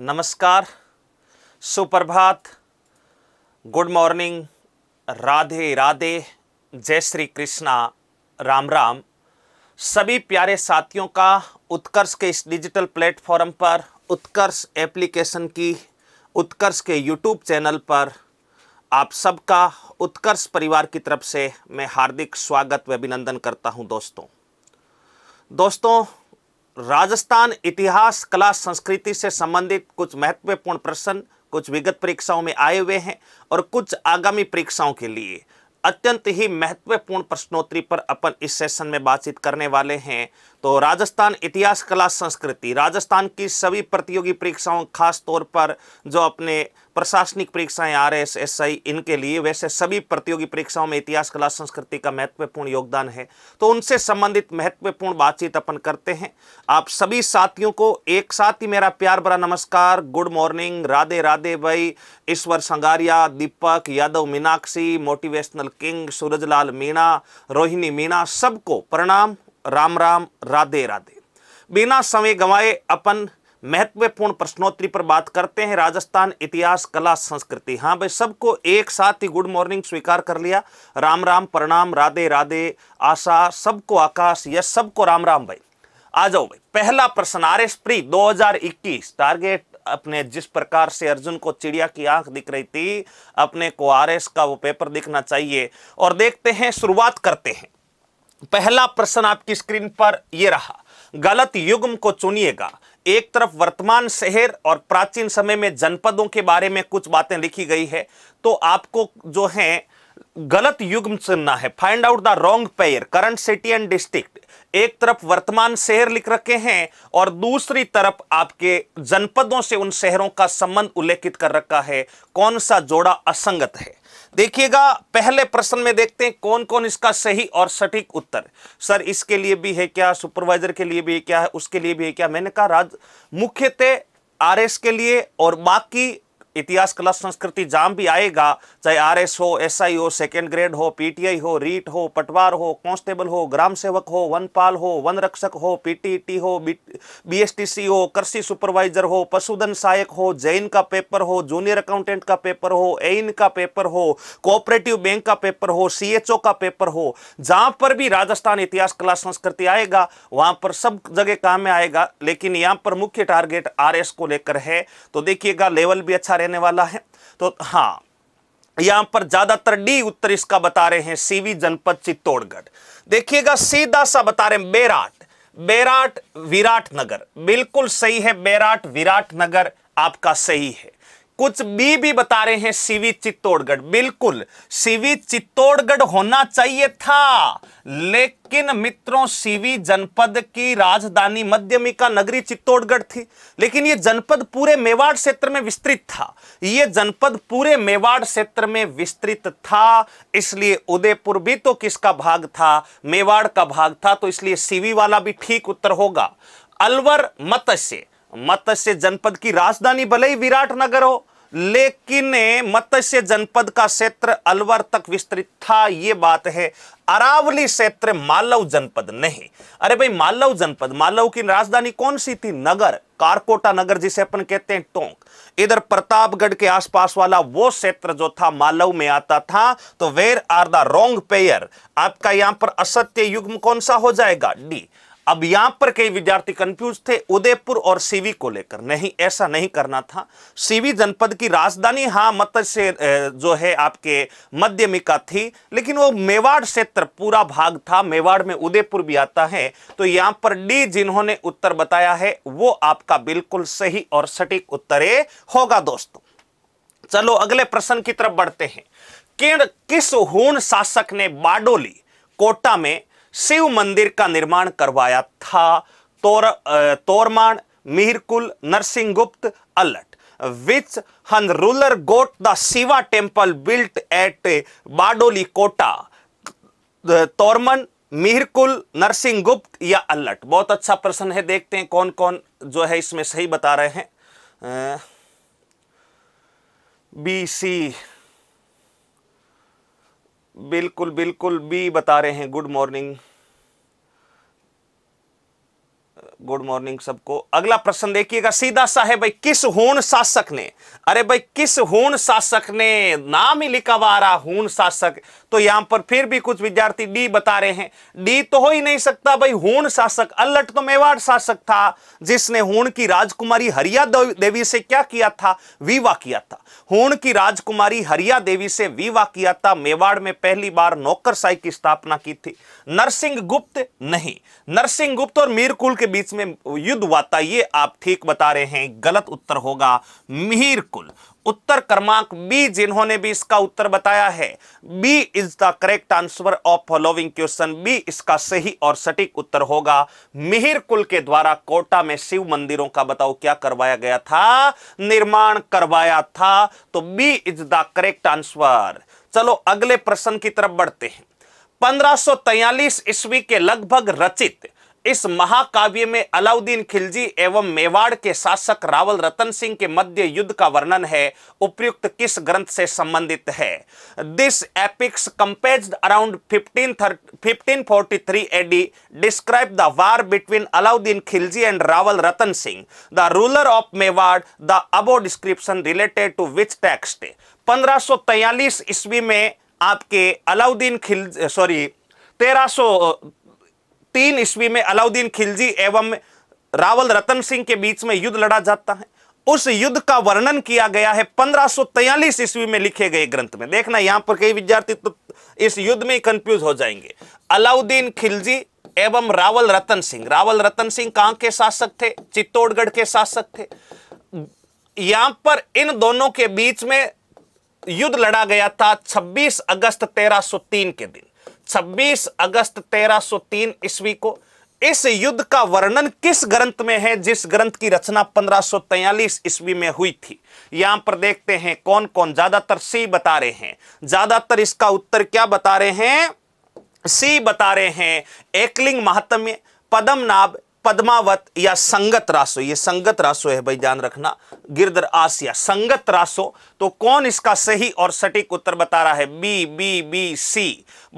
नमस्कार सुप्रभात good morning Radhe Radhe जय श्री कृष्णा राम राम सभी प्यारे साथियों का उत्कर्ष के इस डिजिटल प्लेटफॉर्म पर उत्कर्ष एप्लीकेशन की उत्कर्ष के यूट्यूब चैनल पर आप सबका उत्कर्ष परिवार की तरफ से मैं हार्दिक स्वागत व अभिनंदन करता हूं दोस्तों दोस्तों राजस्थान इतिहास कला संस्कृति से संबंधित कुछ महत्वपूर्ण प्रश्न कुछ विगत परीक्षाओं में आए हुए हैं और कुछ आगामी परीक्षाओं के लिए अत्यंत ही महत्वपूर्ण प्रश्नोत्तरी पर अपन इस सेशन में बातचीत करने वाले हैं तो राजस्थान इतिहास कला संस्कृति राजस्थान की सभी प्रतियोगी परीक्षाओं खास तौर पर जो अपने प्रशासनिक परीक्षाएं आर एस एस आई इनके लिए वैसे सभी प्रतियोगी परीक्षाओं में इतिहास कला संस्कृति का महत्वपूर्ण योगदान है तो उनसे संबंधित महत्वपूर्ण बातचीत अपन करते हैं आप सभी साथियों को एक साथ ही मेरा प्यार भरा नमस्कार गुड मॉर्निंग राधे राधे भाई ईश्वर संगारिया दीपक यादव मीनाक्षी मोटिवेशनल किंग सूरजलाल मीणा रोहिणी मीणा सबको प्रणाम राम राम राधे राधे बिना समय गंवाए अपन महत्वपूर्ण प्रश्नोत्तरी पर बात करते हैं राजस्थान इतिहास कला संस्कृति हाँ भाई सबको एक साथ ही गुड मॉर्निंग स्वीकार कर लिया राम राम प्रणाम राधे राधे आशा सबको आकाश यस सबको राम राम भाई आ जाओ भाई पहला प्रश्न आर एस प्री दो टारगेट अपने जिस प्रकार से अर्जुन को चिड़िया की आंख दिख रही थी अपने को आर एस का वो पेपर दिखना चाहिए और देखते हैं शुरुआत करते हैं पहला प्रश्न आपकी स्क्रीन पर यह रहा गलत युग्म को चुनिएगा एक तरफ वर्तमान शहर और प्राचीन समय में जनपदों के बारे में कुछ बातें लिखी गई है तो आपको जो है गलत युग्म चुनना है find out the wrong pair current city and district एक तरफ वर्तमान शहर लिख रखे हैं और दूसरी तरफ आपके जनपदों से उन शहरों का संबंध उल्लेखित कर रखा है कौन सा जोड़ा असंगत है देखिएगा पहले प्रश्न में देखते हैं कौन कौन इसका सही और सटीक उत्तर सर इसके लिए भी है क्या सुपरवाइजर के लिए भी है क्या है उसके लिए भी है क्या मैंने कहा राज मुख्यतः आरएस के लिए और बाकी इतिहास कला संस्कृति जाम भी आएगा चाहे आरएस हो एसआई हो सेकेंड ग्रेड हो पीटीआई हो रीट e हो पटवार हो कांस्टेबल हो ग्राम सेवक हो वनपाल हो वन रक्षक हो पीटीटी e हो बीएसटीसी हो कृषि सुपरवाइजर हो पशुधन सहायक हो जैन का पेपर हो जूनियर अकाउंटेंट का पेपर हो एन का पेपर हो कोऑपरेटिव बैंक का पेपर हो सीएचओ का पेपर हो जहां पर भी राजस्थान इतिहास कला संस्कृति आएगा वहां पर सब जगह काम में आएगा लेकिन यहां पर मुख्य टारगेट आरएस को लेकर है तो देखिएगा लेवल भी अच्छा रहने वाला है तो हाँ यहां पर ज्यादातर डी उत्तर इसका बता रहे हैं सीवी जनपद चित्तौड़गढ़ देखिएगा सीधा सा बता रहे हैं बेराट बेराट विराट नगर बिल्कुल सही है बेराट विराट नगर आपका सही है कुछ बी भी बता रहे हैं सीवी चित्तौड़गढ़ बिल्कुल सीवी चित्तौड़गढ़ होना चाहिए था लेकिन मित्रों सीवी जनपद की राजधानी मध्यमिका नगरी चित्तौड़गढ़ थी लेकिन यह जनपद पूरे मेवाड़ क्षेत्र में विस्तृत था यह जनपद पूरे मेवाड़ क्षेत्र में विस्तृत था इसलिए उदयपुर भी तो किसका भाग था मेवाड़ का भाग था तो इसलिए सीवी वाला भी ठीक उत्तर होगा अलवर मत्स्य मत्स्य जनपद की राजधानी भले ही विराट नगर हो लेकिन मत्स्य जनपद का क्षेत्र अलवर तक विस्तृत था यह बात है अरावली क्षेत्र मालव जनपद नहीं अरे भाई मालव जनपद मालव की राजधानी कौन सी थी नगर कारकोटा नगर जिसे अपन कहते हैं टोंक इधर प्रतापगढ़ के आसपास वाला वो क्षेत्र जो था मालव में आता था तो where are the wrong pair आपका यहां पर असत्य युग्म कौन सा हो जाएगा डी अब यहां पर कई विद्यार्थी कंफ्यूज थे उदयपुर और सीवी को लेकर नहीं ऐसा नहीं करना था सीवी जनपद की राजधानी हाँ, मत से जो है आपके मध्यमिका थी लेकिन वो मेवाड़ क्षेत्र पूरा भाग था मेवाड़ में उदयपुर भी आता है तो यहां पर डी जिन्होंने उत्तर बताया है वो आपका बिल्कुल सही और सटीक उत्तर होगा दोस्तों चलो अगले प्रश्न की तरफ बढ़ते हैं किस हुन शासक ने बाडोली कोटा में शिव मंदिर का निर्माण करवाया था तोर तोरमान मिहिरकुल नरसिंह गुप्त Allata which Hun ruler got the Shiva temple built at Badoli Kota Toramana Mihirakula Narasimha Gupta या अल्लट बहुत अच्छा प्रश्न है देखते हैं कौन कौन जो है इसमें सही बता रहे हैं बी सी बिल्कुल बिल्कुल बी बता रहे हैं गुड मॉर्निंग गुड मॉर्निंग सबको अगला प्रश्न देखिएगा सीधा सा है भाई किस हुन शासक ने अरे भाई किस हुन शासक ने नाम ही लिखा हुआ रहा हुन शासक तो यहां पर फिर भी कुछ विद्यार्थी डी बता रहे हैं डी तो हो ही नहीं सकता भाई हूण शासक अल्लट तो मेवाड़ शासक था जिसने हूण की राजकुमारी हरिया देवी से क्या किया था विवाह किया था हूण की राजकुमारी हरिया देवी से विवाह किया था मेवाड़ में पहली बार नौकरशाही की स्थापना की थी नरसिंह गुप्त नहीं नरसिंह गुप्त और मीरकुल के बीच में युद्ध हुआ था ये आप ठीक बता रहे हैं गलत उत्तर होगा मीरकुल उत्तर क्रमांक बी जिन्होंने भी इसका उत्तर बताया है B is the correct answer of following question B इसका सही और सटीक उत्तर होगा मिहिर कुल के द्वारा कोटा में शिव मंदिरों का बताओ क्या करवाया गया था निर्माण करवाया था तो B is the correct answer चलो अगले प्रश्न की तरफ बढ़ते हैं पंद्रह ईस्वी के लगभग रचित इस महाकाव्य में अलाउद्दीन खिलजी एवं मेवाड़ के शासक रावल रतन सिंह के मध्य युद्ध का वर्णन है उपयुक्त किस ग्रंथ से संबंधित है this epics composed around 1543 AD describe the war between Alauddin Khilji and Rawal Ratan Singh the ruler of Mewar the above description related to which text पंद्रह ईस्वी में आपके अलाउद्दीन खिल सॉरी तेरह तीन ईस्वी में अलाउद्दीन खिलजी एवं रावल रतन सिंह के बीच में युद्ध लड़ा जाता है उस युद्ध का वर्णन किया गया है पंद्रह ईस्वी में लिखे गए ग्रंथ में देखना यहां पर कई विद्यार्थी तो इस युद्ध में कंफ्यूज हो जाएंगे अलाउद्दीन खिलजी एवं रावल रतन सिंह रावल रतन सिंह कहां के शासक थे चित्तौड़गढ़ के शासक थे यहां पर इन दोनों के बीच में युद्ध लड़ा गया था 26 अगस्त 1303 के दिन 26 अगस्त 1303 ईस्वी को इस युद्ध का वर्णन किस ग्रंथ में है जिस ग्रंथ की रचना 1543 ईस्वी में हुई थी यहां पर देखते हैं कौन कौन ज्यादातर सी बता रहे हैं ज्यादातर इसका उत्तर क्या बता रहे हैं सी बता रहे हैं एकलिंग महात्म्य पदमनाभ पद्मावत या संगत रासो ये संगत रासो है भाई ध्यान रखना गिरधर आसिया संगत रासो तो कौन इसका सही और सटीक उत्तर बता रहा है बी बी बी सी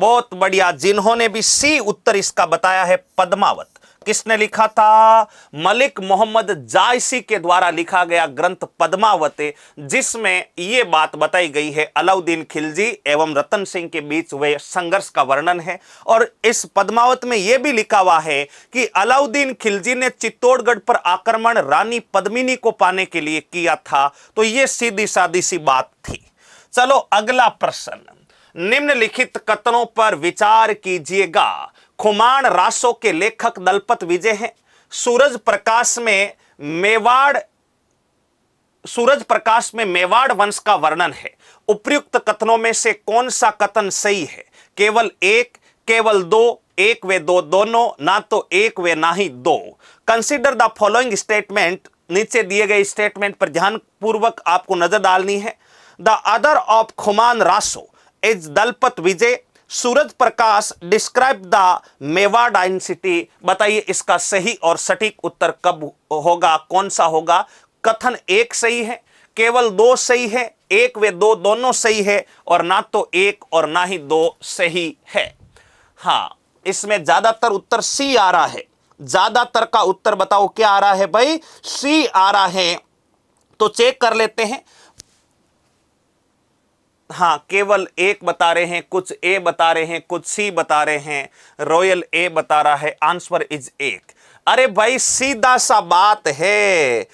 बहुत बढ़िया जिन्होंने भी सी उत्तर इसका बताया है पद्मावत किसने लिखा था मलिक मोहम्मद जायसी के द्वारा लिखा गया ग्रंथ पद्मावते जिसमें यह बात बताई गई है अलाउद्दीन खिलजी एवं रतन सिंह के बीच हुए संघर्ष का वर्णन है और इस पद्मावत में यह भी लिखा हुआ है कि अलाउद्दीन खिलजी ने चित्तौड़गढ़ पर आक्रमण रानी पद्मिनी को पाने के लिए किया था तो यह सीधी सादी सी बात थी चलो अगला प्रश्न निम्नलिखित कथनों पर विचार कीजिएगा खुमान रासो के लेखक दलपत विजय हैं सूरज प्रकाश में मेवाड़ सूरज प्रकाश में मेवाड़ वंश का वर्णन है उपयुक्त कथनों में से कौन सा कथन सही है केवल एक केवल दो एक वे दो दोनों ना तो एक वे ना ही दो कंसिडर द फॉलोइंग स्टेटमेंट नीचे दिए गए स्टेटमेंट पर ध्यानपूर्वक आपको नजर डालनी है the author of Khuman Raso is Dalpat Vijay Suraj Prakash describe the Mewar dynasty बताइए इसका सही और सटीक उत्तर कब होगा कौन सा होगा कथन एक सही है केवल दो सही है एक वे दो दोनों सही है और ना तो एक और ना ही दो सही है हाँ इसमें ज्यादातर उत्तर सी आ रहा है ज्यादातर का उत्तर बताओ क्या आ रहा है भाई सी आ रहा है तो चेक कर लेते हैं हाँ केवल एक बता रहे हैं कुछ ए बता रहे हैं कुछ सी बता रहे हैं रॉयल ए बता रहा है आंसर इज एक अरे भाई सीधा सा बात है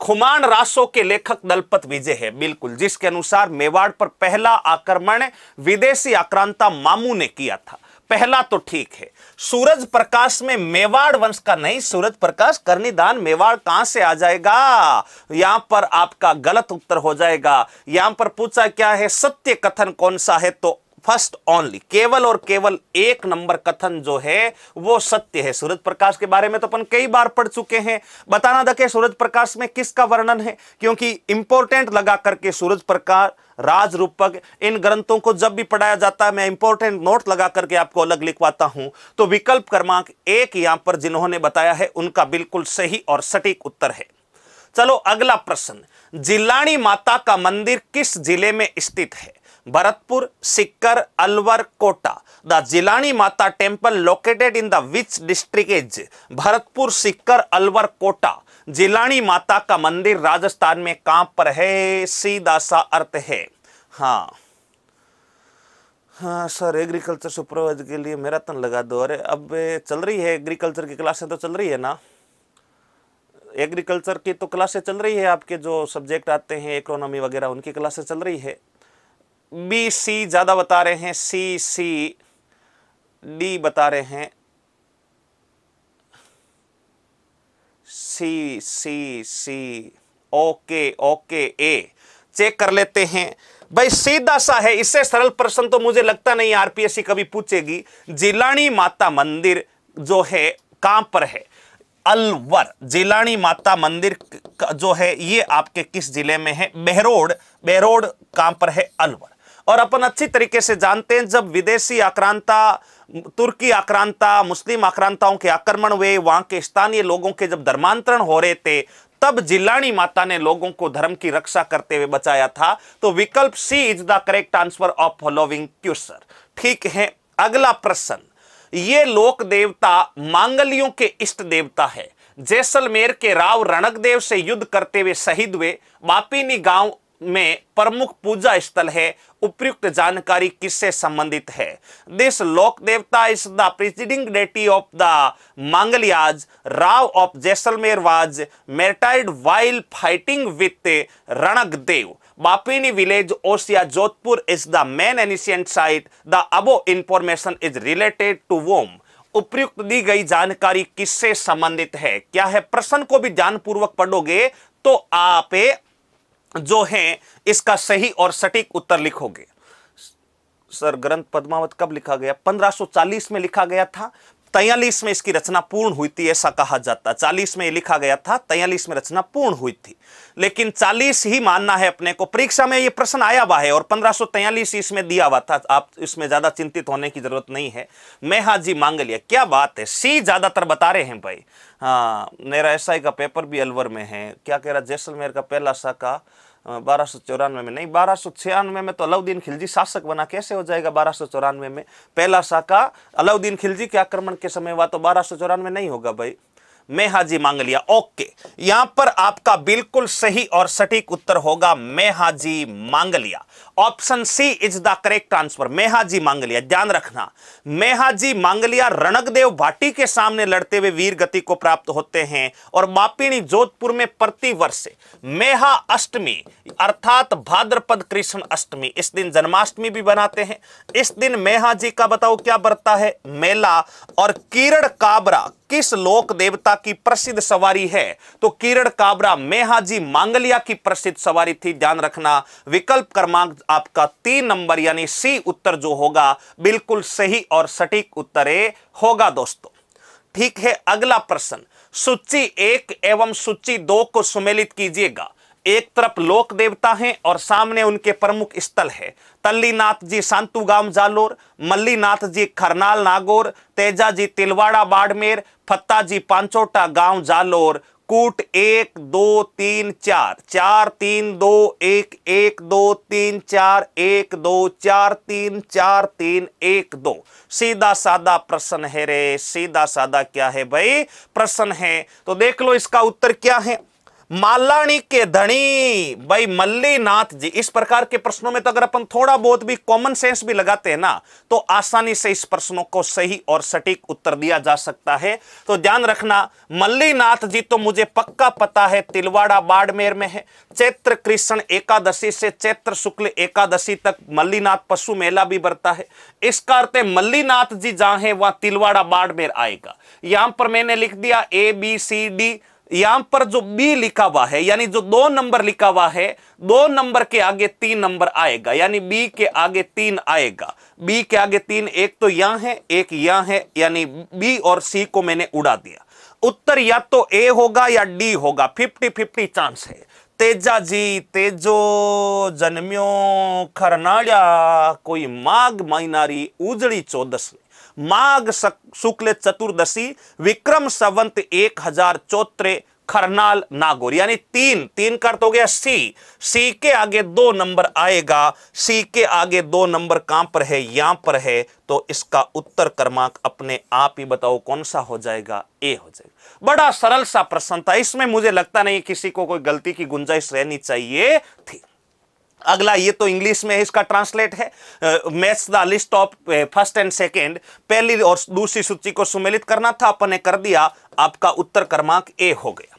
खुमान रासो के लेखक दलपत विजय है बिल्कुल जिसके अनुसार मेवाड़ पर पहला आक्रमण विदेशी आक्रांता मामू ने किया था पहला तो ठीक है सूरज प्रकाश में मेवाड़ वंश का नहीं सूरज प्रकाश कर्णिदान मेवाड़ कहां से आ जाएगा यहां पर आपका गलत उत्तर हो जाएगा यहां पर पूछा क्या है सत्य कथन कौन सा है तो फर्स्ट ओनली केवल और केवल एक नंबर कथन जो है वो सत्य है सूरज प्रकाश के बारे में तो अपन कई बार पढ़ चुके हैं बताना दके सूरज प्रकाश में किसका वर्णन है क्योंकि इंपॉर्टेंट लगा करके सूरज प्रकाश राज रूपक इन ग्रंथों को जब भी पढ़ाया जाता है मैं इंपॉर्टेंट नोट लगा करके आपको अलग लिखवाता हूं तो विकल्प क्रमांक एक यहां पर जिन्होंने बताया है उनका बिल्कुल सही और सटीक उत्तर है चलो अगला प्रश्न जिलानी माता का मंदिर किस जिले में स्थित है Bharatpur Sikar Alwar Kota the Jilani Mata temple located in the which district is Bharatpur Sikar Alwar Kota Jilani Mata का मंदिर राजस्थान में कहां पर है सीधा सा अर्थ है हाँ हाँ सर एग्रीकल्चर सुपरवाइज के लिए मैराथन लगा दो अरे अब चल रही है एग्रीकल्चर की क्लासें तो चल रही है ना एग्रीकल्चर की तो क्लासें चल रही है आपके जो सब्जेक्ट आते हैं इकोनॉमी वगैरह उनकी क्लासें चल रही है बी सी ज़्यादा बता रहे हैं सी सी डी बता रहे हैं C C C okay okay A check कर लेते हैं भाई सीधा सा है इससे सरल प्रश्न तो मुझे लगता नहीं आरपीएससी कभी पूछेगी जिलानी माता मंदिर जो है कहां पर है अलवर जिलानी माता मंदिर जो है ये आपके किस जिले में है बहरोड बहरोड कहां पर है अलवर और अपन अच्छी तरीके से जानते हैं जब विदेशी आक्रांता तुर्की आक्रांता मुस्लिम आक्रांताओं के आक्रमण हुए वहां के स्थानीय लोगों के जब धर्मांतरण हो रहे थे तब जिलानी माता ने लोगों को धर्म की रक्षा करते हुए बचाया था तो विकल्प C is the correct answer of following question ठीक है अगला प्रश्न ये लोक देवता मांगलियों के इष्ट देवता है जैसलमेर के राव रणकदेव से युद्ध करते हुए शहीद हुए बापीनी गांव में प्रमुख पूजा स्थल है उपयुक्त जानकारी किससे संबंधित है this lok devta is the presiding deity of the Mangaliyas Rao of Jaisalmer was martyred while fighting with Dev Bapini village Osian Jodhpur is the main ancient site the above information is related to whom उपयुक्त दी गई जानकारी किससे संबंधित है क्या है प्रश्न को भी ध्यानपूर्वक पढ़ोगे तो आप जो हैं इसका सही और सटीक उत्तर लिखोगे सर ग्रंथ पद्मावत कब लिखा गया 1540 में लिखा गया था तयालीस में इसकी रचना पूर्ण हुई थी ऐसा कहा जाता 40 में लिखा गया था तयालीस में रचना पूर्ण हुई थी लेकिन चालीस ही मानना है अपने को परीक्षा में यह प्रश्न आया हुआ है और पंद्रह इसमें दिया हुआ था आप इसमें ज्यादा चिंतित होने की जरूरत नहीं है मैं हाँ जी मांग लिया क्या बात है सी ज्यादातर बता रहे हैं भाई हाँ मेरा एस का पेपर भी अलवर में है क्या कह रहा जैसलमेर का पहला शाखा बारह सौ चौरानवे में नहीं बारह सौ छियानवे में तो अलाउद्दीन खिलजी शासक बना कैसे हो जाएगा बारह सौ चौरानवे में पहला शाखा अलाउद्दीन खिलजी के आक्रमण के समय हुआ तो बारह सौ चौरानवे नहीं होगा भाई मैं हाजी मांग लिया ओके यहां पर आपका बिल्कुल सही और सटीक उत्तर होगा मैं Haji Mangliya option C is the correct answer Mehaji Mangliya ध्यान रखना मेहाजी मांगलिया रणकदेव भाटी के सामने लड़ते हुए वीर गति को प्राप्त होते हैं और मापिणी जोधपुर में प्रतिवर्ष मेहा अष्टमी अर्थात भाद्रपद कृष्ण अष्टमी इस दिन जन्माष्टमी भी बनाते हैं इस दिन मेहाजी का बताओ क्या बरता है मेला और किरण काबरा किस लोक देवता की प्रसिद्ध सवारी है तो किरण काबरा मेहाजी मांगलिया की प्रसिद्ध सवारी थी ध्यान रखना विकल्प क्रमांक आपका तीन नंबर यानी सी उत्तर जो होगा बिल्कुल सही और सटीक उत्तर होगा दोस्तों ठीक है अगला प्रश्न सूची एक एवं सूची दो को सुमेलित कीजिएगा एक तरफ लोक देवता हैं और सामने उनके प्रमुख स्थल है तल्लीनाथ जी सांतुगाम जालोर मल्लीनाथ जी खरनाल नागौर तेजा जी तिलवाड़ा बाड़मेर फत्ता जी पांचोटा गांव जालोर कूट एक दो तीन चार चार तीन दो एक एक दो तीन चार एक दो चार तीन चार तीन एक दो सीधा साधा प्रश्न है रे सीधा साधा क्या है भाई प्रश्न है तो देख लो इसका उत्तर क्या है मालाणी के धनी भाई मल्लीनाथ जी इस प्रकार के प्रश्नों में तो अगर अपन थोड़ा बहुत भी कॉमन सेंस भी लगाते हैं ना तो आसानी से इस प्रश्नों को सही और सटीक उत्तर दिया जा सकता है तो ध्यान रखना मल्लीनाथ जी तो मुझे पक्का पता है तिलवाड़ा बाड़मेर में है चैत्र कृष्ण एकादशी से चैत्र शुक्ल एकादशी तक मल्लीनाथ पशु मेला भी बढ़ता है इस कारते मल्लीनाथ जी जहां है वहां तिलवाड़ा बाड़मेर आएगा यहां पर मैंने लिख दिया ए बी सी डी यहां पर जो बी लिखा हुआ है यानी जो दो नंबर लिखा हुआ है दो नंबर के आगे तीन नंबर आएगा यानी बी के आगे तीन आएगा बी के आगे तीन एक तो यहां है एक यहां है यानी बी और सी को मैंने उड़ा दिया उत्तर या तो ए होगा या डी होगा फिफ्टी फिफ्टी चांस है तेजा जी तेजो जन्म्यो खरनाड़ा कोई माघ माइनारी उजड़ी चौदस माघ शुक्ल चतुर्दशी विक्रम संवंत एक हजार चौतरे खरनाल नागौर यानी तीन तीन का अर्थ हो गया सी सी के आगे दो नंबर आएगा सी के आगे दो नंबर कहां पर है यहां पर है तो इसका उत्तर क्रमांक अपने आप ही बताओ कौन सा हो जाएगा ए हो जाएगा बड़ा सरल सा प्रश्न था इसमें मुझे लगता नहीं किसी को कोई गलती की गुंजाइश रहनी चाहिए थी अगला ये तो इंग्लिश में इसका ट्रांसलेट है match the list of first and second पहली और दूसरी सूची को सुमेलित करना था अपन ने कर दिया आपका उत्तर क्रमांक ए हो गया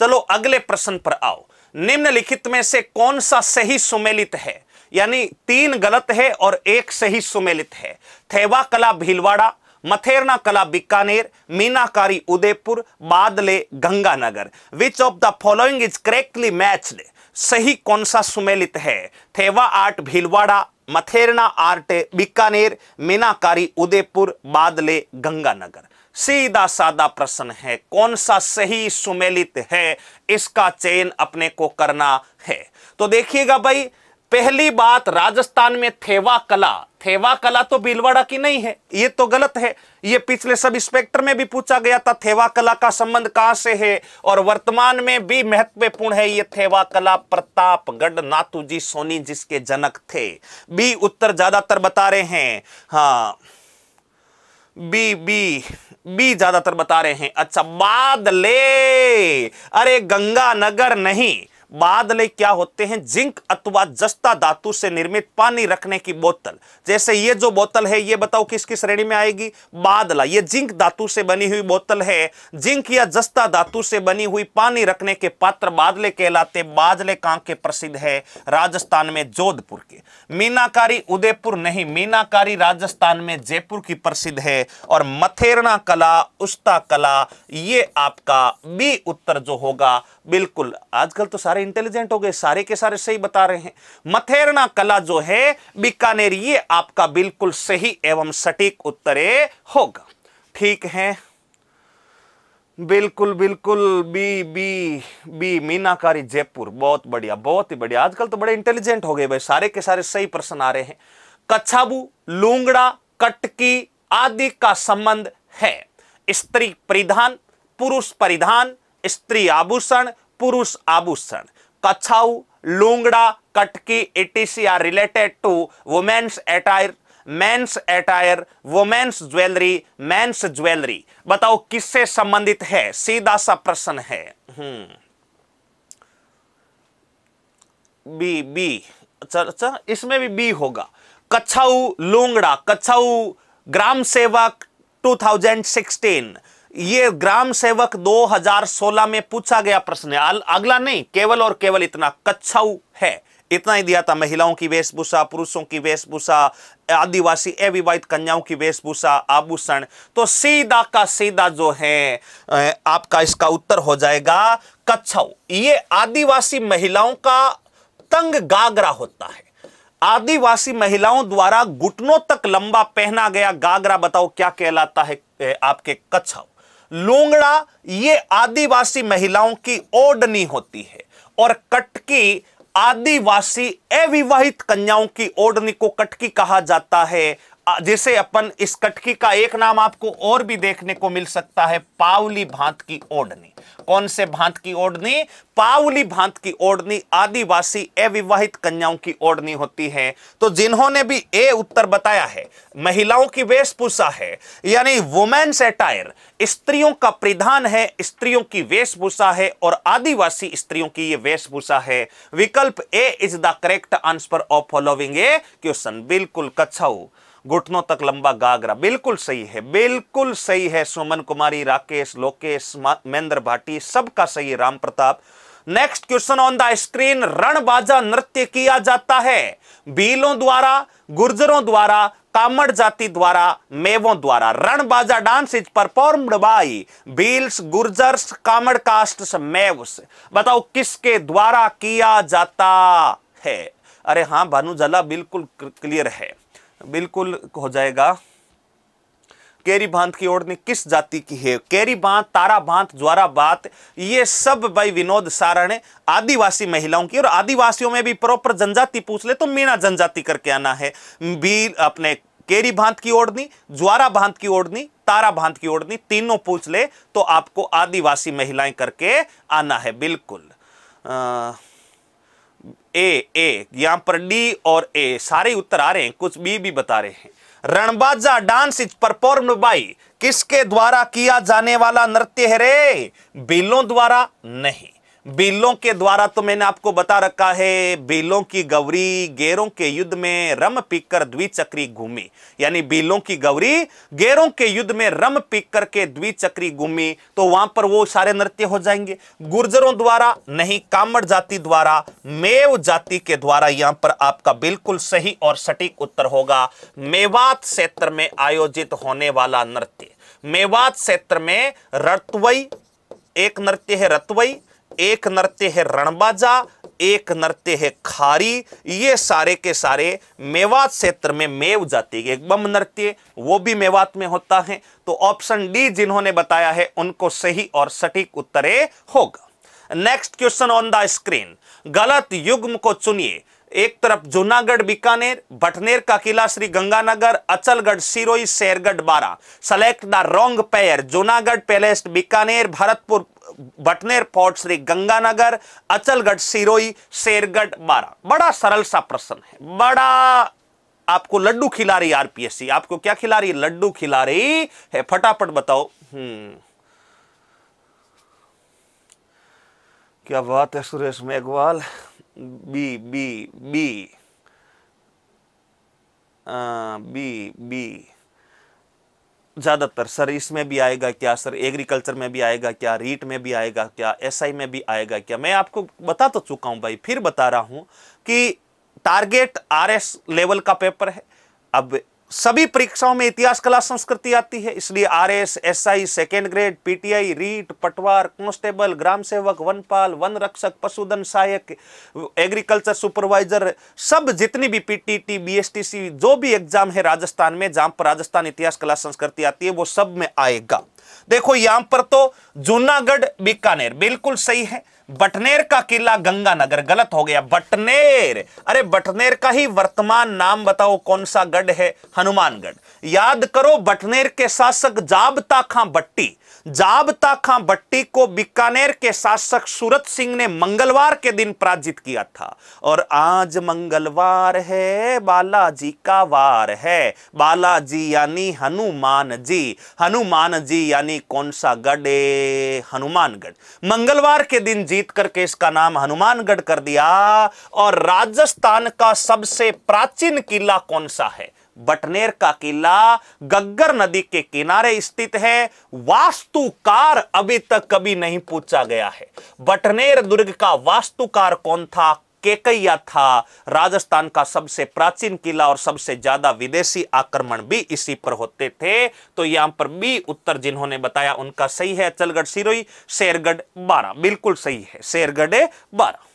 चलो अगले प्रश्न पर आओ निम्नलिखित में से कौन सा सही सुमेलित है यानी तीन गलत है और एक सही सुमेलित है थेवा कला भीलवाड़ा मथेरना कला Bikaner Meenakari Udaipur Badle Ganganagar which of the following is correctly matched सही कौन सा सुमेलित है थेवा आर्ट भीलवाड़ा मथेरना आर्ट बीकानेर मीनाकारी उदयपुर बादले गंगानगर सीधा साधा प्रश्न है कौन सा सही सुमेलित है इसका चयन अपने को करना है तो देखिएगा भाई पहली बात राजस्थान में थेवा कला थेवा कला तो भीलवाड़ा की नहीं है ये तो गलत है ये पिछले सब इंस्पेक्टर में भी पूछा गया था थेवा कला का संबंध कहां से है और वर्तमान में भी महत्वपूर्ण है ये थेवा कला प्रतापगढ़ जी सोनी जिसके जनक थे बी उत्तर ज्यादातर बता रहे हैं हाँ बी बी बी ज्यादातर बता रहे हैं अच्छा बादले अरे गंगानगर नहीं बादले क्या होते हैं जिंक अथवा जस्ता धातु से निर्मित पानी रखने की बोतल जैसे ये जो बोतल है ये बताओ किसकी श्रेणी में आएगी बादला ये जिंक धातु से बनी हुई बोतल है जिंक या जस्ता धातु से बनी हुई पानी रखने के पात्र बादले कहलाते बादले कहाँ के प्रसिद्ध है राजस्थान में जोधपुर के मीनाकारी उदयपुर नहीं मीनाकारी राजस्थान में जयपुर की प्रसिद्ध है और मथेरना कला उस्ता कला ये आपका बी उत्तर जो होगा बिल्कुल आजकल तो सारे सारे इंटेलिजेंट हो गए सारे के सारे सही बता रहे हैं मथेरना कला जो है बीकानेर ये आपका बिल्कुल सही एवं सटीक उत्तरे होगा ठीक है बिल्कुल बिल्कुल B B B Meenakari Jaipur बहुत बढ़िया बहुत ही बढ़िया आजकल तो बड़े इंटेलिजेंट हो गए भाई सारे के सारे सही प्रश्न आ रहे हैं कच्छाबू लूंगड़ा कटकी आदि का संबंध है स्त्री परिधान पुरुष परिधान स्त्री आभूषण पुरुष आभूषण Kachhau Lungda Kataki ETC are related to women's attire men's attire women's jewellery men's jewellery बताओ किससे संबंधित है सीधा सा प्रश्न है बी हम्म। बी अच्छा अच्छा इसमें भी बी होगा कछाऊ लूंगड़ा कछाऊ ग्राम सेवक 2016 ये ग्राम सेवक 2016 में पूछा गया प्रश्न अगला नहीं केवल और केवल इतना कच्छाऊ है इतना ही दिया था महिलाओं की वेशभूषा पुरुषों की वेशभूषा आदिवासी अविवाहित कन्याओं की वेशभूषा आभूषण तो सीधा का सीधा जो है आपका इसका उत्तर हो जाएगा कच्छाऊ ये आदिवासी महिलाओं का तंग गागरा होता है आदिवासी महिलाओं द्वारा घुटनों तक लंबा पहना गया गागरा बताओ क्या कहलाता है आपके कच्छाऊ लोंगड़ा ये आदिवासी महिलाओं की ओडनी होती है और कटकी आदिवासी अविवाहित कन्याओं की ओडनी को कटकी कहा जाता है जैसे अपन इस कटकी का एक नाम आपको और भी देखने को मिल सकता है पावली भांत की ओढ़नी कौन से भांत की ओढ़नी पावली भांत की ओढ़नी आदिवासी अविवाहित कन्याओं की ओढ़नी होती है तो जिन्होंने भी ए उत्तर बताया है महिलाओं की वेशभूषा है यानी वुमेन्स एटायर स्त्रियों का परिधान है स्त्रियों की वेशभूषा है और आदिवासी स्त्रियों की यह वेशभूषा है विकल्प A is the correct answer of following A question बिल्कुल कच्छाऊ घुटनों तक लंबा गागरा बिल्कुल सही है बिल्कुल सही है सुमन कुमारी राकेश लोकेश महेंद्र भाटी सबका सही है Ram Pratap next question on the screen Ranbaja नृत्य किया जाता है बीलों द्वारा गुर्जरों द्वारा कामड़ जाति द्वारा मेवों द्वारा Ranbaja dance is performed by Bhils Gurjars Kamad caste Meos बताओ किसके द्वारा किया जाता है अरे हाँ भानुजला बिल्कुल क्लियर है बिल्कुल हो जाएगा केरी बांध की ओढ़नी किस जाति की है केरी बांध तारा बांध ज्वारा बांध ये सब भाई विनोद सारण आदिवासी महिलाओं की और आदिवासियों में भी प्रॉपर जनजाति पूछ ले तो मीणा जनजाति करके आना है भी अपने केरी भांत की ओढ़नी ज्वारा भांत की ओढ़नी तारा भांत की ओढ़नी तीनों पूछ ले तो आपको आदिवासी महिलाएं करके आना है बिल्कुल आ... ए ए यहां पर डी और ए सारे उत्तर आ रहे हैं कुछ बी भी बता रहे हैं Ranbaja dance is perform by किसके द्वारा किया जाने वाला नृत्य है रे बिलों द्वारा नहीं बिलों के द्वारा तो मैंने आपको बता रखा है बिलों की गौरी गेरों के युद्ध में रम पीकर द्विचक्री घूमी यानी बिलों की गौरी गेरों के युद्ध में रम पीकर के द्विचक्री घूमी तो वहां पर वो सारे नृत्य हो जाएंगे गुर्जरों द्वारा नहीं कामड़ जाति द्वारा मेव जाति के द्वारा यहां पर आपका बिल्कुल सही और सटीक उत्तर होगा मेवात क्षेत्र में आयोजित होने वाला नृत्य मेवात क्षेत्र में रतवई एक नृत्य है रतवई एक नृत्य है रणबाजा एक नृत्य है खारी ये सारे के सारे मेवात क्षेत्र में मेव जाति के बम नृत्य वो भी मेवात में होता है तो ऑप्शन डी जिन्होंने बताया है उनको सही और सटीक उत्तर होगा next question on the screen गलत युग्म को चुनिए एक तरफ जूनागढ़ बीकानेर भटनेर का किला Shri Ganganagar Achalgarh Sirohi Shergarh Bara select the wrong pair Junagarh palace Bikaner Bharatpur Bhatner fort Shri Ganganagar Achalgarh Sirohi Shergarh Bara बड़ा सरल सा प्रश्न है बड़ा आपको लड्डू खिला रही आरपीएससी आपको क्या खिला रही लड्डू खिला रही है फटाफट बताओ हम्म क्या बात है Suresh Meghwal B B B आ, बी बी ज़्यादातर सर इसमें भी आएगा क्या सर एग्रीकल्चर में भी आएगा क्या रीट में भी आएगा क्या एसआई में भी आएगा क्या मैं आपको बता तो चुका हूँ भाई फिर बता रहा हूँ कि टारगेट आरएस लेवल का पेपर है अब सभी परीक्षाओं में इतिहास कला संस्कृति आती है इसलिए R S S I second grade PTI REET Patwar constable ग्राम सेवक वनपाल वन रक्षक पशुधन सहायक एग्रीकल्चर सुपरवाइजर सब जितनी भी पीटीटी बीएसटीसी जो भी एग्जाम है राजस्थान में जहां पर राजस्थान इतिहास कला संस्कृति आती है वो सब में आएगा देखो यहां पर तो जूनागढ़ बीकानेर बिल्कुल सही है बटनेर का किला गंगानगर गलत हो गया बटनेर अरे बटनेर का ही वर्तमान नाम बताओ कौन सा गढ़ है हनुमानगढ़ याद करो बटनेर के शासक जाबता खां बट्टी जाबता खां भट्टी को बीकानेर के शासक सूरत सिंह ने मंगलवार के दिन पराजित किया था और आज मंगलवार है बालाजी का वार है बालाजी यानी हनुमान जी हनुमान जी यानी कौन सा गढ़ हनुमानगढ़ मंगलवार के दिन जीत करके इसका नाम हनुमानगढ़ कर दिया और राजस्थान का सबसे प्राचीन किला कौन सा है बटनेर का किला गग्गर नदी के किनारे स्थित है वास्तुकार अभी तक कभी नहीं पूछा गया है बटनेर दुर्ग का वास्तुकार कौन था केकैया था राजस्थान का सबसे प्राचीन किला और सबसे ज्यादा विदेशी आक्रमण भी इसी पर होते थे तो यहां पर भी उत्तर जिन्होंने बताया उनका सही है अचलगढ़ सिरोई शेरगढ़ बारह बिल्कुल सही है शेरगढ़ बारह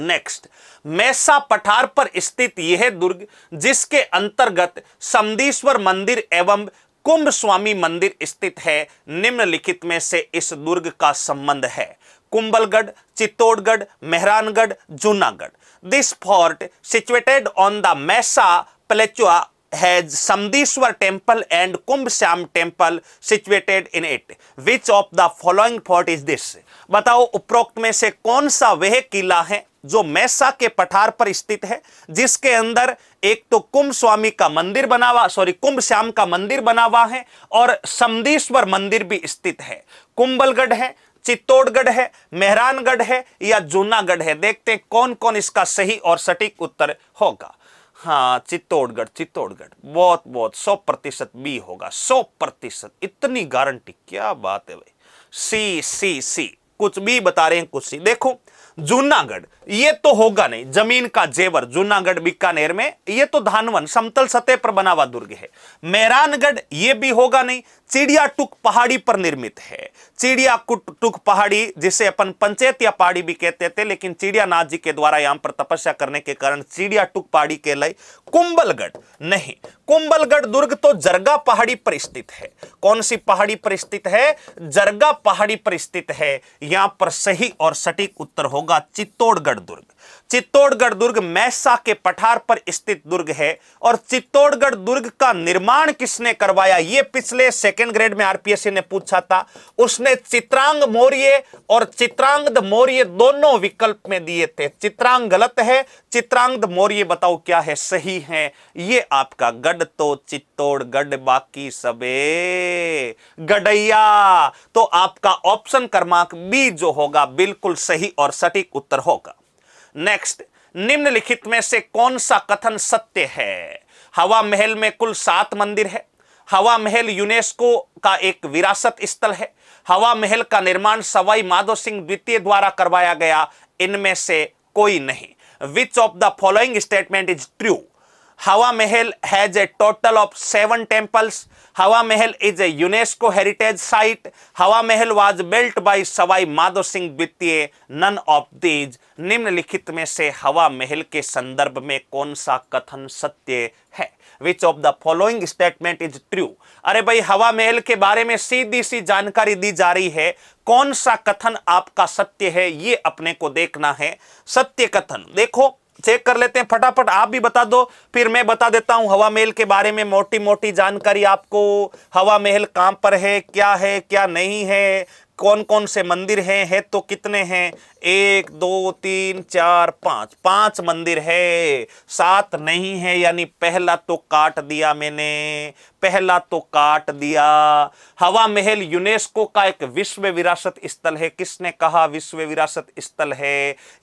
नेक्स्ट मैसा पठार पर स्थित यह दुर्ग जिसके अंतर्गत समदीश्वर मंदिर एवं कुंभ स्वामी मंदिर स्थित है निम्नलिखित में से इस दुर्ग का संबंध है Kumbhalgarh Chittorgarh Mehrangarh Junagarh this fort situated on the mesa plateau has Samadhishwar temple and Kumbh Shyam temple situated in it which of the following fort is this बताओ उपरोक्त में से कौन सा वह किला है जो मैसा के पठार पर स्थित है जिसके अंदर एक तो कुंभ स्वामी का मंदिर बना हुआ सॉरी कुंभ श्याम का मंदिर बना हुआ है और समदीश्वर मंदिर भी स्थित है कुंभलगढ़ है चित्तौड़गढ़ है मेहरानगढ़ है या जूनागढ़ है देखते हैं कौन कौन इसका सही और सटीक उत्तर होगा हाँ चित्तौड़गढ़ चित्तौड़गढ़ बहुत बहुत सौ प्रतिशत बी होगा सौ प्रतिशत इतनी गारंटी क्या बात है भाई सी सी सी कुछ भी बता रहे हैं कुछ सी देखो जूनागढ़ ये तो होगा नहीं जमीन का जेवर जूनागढ़ बीकानेर में ये तो धानवन समतल सतह पर बना हुआ दुर्ग है मेहरानगढ़ ये भी होगा नहीं चिड़िया टुक पहाड़ी पर निर्मित है चिड़िया टुक पहाड़ी जिसे अपन पंचायत या पहाड़ी भी कहते थे लेकिन चिड़ियानाथ जी के द्वारा यहां पर तपस्या करने के कारण चिड़िया टुक पहाड़ी के लिए कुंबलगढ़ नहीं कुंबलगढ़ दुर्ग तो जरगा पहाड़ी पर स्थित है कौन सी पहाड़ी पर स्थित है जरगा पहाड़ी पर स्थित है यहां पर सही और सटीक उत्तर होगा चित्तौड़गढ़ दुर्ग चित्तौड़गढ़ दुर्ग मैसा के पठार पर स्थित दुर्ग है और चित्तौड़गढ़ दुर्ग का निर्माण किसने करवाया यह पिछले सेकेंड ग्रेड में आरपीएससी ने पूछा था उसने चित्रांग मौर्य और चित्रांग मौर्य दोनों विकल्प में दिए थे चित्रांग गलत है चित्रांग मौर्य बताओ क्या है सही है ये आपका गढ़ तो चित्तौड़गढ़ बाकी सबे गडैया तो आपका ऑप्शन क्रमांक बी जो होगा बिल्कुल सही और सटीक उत्तर होगा नेक्स्ट निम्नलिखित में से कौन सा कथन सत्य है हवा महल में कुल सात मंदिर है हवा महल यूनेस्को का एक विरासत स्थल है हवा महल का निर्माण सवाई माधो सिंह द्वितीय द्वारा करवाया गया इनमें से कोई नहीं which of the following statement is true Hawa Mahal has a total of seven temples Hawa Mahal is a UNESCO heritage site Hawa Mahal was built by Sawai Madho Singh द्वितीय नन ऑफ दीज निम्नलिखित में से हवा महल के संदर्भ में कौन सा कथन सत्य है which of the following statement is true अरे भाई हवा महल के बारे में सीधी सी जानकारी दी जा रही है कौन सा कथन आपका सत्य है ये अपने को देखना है सत्य कथन देखो चेक कर लेते हैं फटाफट आप भी बता दो फिर मैं बता देता हूं हवा महल के बारे में मोटी मोटी जानकारी आपको हवा महल कहां पर है क्या है क्या नहीं है कौन कौन से मंदिर हैं है तो कितने हैं एक दो तीन चार पांच पांच मंदिर है सात नहीं है यानी पहला तो काट दिया मैंने पहला तो काट दिया हवा महल यूनेस्को का एक विश्व विरासत स्थल है किसने कहा विश्व विरासत स्थल है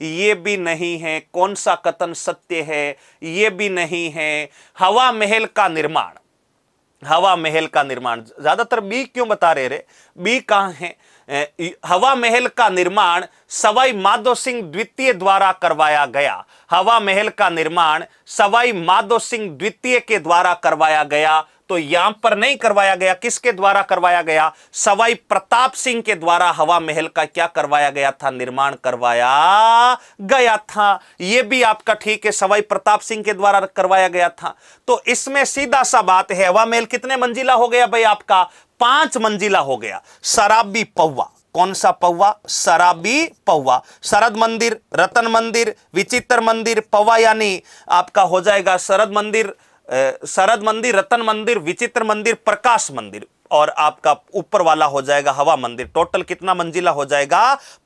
ये भी नहीं है कौन सा कथन सत्य है ये भी नहीं है हवा महल का निर्माण हवा महल का निर्माण ज्यादातर बी क्यों बता रहे रे बी कहा है हवा महल का निर्माण सवाई माधो सिंह द्वितीय द्वारा करवाया गया हवा महल का निर्माण सवाई माधो सिंह द्वितीय के द्वारा करवाया गया तो यहां पर नहीं करवाया गया किसके द्वारा करवाया गया सवाई प्रताप सिंह के द्वारा हवा महल का क्या करवाया गया था निर्माण करवाया गया था यह भी आपका ठीक है सवाई प्रताप सिंह के द्वारा करवाया गया था तो इसमें सीधा सा बात है हवा महल कितने मंजिला हो गया भाई आपका पांच मंजिला हो गया शराबी पौवा कौन सा पौवा शराबी पौवा शरद मंदिर रतन मंदिर विचित्र मंदिर पौवा यानी आपका हो जाएगा शरद मंदिर शरद मंदिर रतन मंदिर विचित्र मंदिर प्रकाश मंदिर और आपका ऊपर वाला हो जाएगा हवा मंदिर टोटल कितना मंजिला हो जाएगा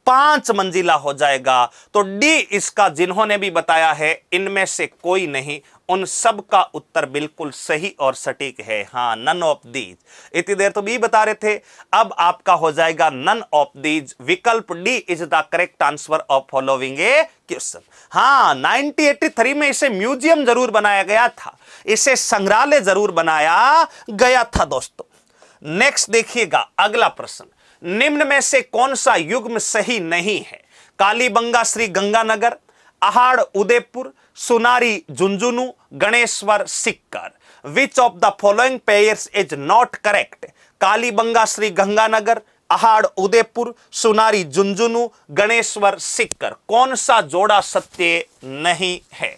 पांच मंजिला हो जाएगा तो डी इसका जिन्होंने भी बताया है इनमें से कोई नहीं उन सब का उत्तर बिल्कुल सही और सटीक है हाँ नन ऑफ दीज इतनी देर तो बी बता रहे थे अब आपका हो जाएगा नन ऑफ दीज विकल्प D is the correct answer of following A question हाँ 1983 में इसे म्यूजियम जरूर बनाया गया था इसे संग्रहालय जरूर बनाया गया था दोस्तों नेक्स्ट देखिएगा अगला प्रश्न निम्न में से कौन सा युग्म सही नहीं है Kalibangan Shri Ganganagar Ahar Udaipur Sunari Jhunjhunu Ganeshwar Sikar which of the following pairs is not correct Kalibanga Shri Ganganagar Ahar Udaipur Sunari Jhunjhunu Ganeshwar सिक्कर कौन सा जोड़ा सत्य नहीं है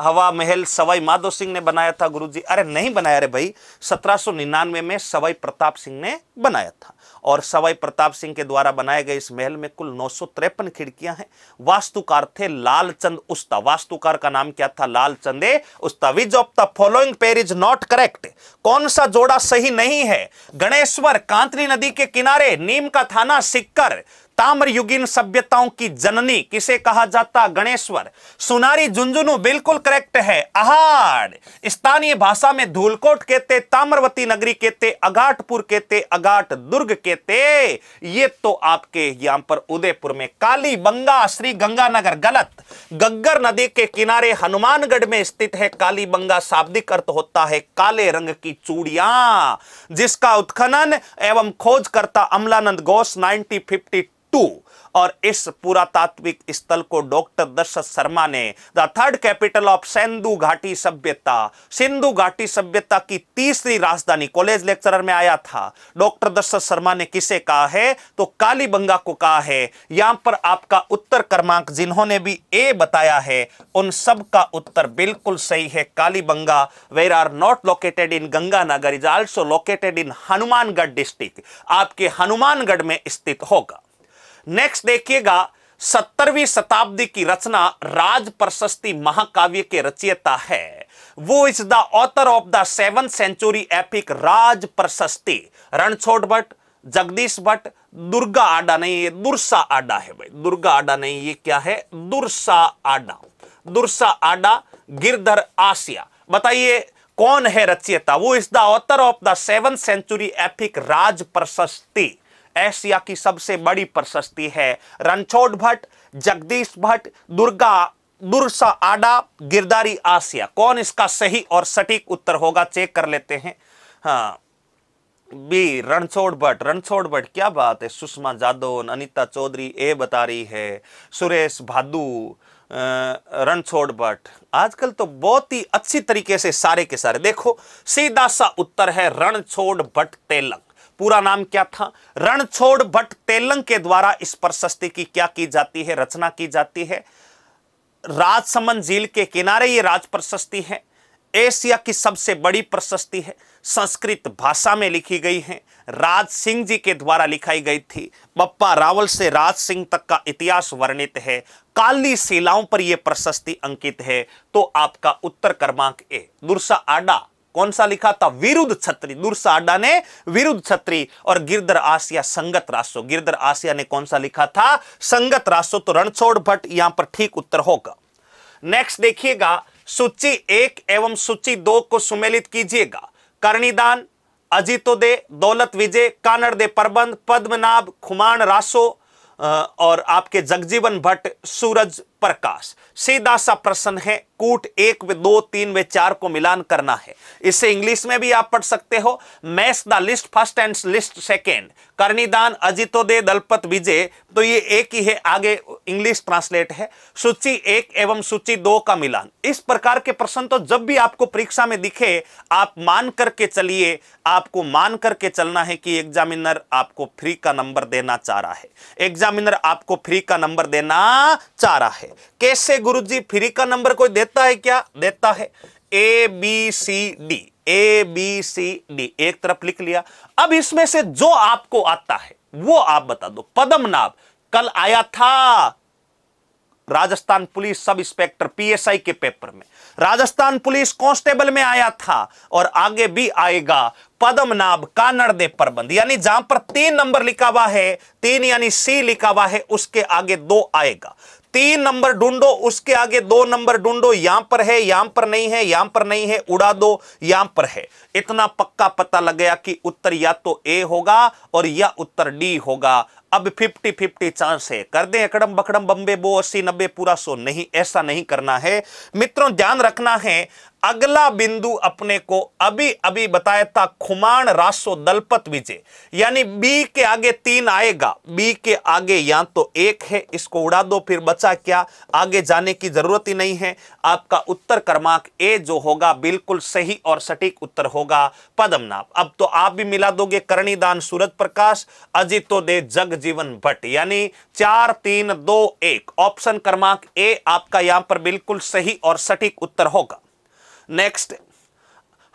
हवा महल सवाई माधो सिंह ने बनाया था गुरुजी अरे नहीं बनाया रे भाई 1799 में सवाई प्रताप सिंह ने बनाया था और सवाई प्रताप सिंह के द्वारा बनाए गए इस महल में कुल नौ खिड़कियां हैं वास्तुकार थे लालचंद उस्ता वास्तुकार का नाम क्या था Lalchand Usta which of the following pair is not correct कौन सा जोड़ा सही नहीं है गणेश्वर कांतरी नदी के किनारे नीम का थाना सिक्कर ताम्र ताम्रयुगीन सभ्यताओं की जननी किसे कहा जाता गणेश्वर सुनारी झुंझुनू बिल्कुल करेक्ट है आहार स्थानीय भाषा में धूलकोट कहते ताम्रवती नगरी कहते अगाटपुर कहते अगाट दुर्ग कहते ये तो आपके यहां पर उदयपुर में काली बंगा श्री गंगानगर गलत गग्गर नदी के किनारे हनुमानगढ़ में स्थित है काली बंगा शाब्दिक अर्थ होता है काले रंग की चूड़िया जिसका उत्खनन एवं खोज करता अमलानंद घोष नाइनटीन टू और इस पुरातात्विक स्थल को डॉक्टर दशरथ शर्मा ने the third capital of Sindhu घाटी सभ्यता सिंधु घाटी सभ्यता की तीसरी राजधानी कॉलेज लेक्चरर में आया था डॉक्टर दशरथ शर्मा ने किसे कहा है तो कालीबंगा को कहा है यहां पर आपका उत्तर क्रमांक जिन्होंने भी ए बताया है उन सब का उत्तर बिल्कुल सही है Kalibanga were are not located in Ganganagar is also located in Hanumangarh district आपके हनुमानगढ़ में स्थित होगा नेक्स्ट देखिएगा सत्तरवीं शताब्दी की रचना राज प्रशस्ति महाकाव्य के रचयिता है who is the author of the seven century epic Raj Prashasti Ranchhod Bhatt Jagdish Bhatt Durga आडा नहीं ये दुर्सा आडा है भाई दुर्गा आडा नहीं ये क्या है दुर्सा आडा दुर्सा आडा गिरधर आसिया बताइए कौन है रचयिता who is the author of the seven century epic Raj Prashasti Asia की सबसे बड़ी प्रशस्ति है रणछोड़ भट्ट जगदीश भट्ट दुर्गा दुर्सा आडा गिरदारी आसिया कौन इसका सही और सटीक उत्तर होगा चेक कर लेते हैं हाँ बी रणछोड़ भट्ट रणछोड़ भट्ट क्या बात है सुषमा जादव अनिता चौधरी ए बता रही है सुरेश भादू रणछोड़ भट्ट आजकल तो बहुत ही अच्छी तरीके से सारे के सारे देखो सीधा सा उत्तर है रणछोड़ भट्ट तेलंग पूरा नाम क्या था रणछोड़ भट्ट तेलंग के द्वारा इस प्रशस्ति की क्या की जाती है रचना की जाती है राजसमंद झील के किनारे ये राज प्रशस्ति है एशिया की सबसे बड़ी प्रशस्ति है संस्कृत भाषा में लिखी गई है राज सिंह जी के द्वारा लिखाई गई थी बप्पा रावल से राज सिंह तक का इतिहास वर्णित है काली शिलाओं पर यह प्रशस्ति अंकित है तो आपका उत्तर क्रमांक ए दुर्सा आडा कौन सा लिखा था विरुद्ध छत्री अड्डा ने विरुद्ध छत्री और गिरधर आसिया संगत रासो गिरधर आसिया ने कौन सा लिखा था संगत रासो तो रणछोड़ भट्ट यहां पर ठीक उत्तर होगा नेक्स्ट देखिएगा सूची एक एवं सूची दो को सुमेलित कीजिएगा कर्णिदान अजीतोदय दौलत विजय कानड़दे प्रबंध पद्मनाभ खुमान रासो और आपके जगजीवन भट्ट सूरज प्रकाश सीधा सा प्रश्न है कूट एक वे दो तीन वे चार को मिलान करना है इसे इंग्लिश में भी आप पढ़ सकते हो match the list first and list second Karnidan Ajitoday Dalpat Vijay तो ये एक ही है आगे इंग्लिश ट्रांसलेट है सूची एक एवं सूची दो का मिलान इस प्रकार के प्रश्न तो जब भी आपको परीक्षा में दिखे आप मान करके चलिए आपको मान करके चलना है कि एग्जामिनर आपको फ्री का नंबर देना चाह रहा है एग्जामिनर आपको फ्री का नंबर देना चाह रहा है कैसे गुरुजी फ्री का नंबर कोई देता है क्या देता है A B C D A B C D एक तरफ लिख लिया अब इसमें से जो आपको आता है वो आप बता दो पदम नाभ कल आया था Rajasthan police sub inspector PSI के पेपर में राजस्थान पुलिस कांस्टेबल में आया था और आगे भी आएगा पद्मनाभ कानड़ दे प्रबंध यानी जहां पर तीन नंबर लिखा हुआ है तीन यानी सी लिखा हुआ है उसके आगे दो आएगा तीन नंबर ढूंढो उसके आगे दो नंबर ढूंढो यहां पर है यहां पर नहीं है यहां पर नहीं है उड़ा दो यहां पर है इतना पक्का पता लग गया कि उत्तर या तो ए होगा और या उत्तर डी होगा अब 50 50 चांस है कर दें अकड़म बकड़म बम्बे बो अस्सी नब्बे पूरा सो नहीं ऐसा नहीं करना है मित्रों ध्यान रखना है अगला बिंदु अपने को अभी अभी बताया था खुमान रासो दलपत विजय यानी बी के आगे तीन आएगा बी के आगे या तो एक है इसको उड़ा दो फिर बचा क्या आगे जाने की जरूरत ही नहीं है आपका उत्तर क्रमांक ए जो होगा बिल्कुल सही और सटीक उत्तर होगा पदमनाभ अब तो आप भी मिला दोगे कर्णीदान सूरज प्रकाश अजितोदय जग जीवन भट्ट यानी चार तीन दो एक ऑप्शन क्रमांक ए आपका यहां पर बिल्कुल सही और सटीक उत्तर होगा नेक्स्ट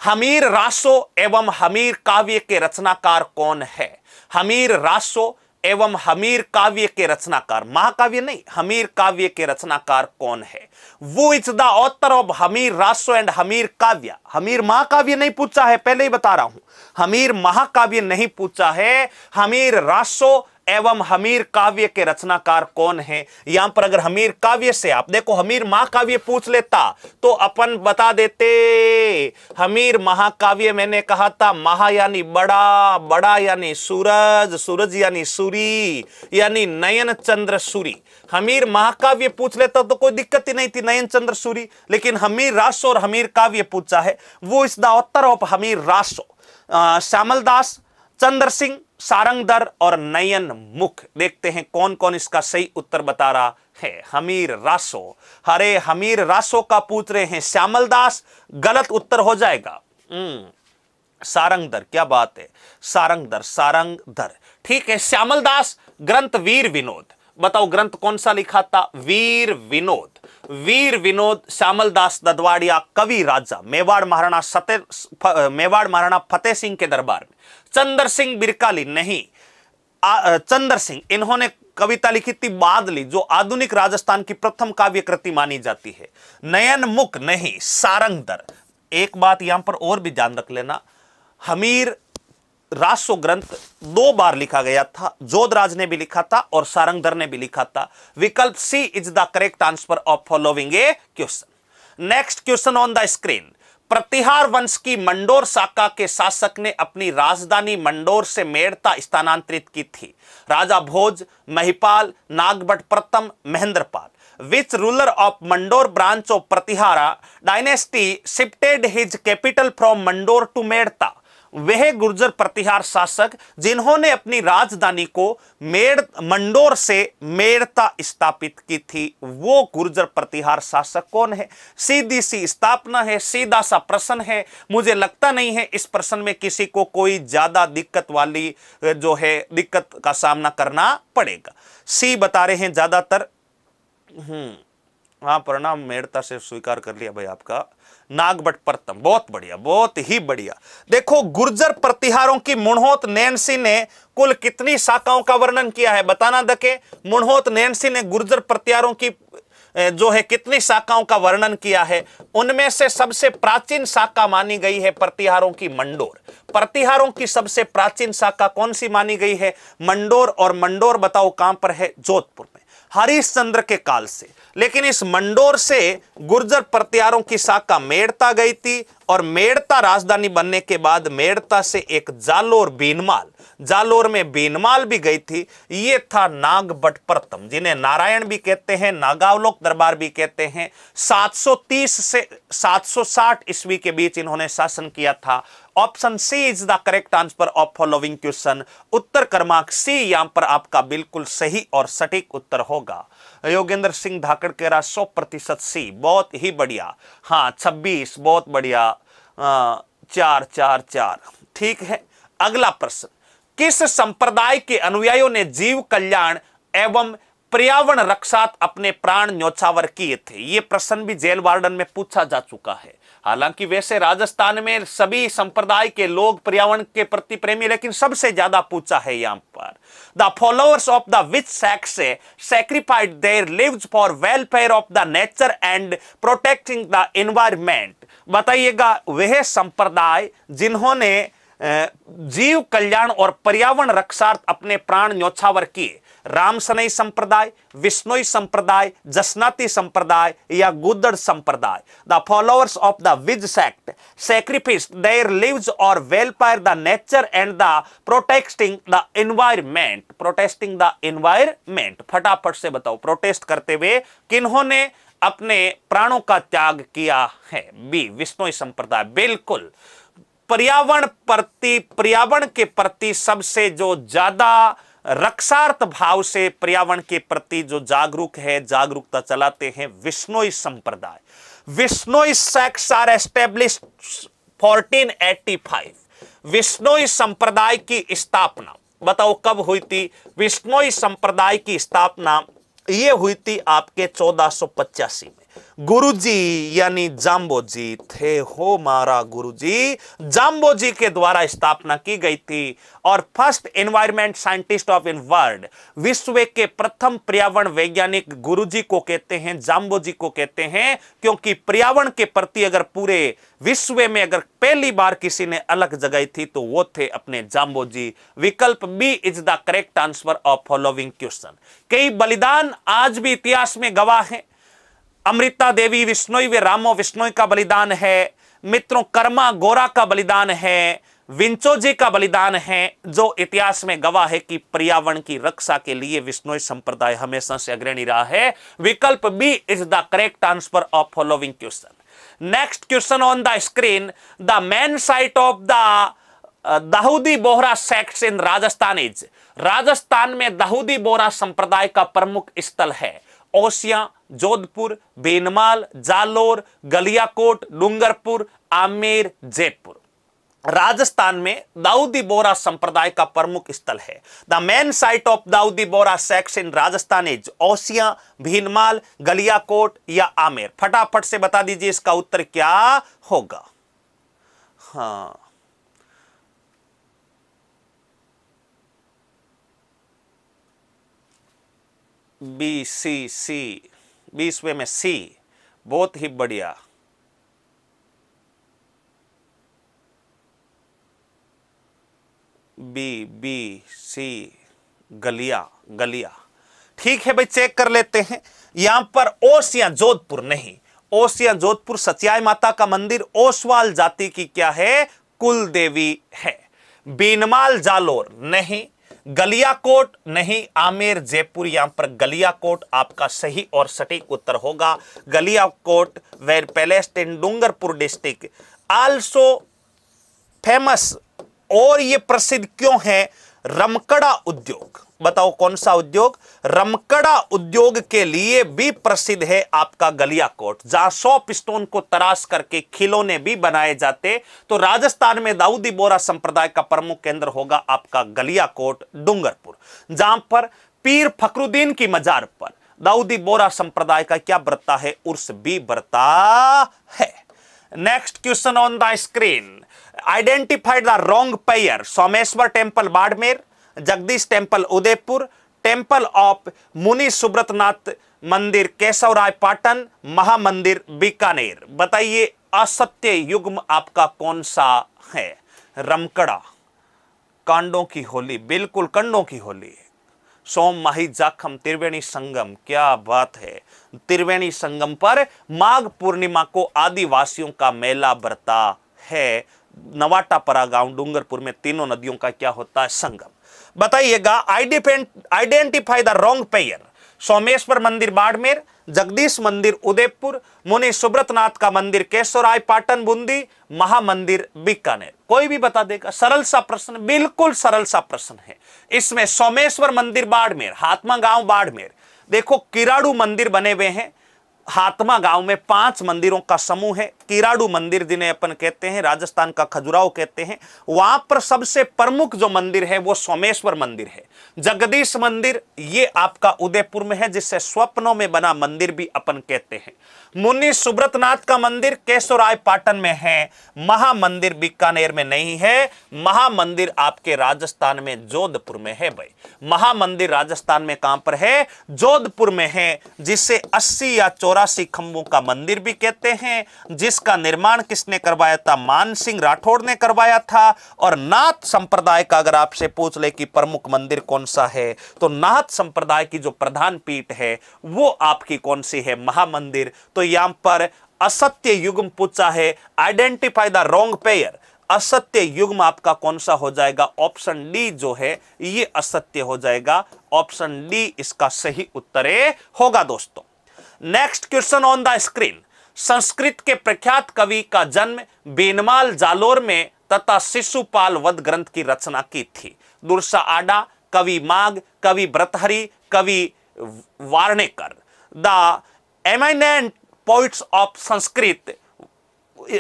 हमीर रासो एवं हमीर काव्य के रचनाकार कौन है हमीर रासो एवं हमीर काव्य के रचनाकार महाकाव्य नहीं हमीर काव्य के रचनाकार कौन है who is the author of Hammir Raso and Hammir Kavya Hammir महाकाव्य नहीं पूछा है पहले ही बता रहा हूं हमीर महाकाव्य नहीं पूछा है हमीर रासो एवं हमीर काव्य के रचनाकार कौन है यहां पर अगर हमीर काव्य से आप देखो हमीर महाकाव्य पूछ लेता तो अपन बता देते हमीर महाकाव्य मैंने कहा था महा यानी बड़ा बड़ा यानी सूरज सूरज यानी सूरी यानी नयन चंद्र सूरी हमीर महाकाव्य पूछ लेता तो कोई दिक्कत ही नहीं थी नयन चंद्र सूरी लेकिन हमीर राशो और हमीर काव्य पूछा है who is the of Hammir Raso Shyamal Das Chandra Singh Sarangdhar और नयन मुख देखते हैं कौन कौन इसका सही उत्तर बता रहा है हमीर रासो हरे हमीर रासो का पूछ रहे हैं श्यामल दास गलत उत्तर हो जाएगा हम्म, सारंगदर क्या बात है सारंगदर सारंगदर ठीक है श्यामल दास ग्रंथ वीर विनोद बताओ ग्रंथ कौन सा लिखा था वीर विनोद वीर विनोद श्यामल दास ददवाड़िया कवि राजा मेवाड़ महाराणा सते मेवाड़ महाराणा फतेह सिंह के दरबार में चंद्र सिंह बिरकाली नहीं चंद्र सिंह इन्होंने कविता लिखी थी बादली जो आधुनिक राजस्थान की प्रथम काव्य कृति मानी जाती है नयन मुख नहीं सारंगदर एक बात यहां पर और भी ध्यान रख लेना हमीर रासो ग्रंथ दो बार लिखा गया था जोधराज ने भी लिखा था और सारंगधर ने भी लिखा था विकल्प C is the correct answer of following A question next question on the screen Pratihar वंश की मंडोर शाखा के शासक ने अपनी राजधानी मंडोर से मेड़ता स्थानांतरित की थी राजा भोज महिपाल नागभट प्रथम Mahendrapal which ruler of Mandore branch of Pratihara dynasty shifted his capital from Mandore to Merta वह गुर्जर प्रतिहार शासक जिन्होंने अपनी राजधानी को मेड़ मंडोर से मेड़ता स्थापित की थी वो गुर्जर प्रतिहार शासक कौन है सीधी सी स्थापना है सीधा सा प्रश्न है मुझे लगता नहीं है इस प्रश्न में किसी को कोई ज्यादा दिक्कत वाली जो है दिक्कत का सामना करना पड़ेगा सी बता रहे हैं ज्यादातर हम्म हाँ प्रणाम मेड़ता से स्वीकार कर लिया भाई आपका नागभटपरतम बहुत बढ़िया बहुत ही बढ़िया देखो गुर्जर प्रतिहारों की मुणहोत नैनसी ने कुल कितनी शाखाओं का वर्णन किया है बताना दके मुणहोत नैनसी ने गुर्जर प्रतिहारों की जो है कितनी शाखाओं का वर्णन किया है उनमें से सबसे प्राचीन शाखा मानी गई है प्रतिहारों की मंडोर प्रतिहारों की सबसे प्राचीन शाखा कौन सी मानी गई है मंडोर और मंडोर बताओ कहां पर है जोधपुर में हरिश्चंद्र के काल से लेकिन इस मंडोर से गुर्जर प्रत्यारों की शाखा मेड़ता गई थी और मेड़ता राजधानी बनने के बाद मेड़ता से एक जालोर बीनमाल जालोर में बीनमाल भी गई थी ये था नाग बट प्रथम जिन्हें नारायण भी कहते हैं नागावलोक दरबार भी कहते हैं 730 से 760 ईस्वी के बीच इन्होंने शासन किया था option C is the correct answer of following question उत्तर क्रमांक सी यहां पर आपका बिल्कुल सही और सटीक उत्तर होगा योगेंद्र सिंह धाकड़ कह रहा सौ प्रतिशत सी बहुत ही बढ़िया हाँ छब्बीस बहुत बढ़िया चार चार चार ठीक है अगला प्रश्न किस संप्रदाय के अनुयायियों ने जीव कल्याण एवं पर्यावरण रक्षात अपने प्राण न्योछावर किए थे ये प्रश्न भी जेल वार्डन में पूछा जा चुका है हालांकि वैसे राजस्थान में सभी संप्रदाय के लोग पर्यावरण के प्रति प्रेमी लेकिन सबसे ज्यादा पूछा है यहां पर the followers of the which sect sacrificed their lives for welfare of the nature and protecting the environment बताइएगा वह संप्रदाय जिन्होंने जीव कल्याण और पर्यावरण रक्षार्थ अपने प्राण न्योछावर किए रामसनई संप्रदाय विष्णोई संप्रदाय जसनाती संप्रदाय या गुदड़ संप्रदाय the followers of the which sect sacrifice their lives और welfare the nature and the protesting the environment protesting the environment फटाफट से बताओ प्रोटेस्ट करते हुए किन्होंने अपने प्राणों का त्याग किया है बी विष्णु संप्रदाय बिल्कुल पर्यावरण प्रति पर्यावरण के प्रति सबसे जो ज्यादा रक्षार्थ भाव से पर्यावरण के प्रति जो जागरूक है जागरूकता चलाते हैं विष्णोई संप्रदाय Bishnoi sects are establish 1485 Bishnoi संप्रदाय की स्थापना बताओ कब हुई थी विष्णोई संप्रदाय की स्थापना ये हुई थी आपके चौदह में गुरु जी यानी जाम्बो जी थे हो मारा गुरु जी जाम्बो जी के द्वारा स्थापना की गई थी और first environment scientist of in world विश्व के प्रथम पर्यावरण वैज्ञानिक गुरु जी को कहते हैं जाम्बो जी को कहते हैं क्योंकि पर्यावरण के प्रति अगर पूरे विश्व में अगर पहली बार किसी ने अलग जगाई थी तो वो थे अपने जाम्बो जी विकल्प B is the correct answer of following question कई बलिदान आज भी इतिहास में गवाह हैं अमृता देवी विष्णोई वे रामो विष्णोई का बलिदान है मित्रों कर्मा गोरा का बलिदान है विंचो जी का बलिदान है जो इतिहास में गवाह है कि पर्यावरण की रक्षा के लिए विष्णोई संप्रदाय हमेशा से अग्रणी रहा है विकल्प B is the correct answer of following question next question on the screen the main site of the Dawoodi Bohra sect in Rajasthan is Rajasthan में दाऊदी बोहरा संप्रदाय का प्रमुख स्थल है ओसिया जोधपुर बेनमाल जालोर गलियाकोट डूंगरपुर आमेर जयपुर राजस्थान में दाऊदी बोरा संप्रदाय का प्रमुख स्थल है the main site of Dawoodi Bohra sect in Rajasthan is Osian Bhinmal Galiakot या आमेर फटाफट से बता दीजिए इसका उत्तर क्या होगा हाँ बी सी सी बीसवे में सी बहुत ही बढ़िया बी बी सी गलिया गलिया ठीक है भाई चेक कर लेते हैं यहां पर ओस या जोधपुर नहीं ओस या जोधपुर सचियाई माता का मंदिर ओसवाल जाति की क्या है कुल देवी है बीनमाल जालोर नहीं गलिया कोट नहीं आमेर जयपुर यहां पर गलिया कोट आपका सही और सटीक उत्तर होगा Galiakot where placed in Dungarpur district also famous और ये प्रसिद्ध क्यों है रमकड़ा उद्योग बताओ कौन सा उद्योग रमकड़ा उद्योग के लिए भी प्रसिद्ध है आपका गलिया कोट जहां सौ पिस्टोन को तराश करके खिलौने भी बनाए जाते तो राजस्थान में दाऊदी बोरा संप्रदाय का प्रमुख केंद्र होगा आपका गलिया कोट डूंगरपुर जहां पर पीर फकरुद्दीन की मजार पर दाऊदी बोरा संप्रदाय का क्या व्रता है उर्स भी व्रता है next question on the screen identified the wrong pair Someshwar temple Barmer Jagdish temple Udaipur temple of Muni Subratnath मंदिर केशवराय पाटन महामंदिर बीकानेर बताइए असत्य युग्म आपका कौन सा है रमकड़ा कांडों की होली बिल्कुल कंडों की होली सोम माही जाखम त्रिवेणी संगम क्या बात है त्रिवेणी संगम पर माघ पूर्णिमा को आदिवासियों का मेला बरता है नवाटापरा गांव डूंगरपुर में तीनों नदियों का क्या होता है संगम बताइएगा identify the wrong pair Someshwar मंदिर बाड़मेर जगदीश मंदिर उदयपुर मुनि सुब्रतनाथ का मंदिर केशवराय पाटन बूंदी महामंदिर बीकानेर कोई भी बता देगा सरल सा प्रश्न बिल्कुल सरल सा प्रश्न है इसमें सोमेश्वर मंदिर बाड़मेर हाथमा गांव बाड़मेर देखो किराड़ू मंदिर बने हुए हैं हाथमा गांव में पांच मंदिरों का समूह है किराड़ू मंदिर जिन्हें अपन कहते हैं राजस्थान का खजुराहो कहते हैं वहां पर सबसे प्रमुख जो मंदिर है वो सोमेश्वर मंदिर है जगदीश मंदिर ये आपका उदयपुर में है जिसे स्वप्नों में बना मंदिर भी अपन कहते हैं मुनि सुब्रतनाथ का मंदिर केशवराय पाटन में है महामंदिर बीकानेर में नहीं है महामंदिर आपके राजस्थान में जोधपुर में है भाई महामंदिर राजस्थान में कहां पर है जोधपुर में है जिसे अस्सी या चौरासी खंभों का मंदिर भी कहते हैं जिस इसका निर्माण किसने करवाया था मान सिंह राठौड़ ने करवाया था और नाथ संप्रदाय का अगर आपसे पूछ ले कि प्रमुख मंदिर कौन सा है तो नाथ संप्रदाय की जो प्रधान पीठ है वो आपकी कौन सी है महामंदिर तो यहां पर असत्य युग्म पूछा है आइडेंटिफाई द रोंग पेयर असत्य युग्म आपका कौन सा हो जाएगा ऑप्शन डी जो है ये असत्य हो जाएगा ऑप्शन डी इसका सही उत्तर होगा दोस्तों next question on the screen संस्कृत के प्रख्यात कवि का जन्म बेनमाल जालोर में तथा शिशुपाल वध ग्रंथ की रचना की थी दुर्सा आडा कवि माग कवि ब्रतहरी कवि Varnekar the eminent poets of Sanskrit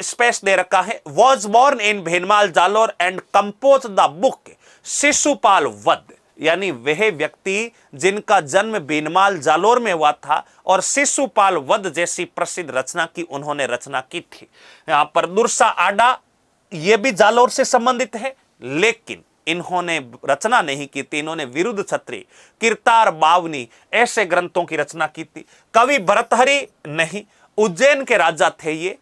space दे रखा है was born in Bhinmal Jalore and compose the book Shishupal Vadh यानी वह व्यक्ति जिनका जन्म बेनमाल जालोर में हुआ था और शिशुपाल वध जैसी प्रसिद्ध रचना की उन्होंने रचना की थी यहां पर दुर्सा आडा ये भी जालोर से संबंधित है लेकिन इन्होंने रचना नहीं की थी इन्होंने विरुद्ध छत्री किरतार बावनी ऐसे ग्रंथों की रचना की थी कवि भरतहरी नहीं उज्जैन के राजा थे ये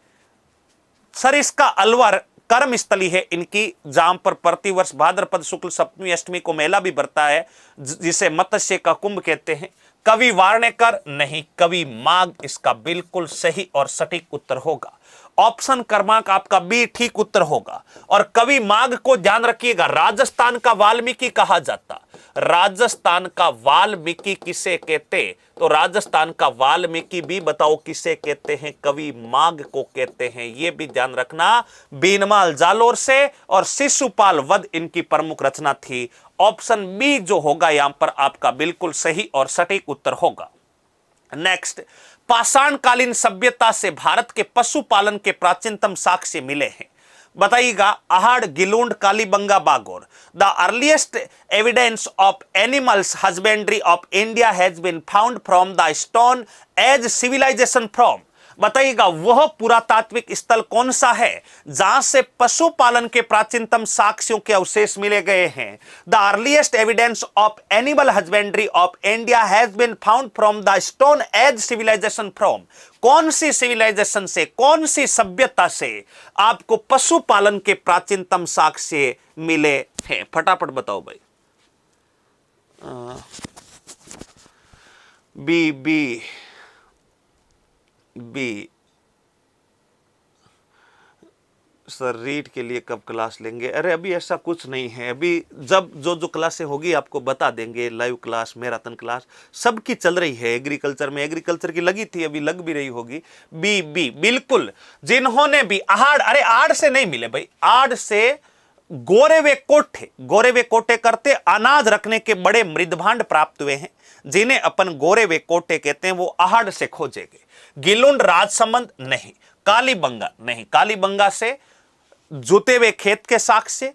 सर इसका अलवर कर्म स्थली है इनकी जाम पर प्रतिवर्ष भाद्रपद शुक्ल सप्तमी अष्टमी को मेला भी बरता है जिसे मत्स्य का कुंभ कहते हैं कवि वार्णेकर नहीं कवि माघ इसका बिल्कुल सही और सटीक उत्तर होगा ऑप्शन क्रमांक आपका बी ठीक उत्तर होगा और कवि माग को ध्यान रखिएगा राजस्थान का वाल्मीकि कहा जाता राजस्थान का वाल्मीकि किसे कहते तो राजस्थान का वाल्मीकि भी बताओ किसे कहते हैं कवि माग को कहते हैं यह भी ध्यान रखना बीनमाल जालोर से और शिशुपाल वध इनकी प्रमुख रचना थी ऑप्शन बी जो होगा यहां पर आपका बिल्कुल सही और सटीक उत्तर होगा नेक्स्ट पाषाणकालीन सभ्यता से भारत के पशुपालन के प्राचीनतम साक्ष्य मिले हैं बताइएगा Ahar Gilund Kalibanga Bagor the earliest evidence of animals husbandry of India has been found from the stone age civilization from बताइएगा वह पुरातात्विक स्थल कौन सा है जहां से पशुपालन के प्राचीनतम साक्ष्यों के अवशेष मिले गए हैं the earliest evidence of animal husbandry of India has been found from the stone age civilization from कौन सी सिविलाइजेशन से कौन सी सभ्यता से आपको पशुपालन के प्राचीनतम साक्ष्य मिले हैं फटाफट बताओ भाई B B B sir REET के लिए कब क्लास लेंगे अरे अभी ऐसा कुछ नहीं है अभी जब जो जो क्लासें होगी आपको बता देंगे लाइव क्लास मैराथन क्लास सबकी चल रही है एग्रीकल्चर में एग्रीकल्चर की लगी थी अभी लग भी रही होगी बी बी बिल्कुल जिन्होंने भी आड़ अरे आड़ से नहीं मिले भाई आड़ से गोरे वे कोठे गोरे वे कोठे करते अनाज रखने के बड़े मृदभांड प्राप्त हुए हैं जिन्हें अपन गोरे वे कोठे कहते हैं वो आहड़ से खोजेंगे गिलुंड राजसमंद नहीं कालीबंगा नहीं कालीबंगा से जुते हुए खेत के साक्ष्य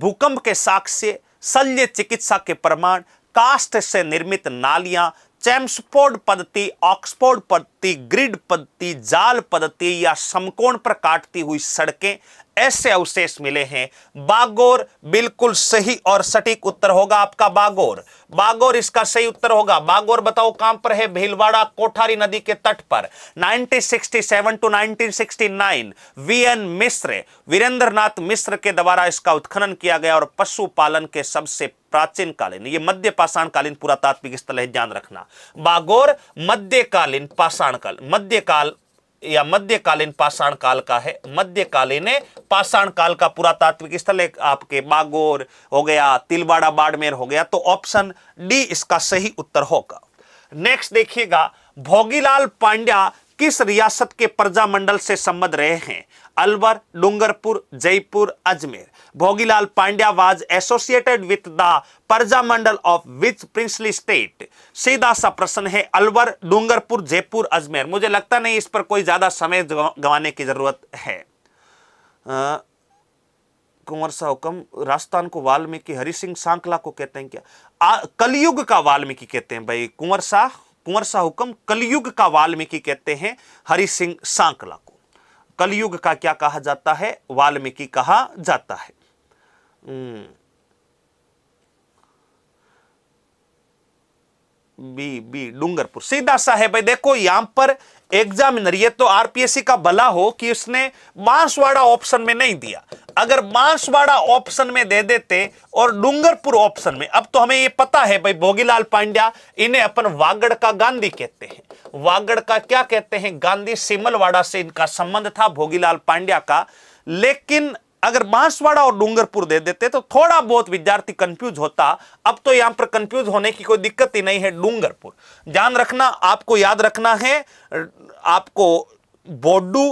भूकंप के साक्ष्य शल्य चिकित्सा के प्रमाण कास्ट से निर्मित नालियां चैम्सफोर्ड पद्धति ऑक्सफोर्ड पद्धति ग्रिड पद्धति जाल पद्धति या समकोण पर काटती हुई सड़कें ऐसे अवशेष मिले हैं बागोर बिल्कुल सही और सटीक उत्तर होगा आपका बागोर बागोर इसका सही उत्तर होगा बागोर बताओ कहां पर है भीलवाड़ा कोठारी नदी के तट पर 1967 टू 1969 वीएन मिश्र वीरेंद्र नाथ मिश्र के द्वारा इसका उत्खनन किया गया और पशुपालन के सबसे प्राचीन कालीन ये मध्य पाषाण कालीन पुरातात्विक स्थल है ध्यान रखना बागोर मध्यकालीन पाषाण काल मध्यकाल या मध्यकालीन पाषाण काल का है मध्यकालीन पाषाण काल का पुरातात्विक स्थल है आपके बागोर हो गया तिलवाड़ा बाड़मेर हो गया तो ऑप्शन डी इसका सही उत्तर होगा नेक्स्ट देखिएगा भोगीलाल पांड्या किस रियासत के प्रजा मंडल से संबद्ध रहे हैं Alwar Dungarpur Jaipur Ajmer Bhogilal Pandya was associated with the Praja Mandal of which princely state सीधा सा प्रश्न है अलवर डूंगरपुर जयपुर अजमेर मुझे लगता नहीं इस पर कोई ज्यादा समय गंवाने की जरूरत है कुंवर सा हुक्म राजस्थान को वाल्मीकि हरि सिंह सांकला को कहते हैं क्या आ, कलयुग का वाल्मीकि कहते हैं भाई कुंवर शाह कुंवर साहुकम कलयुग का वाल्मीकि कहते हैं हरि सिंह सांकला को कलयुग का क्या कहा जाता है वाल्मीकि कहा जाता है हम्म। बी बी डूंगरपुर सीधा साहेब भाई देखो यहां पर एग्जामिनर ये तो आरपीएससी का भला हो कि उसने बांसवाड़ा ऑप्शन में नहीं दिया अगर बांसवाड़ा ऑप्शन में दे देते और डूंगरपुर ऑप्शन में अब तो हमें ये पता है भाई भोगीलाल पांड्या इन्हें अपन वागड़ का गांधी कहते हैं वागड़ का क्या कहते हैं गांधी सिमलवाड़ा से इनका संबंध था भोगीलाल पांड्या का लेकिन अगर बांसवाड़ा और डूंगरपुर दे देते तो थोड़ा बहुत विद्यार्थी कंफ्यूज होता अब तो यहां पर कंफ्यूज होने की कोई दिक्कत ही नहीं है डूंगरपुर ध्यान रखना आपको याद रखना है आपको बोडू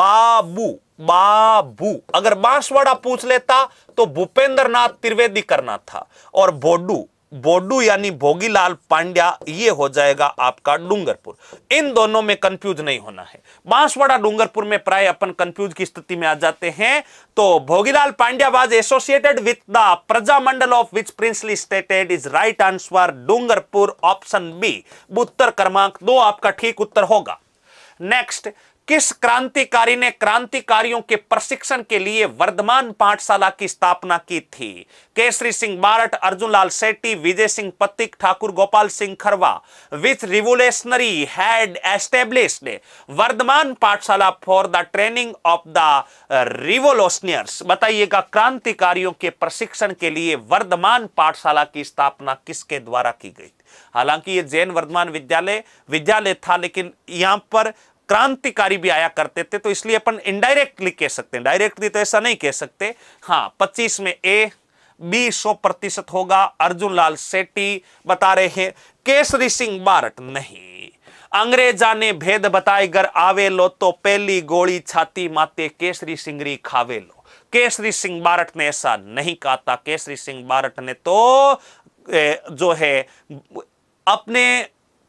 बाबू बाबू अगर बांसवाड़ा पूछ लेता तो भूपेंद्र नाथ त्रिवेदी करना था और बोडू बोडू यानी भोगीलाल पांड्या ये हो जाएगा आपका डूंगरपुर इन दोनों में कंफ्यूज नहीं होना है बांसवाड़ा डूंगरपुर में प्राय अपन कंफ्यूज की स्थिति में आ जाते हैं तो Bhogilal Pandya was associated with the Prajamandal of which princely stated is right answer Dungarpur option B उत्तर क्रमांक दो आपका ठीक उत्तर होगा नेक्स्ट किस क्रांतिकारी ने क्रांतिकारियों के प्रशिक्षण के लिए वर्धमान पाठशाला की स्थापना की थी केसरी सिंह बारट अर्जुन लाल Shetty Vijay Singh Pathik Thakur Gopal Singh Kharwa with revolutionary had established Vardhman Pathshala for the training of the revolutionaries बताइएगा क्रांतिकारियों के प्रशिक्षण के लिए वर्धमान पाठशाला की स्थापना किसके द्वारा की गई हालांकि ये जैन वर्धमान विद्यालय विद्यालय था लेकिन यहां पर क्रांतिकारी भी आया करते थे तो इसलिए अपन इनडायरेक्टली कह सकते हैं डायरेक्टली तो ऐसा नहीं कह सकते हाँ पच्चीस में ए बी सौ प्रतिशत होगा अर्जुन लाल सेठी बता रहे हैं केसरी सिंह बारट नहीं अंग्रेजा ने भेद बताए गर आवे लो तो पहली गोली छाती माते केसरी सिंगरी खावे लो केसरी सिंह बारट ने ऐसा नहीं कहा था केसरी सिंह बारट ने तो जो है अपने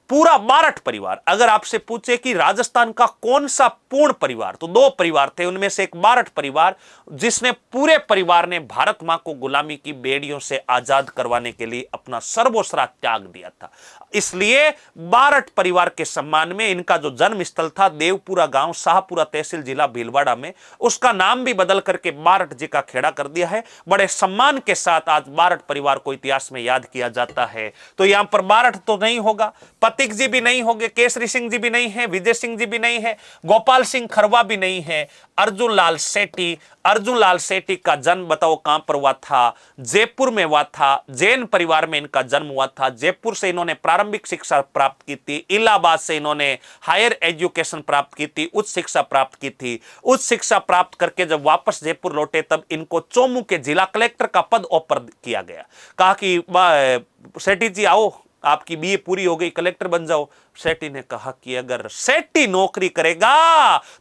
पूरा मारठ परिवार अगर आपसे पूछे कि राजस्थान का कौन सा पूर्ण परिवार तो दो परिवार थे उनमें से एक मारठ परिवार जिसने पूरे परिवार ने भारत मां को गुलामी की बेड़ियों से आजाद करवाने के लिए अपना सर्वोसरा त्याग दिया था इसलिए मारठ परिवार के सम्मान में इनका जो जन्म स्थल था देवपुरा गांव शाहपुरा तहसील जिला भीलवाड़ा में उसका नाम भी बदल करके मारठ जी का खेड़ा कर दिया है बड़े सम्मान के साथ आज मारठ परिवार को इतिहास में याद किया जाता है तो यहां पर मारठ तो नहीं होगा प्रतीक जी भी नहीं होंगे केसरी सिंह जी भी नहीं है विजय सिंह जी भी नहीं है गोपाल सिंह खरवा भी नहीं है अर्जुन लाल सेठी अर्जुन लाल सेठी का जन्म बताओ कहां पर हुआ था जयपुर में हुआ था जैन परिवार में इनका जन्म हुआ था जयपुर से इन्होंने प्रारंभिक शिक्षा प्राप्त की थी इलाहाबाद से इन्होंने हायर एजुकेशन प्राप्त की थी उच्च शिक्षा प्राप्त की थी उच्च शिक्षा प्राप्त करके जब वापस जयपुर लौटे तब इनको चोमू के जिला कलेक्टर का पद ऑफर किया गया कहा कि सेठी जी आओ आपकी बी पूरी हो गई कलेक्टर बन जाओ सेठी ने कहा कि अगर सेठी नौकरी करेगा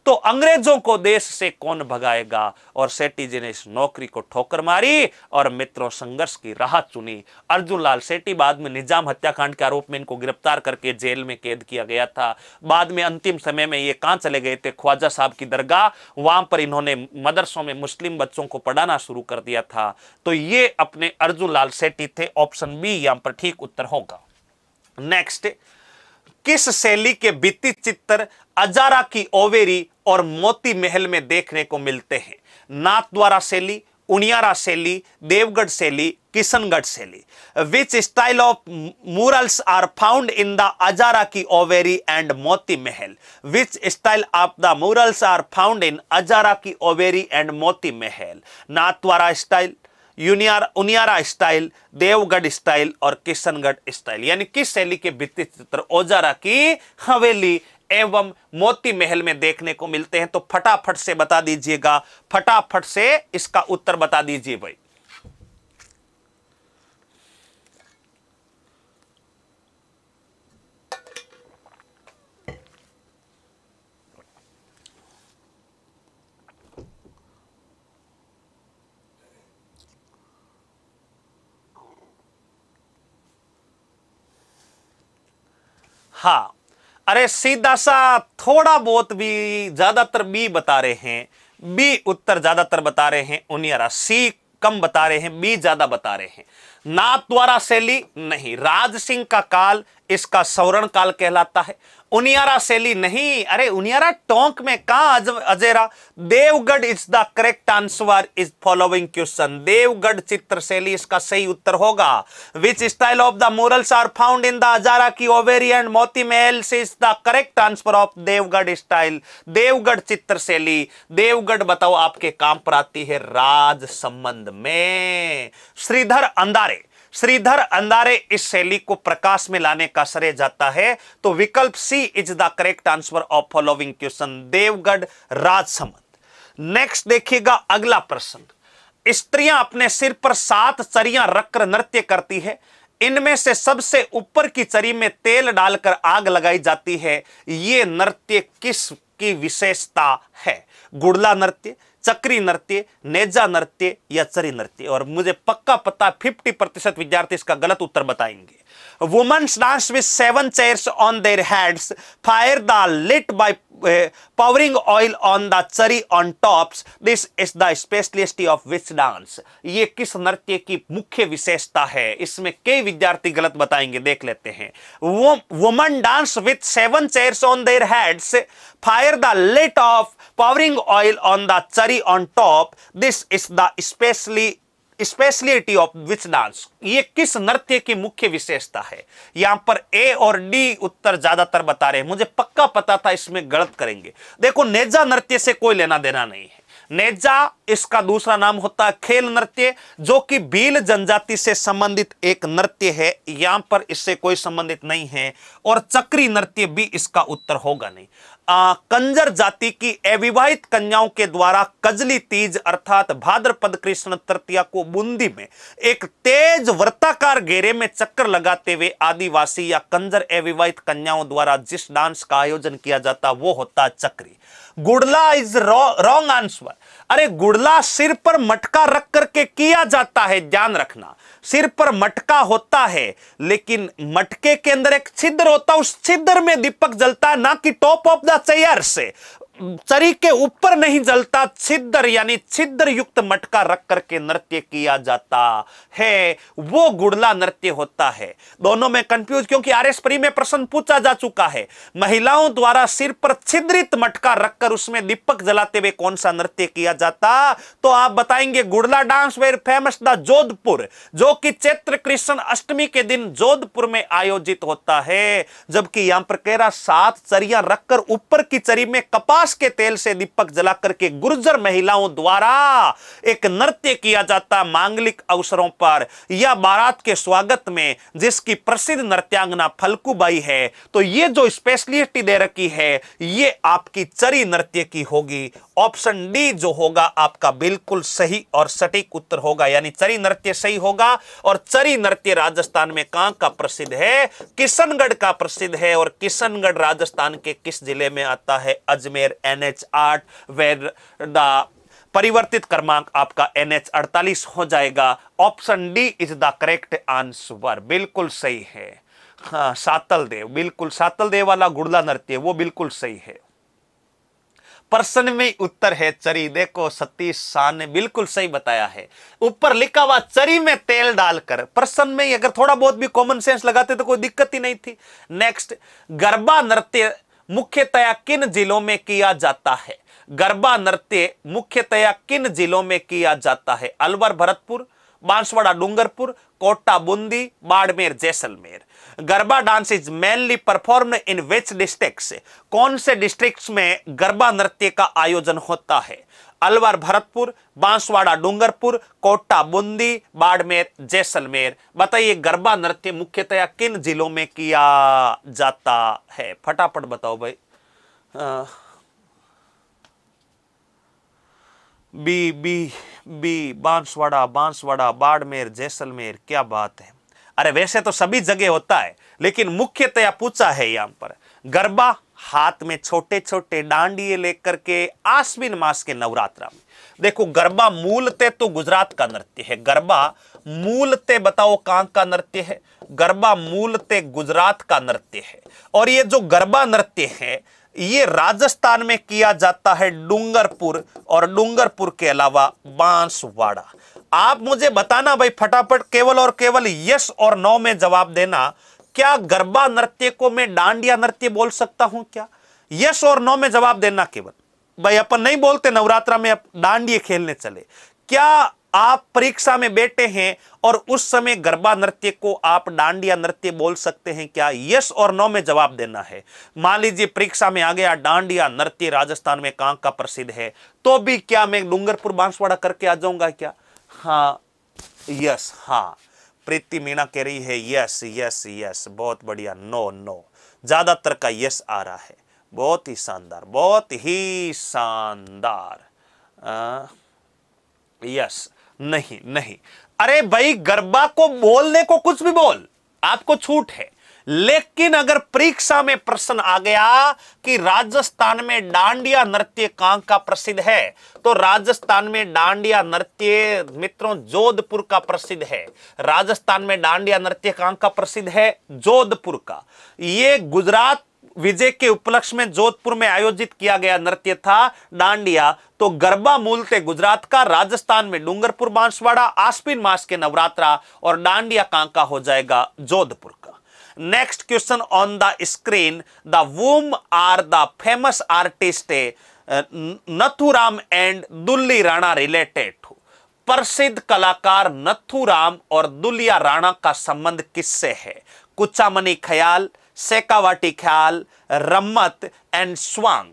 तो अंग्रेजों को देश से कौन भगाएगा और सेठी जी ने इस नौकरी को ठोकर मारी और मित्रों संघर्ष की राह चुनी अर्जुन लाल सेठी बाद में निजाम हत्याकांड के आरोप में इनको गिरफ्तार करके जेल में कैद किया गया था बाद में अंतिम समय में ये कहां चले गए थे ख्वाजा साहब की दरगाह वहां पर इन्होंने मदरसों में मुस्लिम बच्चों को पढ़ाना शुरू कर दिया था तो ये अपने अर्जुन लाल सेठी थे ऑप्शन बी यहां पर ठीक उत्तर होगा नेक्स्ट किस शैली के बीती चित्र अजारा की ओवेरी और मोती महल में देखने को मिलते हैं नाथ द्वारा शैली उनियारा शैली देवगढ़ शैली किशनगढ़ शैली which style of murals are found in the Ajara की Ovari and Moti Mahal which style of the murals are found in Ajara की ओवेरी एंड मोती महल द्वारा style Uniara style Devgarh style और किशनगढ़ स्टाइल यानी किस शैली के भित्ति चित्र ओजारा की हवेली एवं मोती महल में देखने को मिलते हैं तो फटाफट से बता दीजिएगा फटाफट से इसका उत्तर बता दीजिए भाई हाँ अरे सीधा सा थोड़ा बहुत भी ज़्यादातर बी बता रहे हैं बी उत्तर ज़्यादातर बता रहे हैं उनियरा सी कम बता रहे हैं बी ज़्यादा बता रहे हैं ना द्वारा शैली नहीं राज सिंह का काल इसका सौरण काल कहलाता है उनियारा शैली नहीं अरे उनियारा टोंक में कहा Ajara Devgarh is the correct answer is following question Devgarh चित्र शैली इसका सही उत्तर होगा which style of the murals are found in the Ajara की Ovari and Moti Mahal is the correct answer of Devgarh style Devgarh चित्र शैली देवगढ़ बताओ आपके काम पर आती है राज संबंध में श्रीधर अंधारे श्रीधर अंदारे इस शैली को प्रकाश में लाने का श्रेय जाता है तो विकल्प C is the correct answer of following question Devgarh Rajsamand next देखिएगा अगला प्रश्न स्त्रियां अपने सिर पर सात चरियां रखकर नृत्य करती है इनमें से सबसे ऊपर की चरी में तेल डालकर आग लगाई जाती है ये नृत्य किस की विशेषता है गुड़ला नृत्य चक्री नृत्य नेजा नृत्य या चरी नृत्य और मुझे पक्का पता 50 प्रतिशत विद्यार्थी इसका गलत उत्तर बताएंगे women's dance with seven chairs on their heads fire the lit by pouring oil on the chari on tops this is the speciality of which dance ये किस नृत्य की मुख्य विशेषता है इसमें कई विद्यार्थी गलत बताएंगे देख लेते हैं वो woman dance with seven chairs on their heads fire the lit of pouring oil on the cherry on top this is the specially speciality of which dance ये किस नृत्य की मुख्य विशेषता है यहां पर ए और डी उत्तर ज्यादातर बता रहे हैं मुझे पक्का पता था इसमें गलत करेंगे देखो नेजा नृत्य से कोई लेना देना नहीं है नेजा इसका दूसरा नाम होता है खेल नृत्य जो कि बील जनजाति से संबंधित एक नृत्य है यहां पर इससे कोई संबंधित नहीं है और चक्री नृत्य भी इसका उत्तर होगा नहीं आ, कंजर जाति की अविवाहित कन्याओं के द्वारा कजली तीज अर्थात भाद्रपद कृष्ण तृतीया को बूंदी में एक तेज वृत्ताकार घेरे में चक्कर लगाते हुए आदिवासी या कंजर अविवाहित कन्याओं द्वारा जिस डांस का आयोजन किया जाता वो होता चक्री गुड़ला इज रॉन्ग आंसर अरे गुड़ला सिर पर मटका रख करके किया जाता है ध्यान रखना सिर पर मटका होता है लेकिन मटके के अंदर एक छिद्र होता उस छिद्र में दीपक जलता ना कि टॉप ऑफ द चेयर से चरी के ऊपर नहीं जलता छिद्र यानी छिद्र युक्त मटका रख करके नृत्य किया जाता है वो गुड़ला नृत्य होता है दोनों में कंफ्यूज क्योंकि आरएसपरी में प्रश्न पूछा जा चुका है महिलाओं द्वारा सिर पर छिद्रित मटका रखकर उसमें दीपक जलाते हुए कौन सा नृत्य किया जाता तो आप बताएंगे Gudla dance where famous the Jodhpur जो कि चैत्र कृष्ण अष्टमी के दिन जोधपुर में आयोजित होता है जबकि यहां पर कह रहा सात चरिया रखकर ऊपर की चरी में कपास कपास के तेल से दीपक जलाकर के गुर्जर महिलाओं द्वारा एक नृत्य किया जाता मांगलिक अवसरों पर या बारात के स्वागत में जिसकी प्रसिद्ध नृत्यांगना फलकूबाई है तो ये जो स्पेशलिटी दे रखी है ये आपकी चरी नृत्य की होगी ऑप्शन डी जो होगा आपका बिल्कुल सही और सटीक उत्तर होगा यानी चरी नृत्य सही होगा और चरी नृत्य राजस्थान में कहां का प्रसिद्ध है किशनगढ़ का प्रसिद्ध है और किशनगढ़ राजस्थान के किस जिले में आता है अजमेर एन एच आठ वेर द परिवर्तित क्रमांक आपका एन एच अड़तालीस हो जाएगा option D is the correct answer बिल्कुल सही है हाँ सातल देव बिल्कुल सातल देव वाला गुड़ला नृत्य वो बिल्कुल सही है प्रश्न में उत्तर है चरी देखो सतीश शाह ने बिल्कुल सही बताया है ऊपर लिखा हुआ चरी में तेल डालकर प्रश्न में अगर थोड़ा बहुत भी कॉमन सेंस लगाते तो कोई दिक्कत ही नहीं थी नेक्स्ट गरबा नृत्य मुख्यतया किन जिलों में किया जाता है गरबा नृत्य मुख्यतया किन जिलों में किया जाता है Alwar Bharatpur Banswara Dungarpur Kota Bundi Barmer Jaisalmer Garba dance is mainly perform in which district कौन से डिस्ट्रिक्ट में गरबा नृत्य का आयोजन होता है अलवर भरतपुर बांसवाड़ा डूंगरपुर कोटा बूंदी बाड़मेर जैसलमेर बताइए गरबा नृत्य मुख्यतया किन जिलों में किया जाता है फटाफट बताओ भाई आ, B B B Banswara Banswara Barmer Jaisalmer क्या बात है अरे वैसे तो सभी जगह होता है लेकिन मुख्यतया पूछा है यहां पर गरबा हाथ में छोटे छोटे डांडिए लेकर के आश्विन मास के नवरात्रा में देखो गरबा मूलते तो गुजरात का नृत्य है गरबा मूलते बताओ कहां का नृत्य है गरबा मूलते गुजरात का नृत्य है और ये जो गरबा नृत्य है ये राजस्थान में किया जाता है डूंगरपुर और डूंगरपुर के अलावा बांसवाड़ा आप मुझे बताना भाई फटाफट केवल और केवल यस और नो में जवाब देना क्या गरबा नृत्य को मैं डांडिया नृत्य बोल सकता हूं क्या यस और नो में जवाब देना केवल भाई अपन नहीं बोलते नवरात्रा में डांडिये खेलने चले क्या आप परीक्षा में बैठे हैं और उस समय गरबा नृत्य को आप डांडिया नृत्य बोल सकते हैं क्या यस और नो में जवाब देना है मान लीजिए परीक्षा में आ गया डांडिया नृत्य राजस्थान में कांक का प्रसिद्ध है तो भी क्या मैं डूंगरपुर बांसवाड़ा करके आ जाऊंगा क्या हाँ यस हाँ प्रीति मीणा कह रही है यस यस यस बहुत बढ़िया नो नो ज्यादातर का यस आ रहा है बहुत ही शानदार बहुत ही शानदार यस नहीं नहीं अरे भाई गरबा को बोलने को कुछ भी बोल आपको छूट है लेकिन अगर परीक्षा में प्रश्न आ गया कि राजस्थान में डांडिया नृत्य कहां का प्रसिद्ध है तो राजस्थान में डांडिया नृत्य मित्रों जोधपुर का प्रसिद्ध है राजस्थान में डांडिया नृत्य कहां का प्रसिद्ध है जोधपुर का ये गुजरात विजय के उपलक्ष्य में जोधपुर में आयोजित किया गया नृत्य था डांडिया तो गरबा मूल थे गुजरात का राजस्थान में डूंगरपुर बांसवाड़ा आश्विन मास के नवरात्रा और डांडिया कांका हो जाएगा जोधपुर का next question on the screen the whom are the famous artist Nathuram and Dulli Rana related प्रसिद्ध कलाकार नथुराम और दुलिया राणा का संबंध किससे है कुचामनी ख्याल सेकावाटी ख्याल रम्मत एंड स्वांग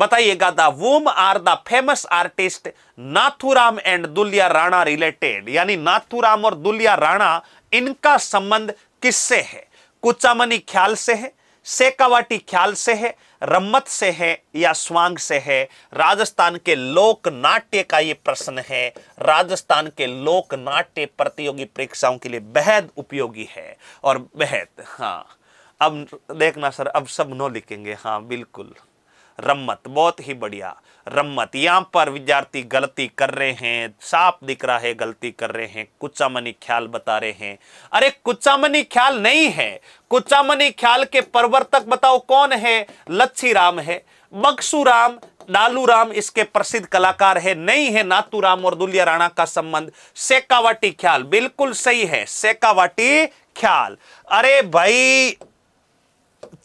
बताइएगा the whom are the famous artist Nathuram and Dulia Rana related यानी नाथुराम और दुलिया राणा इनका संबंध किससे है कुचामनी ख्याल से है सेकावाटी ख्याल से है रम्मत से है या स्वांग से है राजस्थान के लोक नाट्य का ये प्रश्न है राजस्थान के लोक नाट्य प्रतियोगी परीक्षाओं के लिए बेहद उपयोगी है और बेहद हाँ अब देखना सर अब सब नो लिखेंगे हाँ बिल्कुल रम्मत बहुत ही बढ़िया रम्मत यहाँ पर विद्यार्थी गलती कर रहे हैं साफ दिख रहा है गलती कर रहे हैं कुचामनी ख्याल बता रहे हैं अरे कुचामनी ख्याल नहीं है कुचामनी ख्याल के प्रवर्तक बताओ कौन है लच्छी राम है बक्सू राम लालू राम इसके प्रसिद्ध कलाकार है नहीं है नातू राम और दुलिया राणा का संबंध सेकावाटी ख्याल बिल्कुल सही है सेकावाटी ख्याल अरे भाई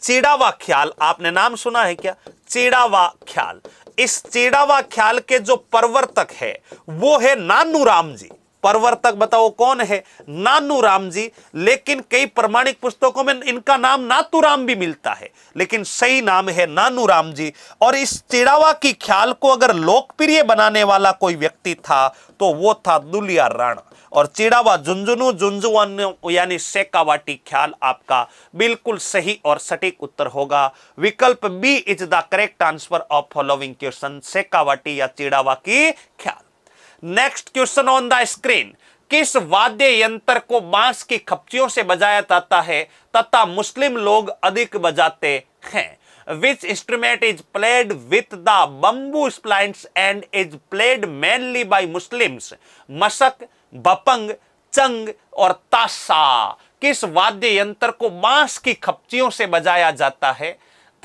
चीड़ावा ख्याल आपने नाम सुना है क्या चेड़ावा ख्याल इस चेड़ावा ख्याल के जो परवर्तक है वो है नानू राम जी परवर्तक बताओ कौन है नानू राम जी लेकिन कई प्रमाणिक पुस्तकों में इनका नाम नातू राम भी मिलता है लेकिन सही नाम है नानू राम जी और इस चिड़ावा की ख्याल को अगर लोकप्रिय बनाने वाला कोई व्यक्ति था तो वो था दुलिया राणा और चिड़ावा झुंझुनू झुंझुअन यानी शेकावाटी ख्याल आपका बिल्कुल सही और सटीक उत्तर होगा विकल्प B is the correct answer of following question Shekhawati या चिड़ावा की ख्याल next question on the screen किस वाद्य यंत्र को बांस की खपचियों से बजाया जाता है तथा मुस्लिम लोग अधिक बजाते हैं which instrument is played with the bamboo splints and is played mainly by Muslims? मशक बपंग चंग और ताशा किस वाद्य यंत्र को बांस की खपचियों से बजाया जाता है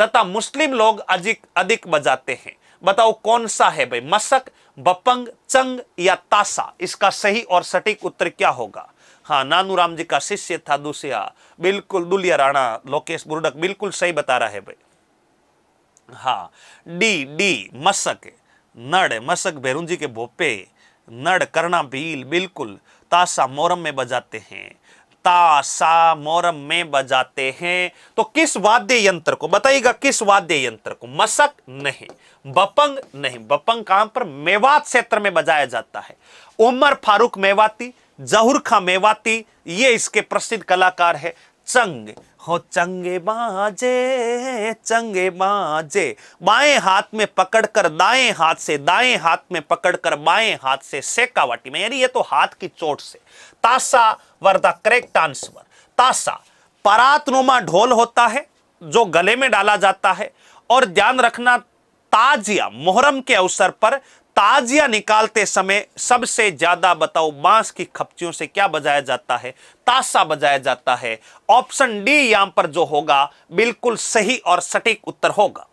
तथा मुस्लिम लोग अधिक अधिक बजाते हैं बताओ कौन सा है भाई मसक बपंग चंग या ताशा इसका सही और सटीक उत्तर क्या होगा हाँ नानू राम जी का शिष्य था दूसरा बिल्कुल दुलिया राणा लोकेश बुरडक बिल्कुल सही बता रहा है भाई हाँ डी डी मसक नड़ मसक भैरू जी के भोपे नड़ करना भील बिल्कुल तासा मोरम में बजाते हैं तासा मोरम में बजाते हैं तो किस वाद्य यंत्र को बताइएगा किस वाद्य यंत्र को मसक नहीं बपंग नहीं बपंग कहां पर मेवात क्षेत्र में बजाया जाता है उमर फारूक मेवाती जहूर खां मेवाती ये इसके प्रसिद्ध कलाकार है चंग हो चंगे बाजे चंगे बाजे बाएं हाथ में पकड़कर दाएं हाथ से दाएं हाथ में पकड़कर बाएं हाथ से सेकावटी में यानी ये तो हाथ की चोट से तासा वर द करेक्ट आंसर तासा परातनुमा ढोल होता है जो गले में डाला जाता है और ध्यान रखना ताजिया मुहर्रम मोहरम के अवसर पर ताजिया निकालते समय सबसे ज्यादा बताओ बांस की खपचियों से क्या बजाया जाता है ताशा बजाया जाता है ऑप्शन डी यहां पर जो होगा बिल्कुल सही और सटीक उत्तर होगा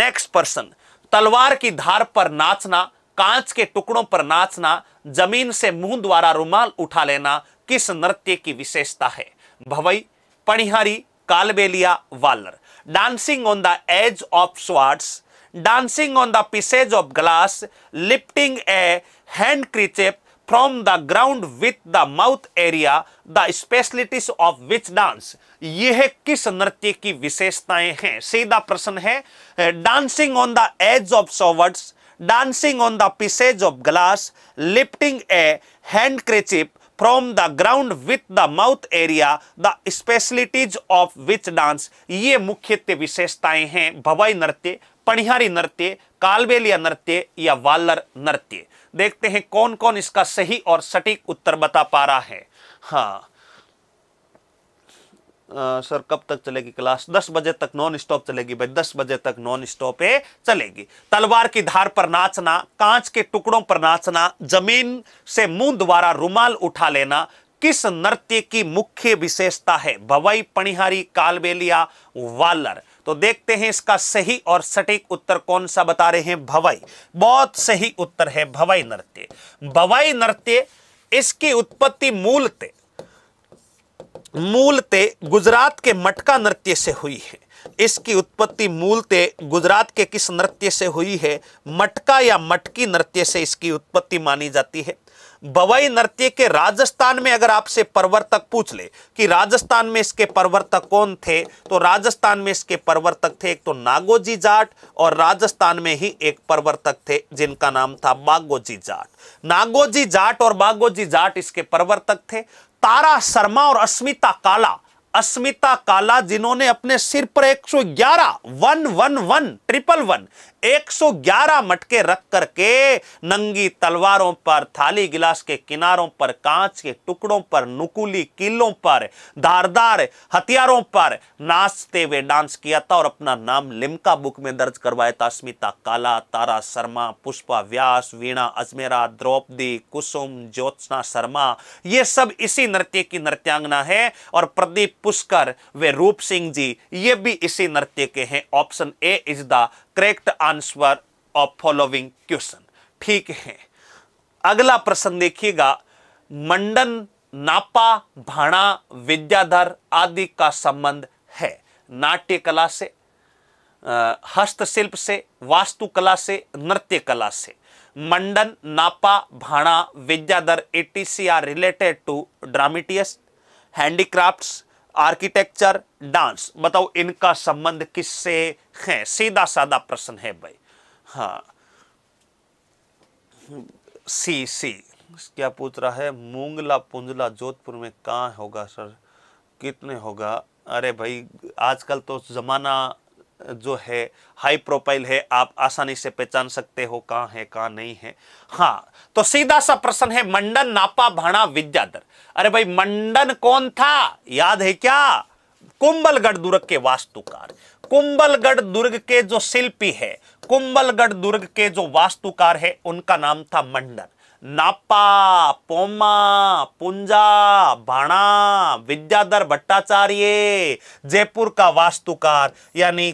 नेक्स्ट पर्सन तलवार की धार पर नाचना कांच के टुकड़ों पर नाचना जमीन से मुंह द्वारा रुमाल उठा लेना किस नृत्य की विशेषता है Bhavai Panihari Kalbelia Walar dancing on the edge of swords dancing on the pieces of glass, lifting a handkerchief from the ground with the mouth area, the specialities of which dance? यह किस नृत्य की विशेषताएं हैं सीधा प्रश्न है dancing on the edge of swords dancing on the pieces of glass lifting a handkerchief from the ground with the mouth are the specialities of which ये मुख्यत्व विशेषताएं हैं भवाई नृत्य पणिहारी नृत्य कालबेलिया नृत्य या वालर नृत्य देखते हैं कौन कौन इसका सही और सटीक उत्तर बता पा रहा है हाँ आ, सर कब तक चलेगी क्लास दस बजे तक नॉन स्टॉप चलेगी भाई दस बजे तक नॉन स्टॉप चलेगी तलवार की धार पर नाचना कांच के टुकड़ों पर नाचना जमीन से मुंह द्वारा रुमाल उठा लेना किस नृत्य की मुख्य विशेषता है भवई पणिहारी कालबेलिया वालर तो देखते हैं इसका सही और सटीक उत्तर कौन सा बता रहे हैं भवाई बहुत सही उत्तर है भवाई नृत्य भवाई नृत्य इसकी उत्पत्ति मूलते मूलते गुजरात के मटका नृत्य से हुई है इसकी उत्पत्ति मूलते गुजरात के किस नृत्य से हुई है मटका या मटकी नृत्य से इसकी उत्पत्ति मानी जाती है बवई नृत्य के राजस्थान में अगर आपसे परवर्तक पूछ ले कि राजस्थान में इसके प्रवर्तक कौन थे तो राजस्थान में इसके प्रवर्तक थे एक तो नागोजी जाट और राजस्थान में ही एक प्रवर्तक थे जिनका नाम था बागोजी जाट नागोजी जाट और बागोजी जाट इसके प्रवर्तक थे तारा शर्मा और अस्मिता काला अस्मिता काला जिन्होंने अपने सिर पर 111 one one one triple one 111 मटके रख करके नंगी तलवारों पर थाली गिलास के किनारों पर कांच के टुकड़ों पर नुकुली किलों पर धारदार हथियारों पर नाचते हुए डांस किया था और अपना नाम लिमका बुक में दर्ज करवाया था स्मिता काला तारा शर्मा पुष्पा व्यास वीणा अजमेरा द्रौपदी कुसुम ज्योत्सना शर्मा ये सब इसी नृत्य की नृत्यांगना है और प्रदीप पुष्कर वे रूप सिंह जी ये भी इसी नृत्य के हैं option A is the correct answer of following question ठीक है अगला प्रश्न देखिएगा मंडन नापा भाणा विद्याधर आदि का संबंध है नाट्य कला से हस्तशिल्प से वास्तुकला से नृत्य कला से Mandan Napa Bhana Vidyadhar etc are related to dramatics handicrafts architecture dance बताओ इनका संबंध किससे है सीधा साधा प्रश्न है भाई हाँ सी सी क्या पूछ रहा है मूंगला पुंजला जोधपुर में कहाँ होगा सर कितने होगा अरे भाई आजकल तो ज़माना जो है हाई प्रोफाइल है आप आसानी से पहचान सकते हो कहा है कहा नहीं है हाँ तो सीधा सा प्रश्न है मंडन नापा भाणा विद्याधर अरे भाई मंडन कौन था याद है क्या कुंबलगढ़ दुर्ग के वास्तुकार कुंबलगढ़ दुर्ग के जो शिल्पी है कुंबलगढ़ दुर्ग के जो वास्तुकार है उनका नाम था मंडन नापा पोमा पुंजा भाणा विद्याधर भट्टाचार्य जयपुर का वास्तुकार यानी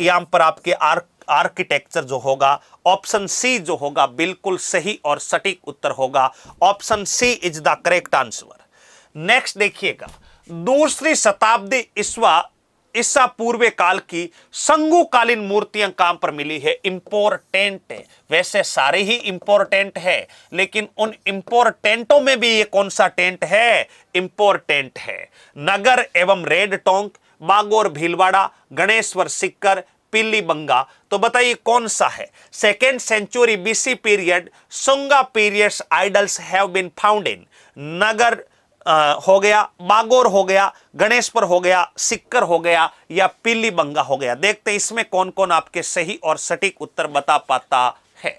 यहां पर आपके आर आर्किटेक्चर जो होगा ऑप्शन सी जो होगा बिल्कुल सही और सटीक उत्तर होगा option C is the correct answer next देखिएगा दूसरी शताब्दी ईस्वा ईसा पूर्व काल की संगुकालीन मूर्तियां काम पर मिली है इंपोर्टेंट वैसे सारे ही इंपोर्टेंट है लेकिन उन इंपोर्टेंटों में भी ये कौन सा टेंट है इंपोर्टेंट है नगर एवं रेड टोंक बागोर भीलवाड़ा गणेश्वर सिक्कर पिल्ली बंगा तो बताइए कौन सा है second century BC period Sunga periods idols have been found in Nagar हो गया बागोर हो गया गणेशपुर हो गया सिक्कर हो गया या पीली बंगा हो गया देखते इसमें कौन कौन आपके सही और सटीक उत्तर बता पाता है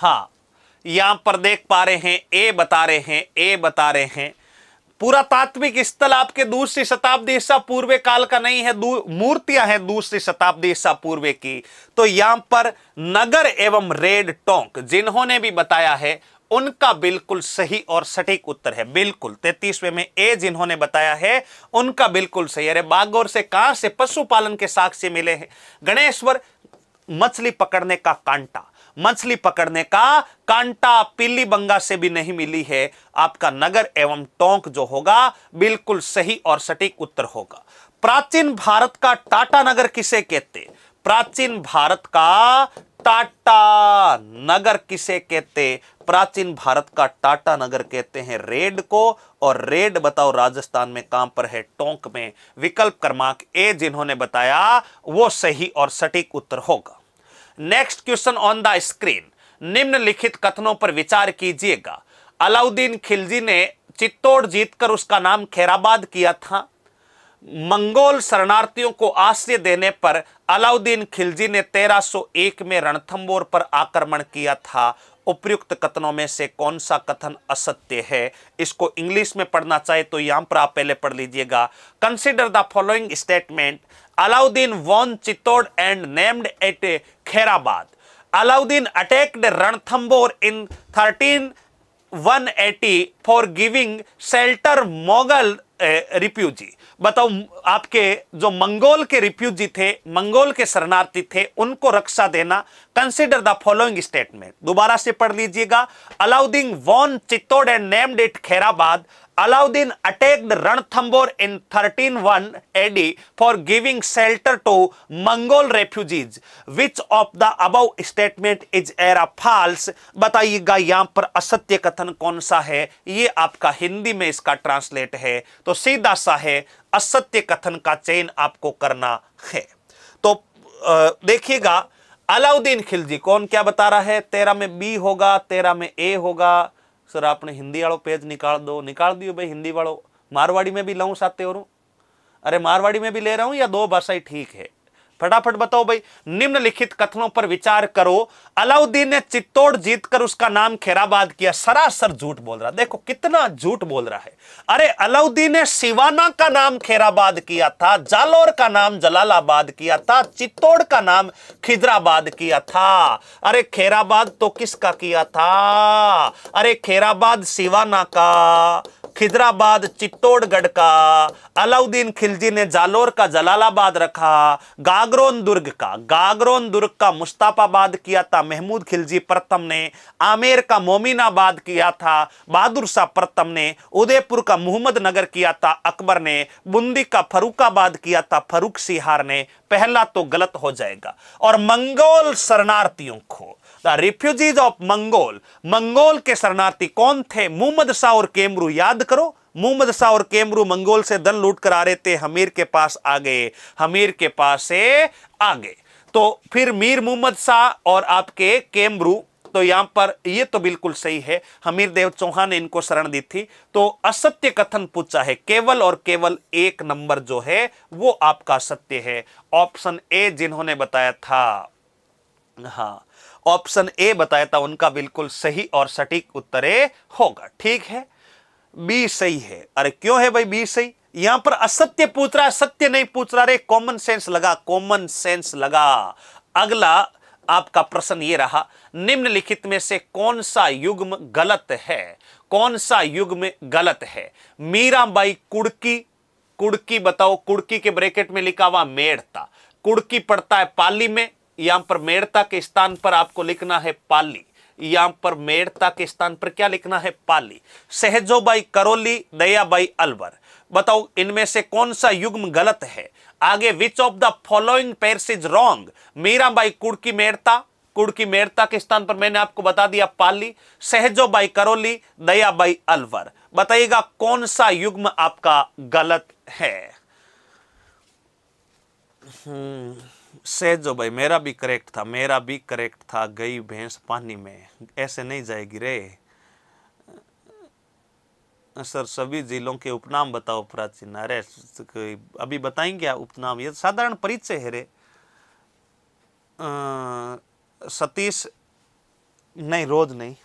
हाँ यहां पर देख पा रहे हैं ए बता रहे हैं ए बता रहे हैं पुरातात्विक स्थल आपके दूसरी शताब्दी ईसा पूर्व काल का नहीं है मूर्तियां हैं दूसरी शताब्दी ईसा पूर्व की तो यहां पर नगर एवं रेड टोंक जिन्होंने भी बताया है उनका बिल्कुल सही और सटीक उत्तर है बिल्कुल तैतीसवे में ए जिन्होंने बताया है उनका बिल्कुल सही अरे बागौर से कहां से पशुपालन के साक्ष्य मिले हैं गणेश्वर मछली पकड़ने का कांटा मछली पकड़ने का कांटा पीली बंगा से भी नहीं मिली है आपका नगर एवं टोंक जो होगा बिल्कुल सही और सटीक उत्तर होगा प्राचीन भारत का टाटा नगर किसे कहते प्राचीन भारत का टाटा नगर किसे कहते प्राचीन भारत का टाटा नगर कहते हैं रेड को और रेड बताओ राजस्थान में कहां पर है टोंक में विकल्प क्रमांक ए जिन्होंने बताया वो सही और सटीक उत्तर होगा next question on the screen निम्नलिखित कथनों पर विचार कीजिएगा अलाउद्दीन खिलजी ने चित्तौड़ जीतकर उसका नाम खैराबाद किया था मंगोल शरणार्थियों को आश्रय देने पर अलाउद्दीन खिलजी ने 1301 में रणथंबोर पर आक्रमण किया था उपयुक्त कथनों में से कौन सा कथन असत्य है इसको इंग्लिश में पढ़ना चाहिए तो यहां पर आप पहले पढ़ लीजिएगा consider the following statement Alauddin won Chittor and named it Khairabad Alauddin attacked Ranthambore in thirteen 180 for giving shelter Mongol refugee बताओ आपके जो मंगोल के रिप्यूजी थे मंगोल के शरणार्थी थे उनको रक्षा देना कंसिडर द फॉलोइंग स्टेटमेंट दोबारा से पढ़ लीजिएगा Alauddin won Chittor and named it Khairabad Alauddin attacked Ranthambore in thirteen one AD for giving shelter to Mongol refugees which of the above statement is are false बताइएगा यहां पर असत्य कथन कौन सा है ये आपका हिंदी में इसका ट्रांसलेट है तो सीधा सा है असत्य कथन का चयन आपको करना है तो देखिएगा अलाउद्दीन खिलजी कौन क्या बता रहा है तेरह में बी होगा तेरह में ए होगा सर आपने हिंदी वालों पेज निकाल दो निकाल दियो भाई हिंदी वालों मारवाड़ी में भी लाऊं साथ और अरे मारवाड़ी में भी ले रहा हूँ या दो भाषाएं ठीक है फटाफट बताओ भाई निम्नलिखित कथनों पर विचार करो अलाउद्दीन ने चित्तौड़ जीतकर उसका नाम खेराबाद किया सरासर झूठ बोल रहा देखो कितना झूठ बोल रहा है अरे अलाउद्दीन ने शिवाना का नाम खेराबाद किया था जालोर का नाम जलालाबाद किया था चित्तौड़ का नाम खिजराबाद किया था अरे खेराबाद तो किसका किया था अरे खेराबाद शिवाना का खिजराबाद चित्तौड़गढ़ का अलाउद्दीन खिलजी ने जालोर का जलालाबाद रखा गागरोन दुर्ग का गागरोन दुर्ग का मुस्ताफाबाद किया था महमूद खिलजी प्रथम ने आमेर का मोमिनाबाद किया था बहादुर शाह प्रथम ने उदयपुर का मोहम्मद नगर किया था अकबर ने बूंदी का फरुखाबाद किया था फरूख सिहार ने पहला तो गलत हो जाएगा और मंगोल शरणार्थियों को रिफ्यूजीज ऑफ मंगोल मंगोल के शरणार्थी कौन थे मुहम्मद शाह और केमरू याद करो मुहम्मद शाह और केमरू मंगोल से धन लूट कर आ रहे थे हमीर के पास आ गए हमीर के पास से आ गए तो फिर मीर मुहम्मद शाह और आपके केमरू तो यहां पर ये तो बिल्कुल सही है हमीर देव चौहान ने इनको शरण दी थी तो असत्य कथन पूछा है केवल और केवल एक नंबर जो है वो आपका सत्य है ऑप्शन ए जिन्होंने बताया था हाँ ऑप्शन ए बताया था उनका बिल्कुल सही और सटीक उत्तर ए होगा ठीक है बी सही है अरे क्यों है भाई बी सही यहां पर असत्य पूछ रहा है सत्य नहीं पूछ रहा अरे कॉमन सेंस लगा कॉमन सेंस लगा अगला आपका प्रश्न ये रहा निम्नलिखित में से कौन सा युग्म गलत है कौन सा युग्म गलत है मीराबाई कुड़की कुड़की बताओ कुड़की के ब्रैकेट में लिखा हुआ मेड़ता कुड़की पड़ता है पाली में यहां पर मेड़ता के स्थान पर आपको लिखना है पाली यहां पर मेड़ता के स्थान पर क्या लिखना है पाली सहजोबाई करोली दयाबाई अलवर बताओ इनमें से कौन सा युग्म गलत है आगे which of the following pairs is wrong Mirabai Kurki Merta Kurki Merta के स्थान पर मैंने आपको बता दिया पाली सहजोबाई करोली दयाबाई अलवर बताइएगा कौन सा युग्म आपका गलत है हम्म सेज जो भाई मेरा भी करेक्ट था मेरा भी करेक्ट था गई भैंस पानी में ऐसे नहीं जाएगी रे सर सभी जिलों के उपनाम बताओ प्राचीन अरे अभी बताएंगे क्या उपनाम ये साधारण परिचय है रे सतीश नहीं रोज नहीं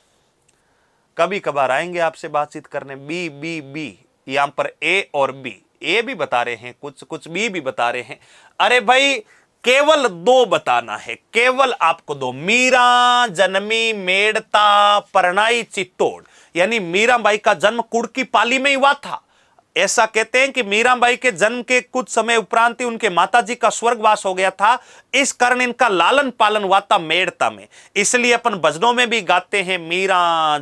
कभी कभार आएंगे आपसे बातचीत करने बी बी बी यहां पर ए और बी ए भी बता रहे हैं कुछ कुछ बी भी बता रहे हैं अरे भाई केवल दो बताना है केवल आपको दो मीरा जन्मी मेड़ता परनाई चित्तौड़ यानी मीरा बाई का जन्म कुड़की पाली में ही हुआ था ऐसा कहते हैं कि मीराबाई के जन्म के कुछ समय उपरांत ही उनके माताजी का स्वर्गवास हो गया था इस कारण इनका लालन पालन हुआ था मेड़ता में इसलिए अपन भजनों में भी गाते हैं मीरा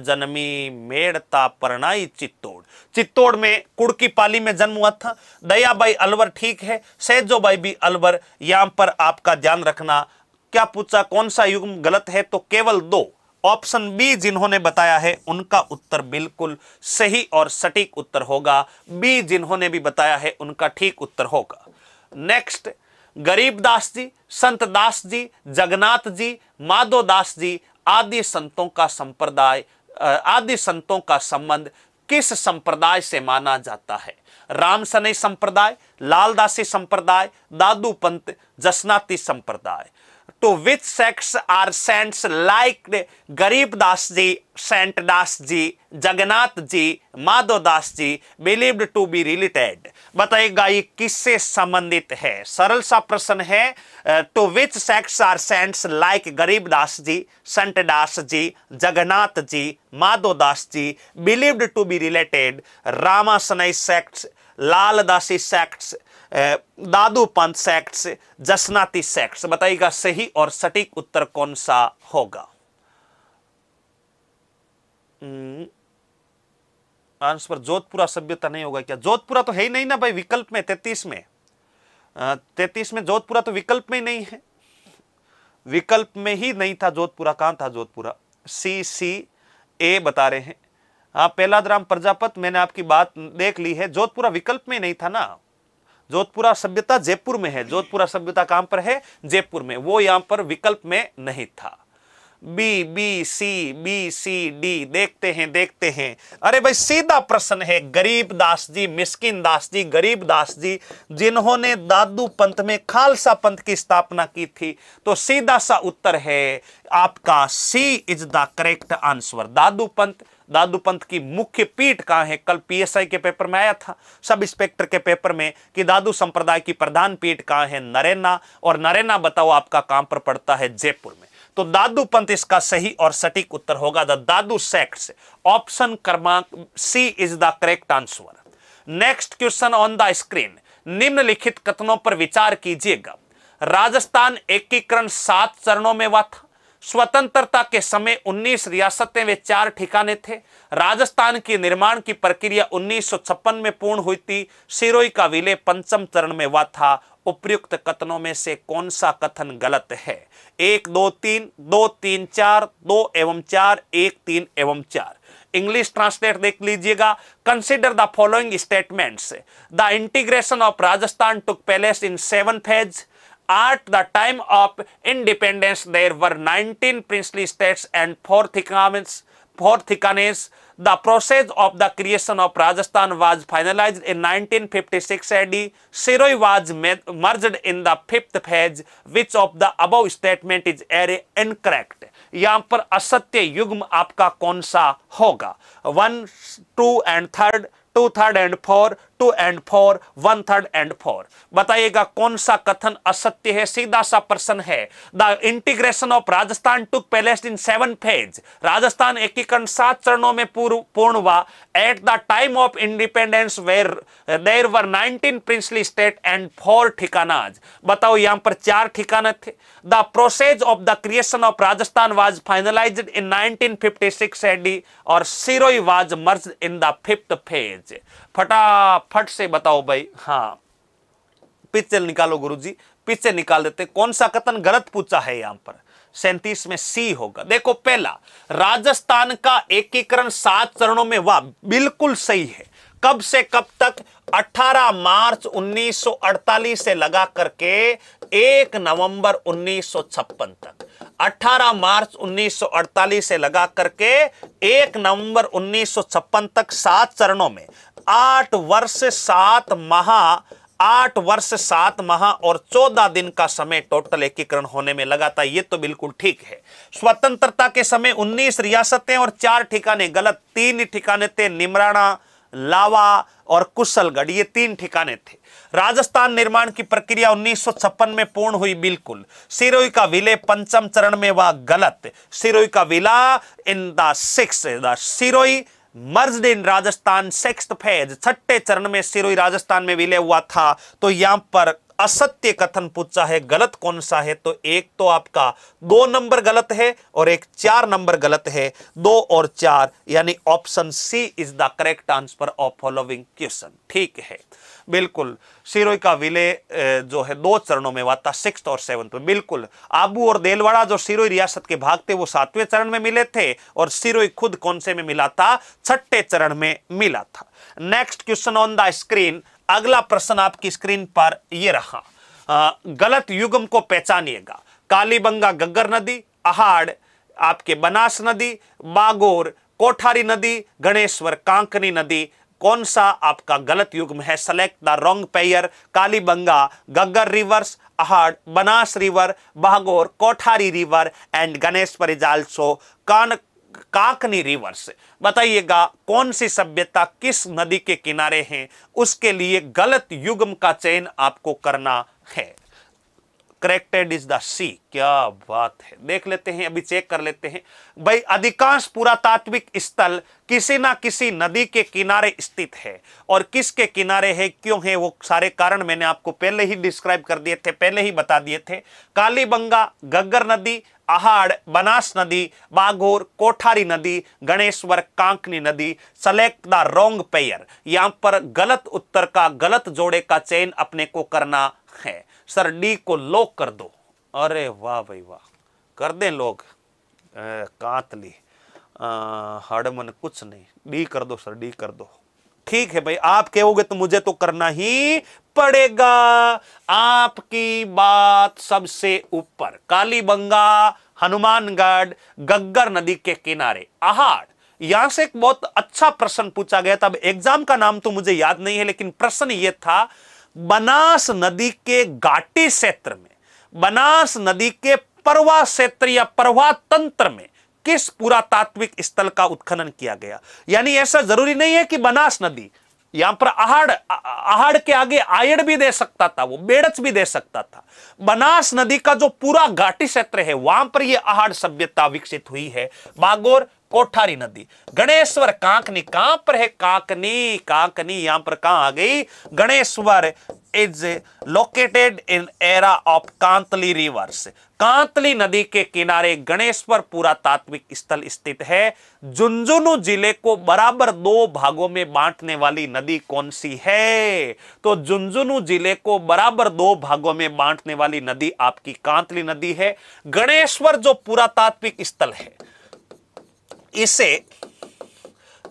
जन्मी मेड़ता परनाई चित्तौड़ चित्तौड़ में कुड़की पाली में जन्म हुआ था दयाबाई अलवर ठीक है सहजोबाई भी अलवर यहां पर आपका ध्यान रखना क्या पूछा कौन सा युग गलत है तो केवल दो ऑप्शन बी जिन्होंने बताया है उनका उत्तर बिल्कुल सही और सटीक उत्तर होगा बी जिन्होंने भी बताया है उनका ठीक उत्तर होगा नेक्स्ट गरीब दास जी संत दास जी जगन्नाथ जी माधो दास जी आदि संतों का संप्रदाय आदि संतों का संबंध किस संप्रदाय से माना जाता है राम सनई संप्रदाय लालदासी संप्रदाय दादू पंत जसनाती संप्रदाय to which sects are saints like Garib Das ji, Saint Das ji, Jagannath ji, Madhav Das ji believed to be related? ये किससे संबंधित है सरल सा प्रश्न है तो which sects are saints like Garib Das ji Sant Das ji Jagannath ji Madhodas Das ji believed to be related Ramsnehi sects Laldasi sects Dadu Panth sect से जसनाती सेक्ट से बताइएगा सही और सटीक उत्तर कौन सा होगा आंसर हम्म, पर जोधपुरा सभ्यता नहीं होगा क्या जोधपुरा तो है ही नहीं ना भाई विकल्प में तैतीस में तैतीस में जोधपुरा तो विकल्प में ही नहीं है विकल्प में ही नहीं था जोधपुरा कहां था जोधपुरा सी सी ए बता रहे हैं हाँ पहलाद राम प्रजापत मैंने आपकी बात देख ली है जोधपुरा विकल्प में नहीं था ना जोधपुरा सभ्यता जयपुर में है जोधपुरा सभ्यता कहां पर है जयपुर में वो यहां पर विकल्प में नहीं था B B C B C D देखते हैं देखते हैं अरे भाई सीधा प्रश्न है गरीब दास जी मिस्किन दास जी गरीब दास जी जिन्होंने दादू पंथ में खालसा पंथ की स्थापना की थी तो सीधा सा उत्तर है आपका C is the correct answer Dadu Panth Dadu Pant की मुख्य पीठ कहाँ है कल पीएसआई के पेपर में आया था सब इंस्पेक्टर के पेपर में कि दादू संप्रदाय की प्रधान पीठ कहाँ है नरेना और नरेना बताओ आपका काम पर पड़ता है जयपुर में तो दादू पंत इसका सही और सटीक उत्तर होगा द दादू सेक्ट से ऑप्शन क्रमांक C is the correct answer next question on the screen निम्नलिखित कथनों पर विचार कीजिएगा राजस्थान एकीकरण सात चरणों में हुआ था स्वतंत्रता के समय 19 रियासतें वे चार ठिकाने थे राजस्थान के निर्माण की प्रक्रिया उन्नीस में पूर्ण हुई थी सिरोई का विलय पंचम चरण में हुआ था उपयुक्त कथनों में से कौन सा कथन गलत है एक दो तीन दो तीन चार दो एवं चार एक तीन एवं चार इंग्लिश ट्रांसलेट देख लीजिएगा consider the following statements the integration of Rajasthan took place in seven phase At the time of independence, there were 19 princely states and four thickanates. Four thickanates. The process of the creation of Rajasthan was finalized in 1956 AD. Siroi was merged in the fifth phase. Which of the above statement is incorrect? यहाँ पर असत्य युग्म आपका कौन सा होगा one two and third two third and four two and four one third and four बताइएगा कौन सा कथन असत्य है सीधा सा प्रश्न है the integration of Rajasthan took place in seven phase Rajasthan एकीकरण सात चरणों में पूर्व पूर्ण हुआ at the time of independence where there were nineteen princely state and four ठिकाना बताओ यहां पर चार ठिकाना थे the process of the creation of Rajasthan was finalise in nineteen fifty six AD और Sirohi was merge in the fifth phase फटाफट से बताओ भाई हाँ पिक्चर निकालो गुरुजी पिक्चर निकाल देते कौन सा कथन गलत पूछा है यहां पर सैंतीस में सी होगा देखो पहला राजस्थान का एकीकरण सात चरणों में वाह बिल्कुल सही है कब से कब तक 18 मार्च 1948 से लगा करके 1 नवंबर 1956 तक 18 मार्च 1948 से लगा करके 1 नवंबर 1956 तक सात चरणों में आठ वर्ष सात माह आठ वर्ष सात माह और चौदह दिन का समय टोटल एकीकरण होने में लगा था यह तो बिल्कुल ठीक है स्वतंत्रता के समय उन्नीस रियासतें और चार ठिकाने गलत तीन ठिकाने थे निमराणा लावा और कुशलगढ़ ये तीन ठिकाने थे राजस्थान निर्माण की प्रक्रिया उन्नीस में पूर्ण हुई बिल्कुल सिरोई का विलय पंचम चरण में वह गलत सिरोई का विला in the six merge in Rajasthan sixth phase छठे चरण में सिरोही राजस्थान में विलय हुआ था तो यहां पर असत्य कथन पूछा है गलत कौन सा है तो एक तो आपका दो नंबर गलत है और एक चार नंबर गलत है दो और चार यानी option C is the correct answer of following question ठीक है बिल्कुल सिरोई का विले जो है दो चरणों में हुआ था सिक्स और सेवंथ में बिल्कुल आबू और देलवाड़ा जो सिरोई रियासत के भाग थे वो सातवें चरण में मिले थे और सिरोई खुद कौन से में मिला था छठे चरण में मिला था next question on the screen अगला प्रश्न आपकी स्क्रीन पर यह रहा गलत युगम को पहचानिएगा कालीबंगा गग्गर नदी अहाड़ आपके बनास नदी बागोर कोठारी नदी गणेश्वर कांकनी नदी कौन सा आपका गलत युग्म है select the wrong pair Kalibanga Ghaggar rivers Ahar Banas river Bagor Kothari river and Ganesh परिजाल सो कान काकनी रिवर्स बताइएगा कौन सी सभ्यता किस नदी के किनारे हैं उसके लिए गलत युग्म का चयन आपको करना है करेक्टेड इज द सी क्या बात है देख लेते हैं अभी चेक कर लेते हैं भाई अधिकांश पुरातात्विक स्थल किसी ना किसी नदी के किनारे स्थित है और किसके किनारे है क्यों है वो सारे कारण मैंने आपको पहले ही डिस्क्राइब कर दिए थे पहले ही बता दिए थे कालीबंगा गग्गर नदी आहाड़ बनास नदी बाघोर कोठारी नदी गणेश्वर कांकनी नदी सेलेक्ट द रोंग पेयर यहां पर गलत उत्तर का गलत जोड़े का चयन अपने को करना है सर डी को लॉक कर दो अरे वाह भाई वाह कर दें लोग कातली हड़मन कुछ नहीं डी कर दो सर डी कर दो ठीक है भाई आप कहोगे तो मुझे तो करना ही पड़ेगा आपकी बात सबसे ऊपर कालीबंगा हनुमानगढ़ गग्गर नदी के किनारे आहाड़ यहां से एक बहुत अच्छा प्रश्न पूछा गया था अब एग्जाम का नाम तो मुझे याद नहीं है लेकिन प्रश्न यह था बनास नदी के घाटी क्षेत्र में बनास नदी के परवा क्षेत्र या परवा तंत्र में किस पुरातात्विक स्थल का उत्खनन किया गया यानी ऐसा जरूरी नहीं है कि बनास नदी यहां पर आहाड़ आहाड़ के आगे आयड़ भी दे सकता था वो बेड़च भी दे सकता था बनास नदी का जो पूरा घाटी क्षेत्र है वहां पर ये आहाड़ सभ्यता विकसित हुई है बागोर कोठारी नदी गणेश्वर कांकनी कहां पर है कांकनी कांकनी यहां पर कहां आ गई Ganeshwar is located in area of Kantli rivers Kantli नदी के किनारे गणेश्वर पुरातात्विक स्थल स्थित है झुंझुनू जिले को बराबर दो भागों में बांटने वाली नदी कौन सी है तो झुंझुनू जिले को बराबर दो भागों में बांटने वाली नदी आपकी कांतली नदी है गणेश्वर जो पुरातात्विक स्थल है इसे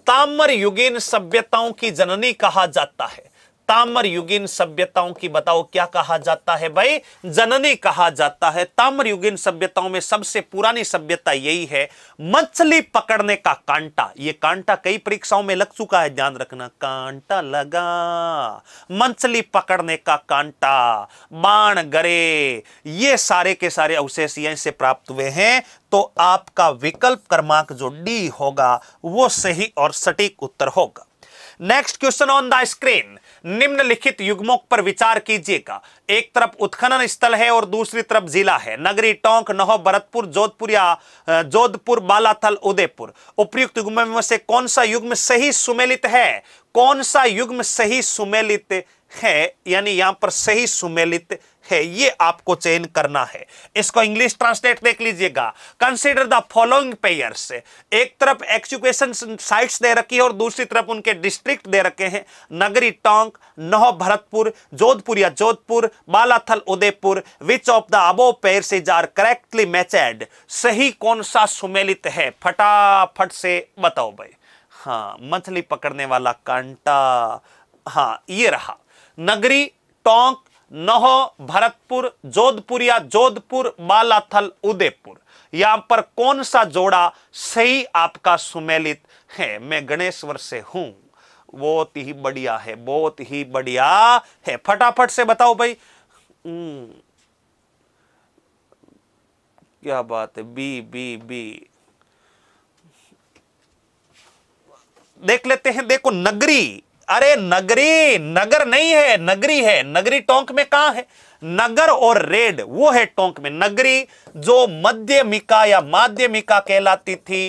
ताम्र युगीन सभ्यताओं की जननी कहा जाता है ताम्र युगीन सभ्यताओं की बताओ क्या कहा जाता है भाई जननी कहा जाता है ताम्र युगीन सभ्यताओं में सबसे पुरानी सभ्यता यही है मछली पकड़ने का कांटा ये कांटा कई परीक्षाओं में लग चुका है ध्यान रखना कांटा लगा मछली पकड़ने का कांटा बाण गरे ये सारे के सारे अवशेष यहीं से प्राप्त हुए हैं तो आपका विकल्प क्रमांक जो डी होगा वो सही और सटीक उत्तर होगा next question on the screen निम्नलिखित युग्मों पर विचार कीजिएगा एक तरफ उत्खनन स्थल है और दूसरी तरफ जिला है नगरी टोंक नहो भरतपुर जोधपुर या जोधपुर बालाथल उदयपुर उपयुक्त युग्म में से कौन सा युग्म सही सुमेलित है कौन सा युग्म सही सुमेलित है यानी यहां पर सही सुमेलित है ये आपको चयन करना है इसको इंग्लिश ट्रांसलेट देख लीजिएगा कंसिडर द फॉलोइंग पेयर्स एक तरफ एक्सुकेशन साइट्स दे रखी है और दूसरी तरफ उनके डिस्ट्रिक्ट दे रखे हैं नगरी टोंक नह भरतपुर जोधपुर या Jodhpur Balathal Udaipur which of the above pair is are correctly matched सही कौन सा सुमेलित है फटाफट से बताओ भाई हाँ मछली पकड़ने वाला कांटा हाँ ये रहा नगरी टोंक नह भरतपुर जोधपुर या जोधपुर बालाथल उदयपुर यहां पर कौन सा जोड़ा सही आपका सुमेलित है मैं गणेश्वर से हूं बहुत ही बढ़िया है बहुत ही बढ़िया है फटाफट से बताओ भाई हम्म। क्या बात है बी बी बी देख लेते हैं देखो नगरी अरे नगरी नगर नहीं है नगरी है नगरी टोंक में कहा है नगर और रेड वो है टोंक में नगरी जो मध्यमिका या माध्यमिका कहलाती थी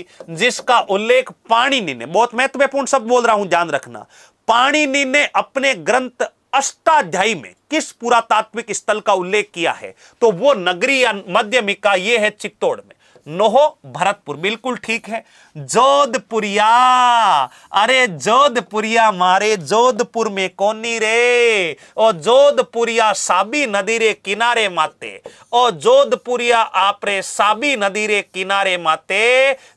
जिसका उल्लेख पाणिनि ने बहुत महत्वपूर्ण शब्द बोल रहा हूं ध्यान रखना पाणिनि ने अपने ग्रंथ अष्टाध्यायी में किस पुरातात्विक स्थल का उल्लेख किया है तो वो नगरी या मध्यमिका ये है चित्तौड़ में नोहो भरतपुर बिल्कुल ठीक है जोधपुरिया अरे जोधपुरिया मारे जोधपुर में कोनी रे ओ जोधपुरिया साबी नदी रे किनारे माते ओ जोधपुरिया आप साबी नदी रे किनारे माते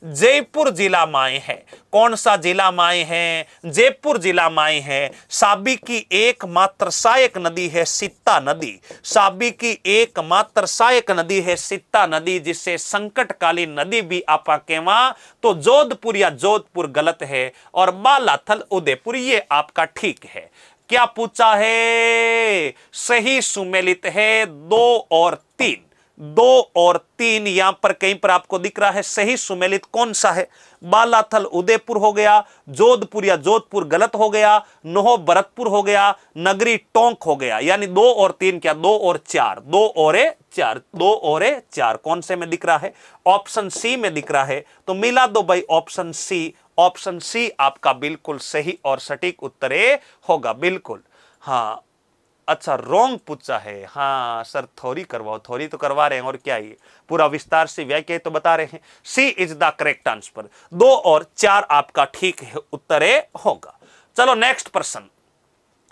जयपुर जिला माए है कौन सा जिला माए है जयपुर जिला माए है साबी की एकमात्र सहायक नदी है सित्ता नदी साबी की एकमात्र सहायक नदी है सित्ता नदी जिससे संकट काली नदी भी आप केवा तो जोधपुर या जोधपुर गलत है और बालाथल उदयपुर ये आपका ठीक है क्या पूछा है सही सुमेलित है दो और तीन दो और तीन यहां पर कहीं पर आपको दिख रहा है सही सुमेलित कौन सा है बालाथल उदयपुर हो गया जोधपुर या जोधपुर गलत हो गया नोह भरतपुर हो गया नगरी टोंक हो गया यानी दो और तीन क्या दो और चार दो और ए चार दो और ए चार कौन से में दिख रहा है ऑप्शन सी में दिख रहा है तो मिला दो भाई ऑप्शन सी ऑप्शन सी आपका बिल्कुल सही और सटीक उत्तर होगा बिल्कुल हाँ अच्छा रोंग पूछा है हाँ सर थोरी करवाओ थोरी तो करवा रहे हैं और क्या ये पूरा विस्तार से व्याख्या तो बता रहे हैं C is the correct answer दो और चार आपका ठीक है उत्तर होगा चलो नेक्स्ट प्रश्न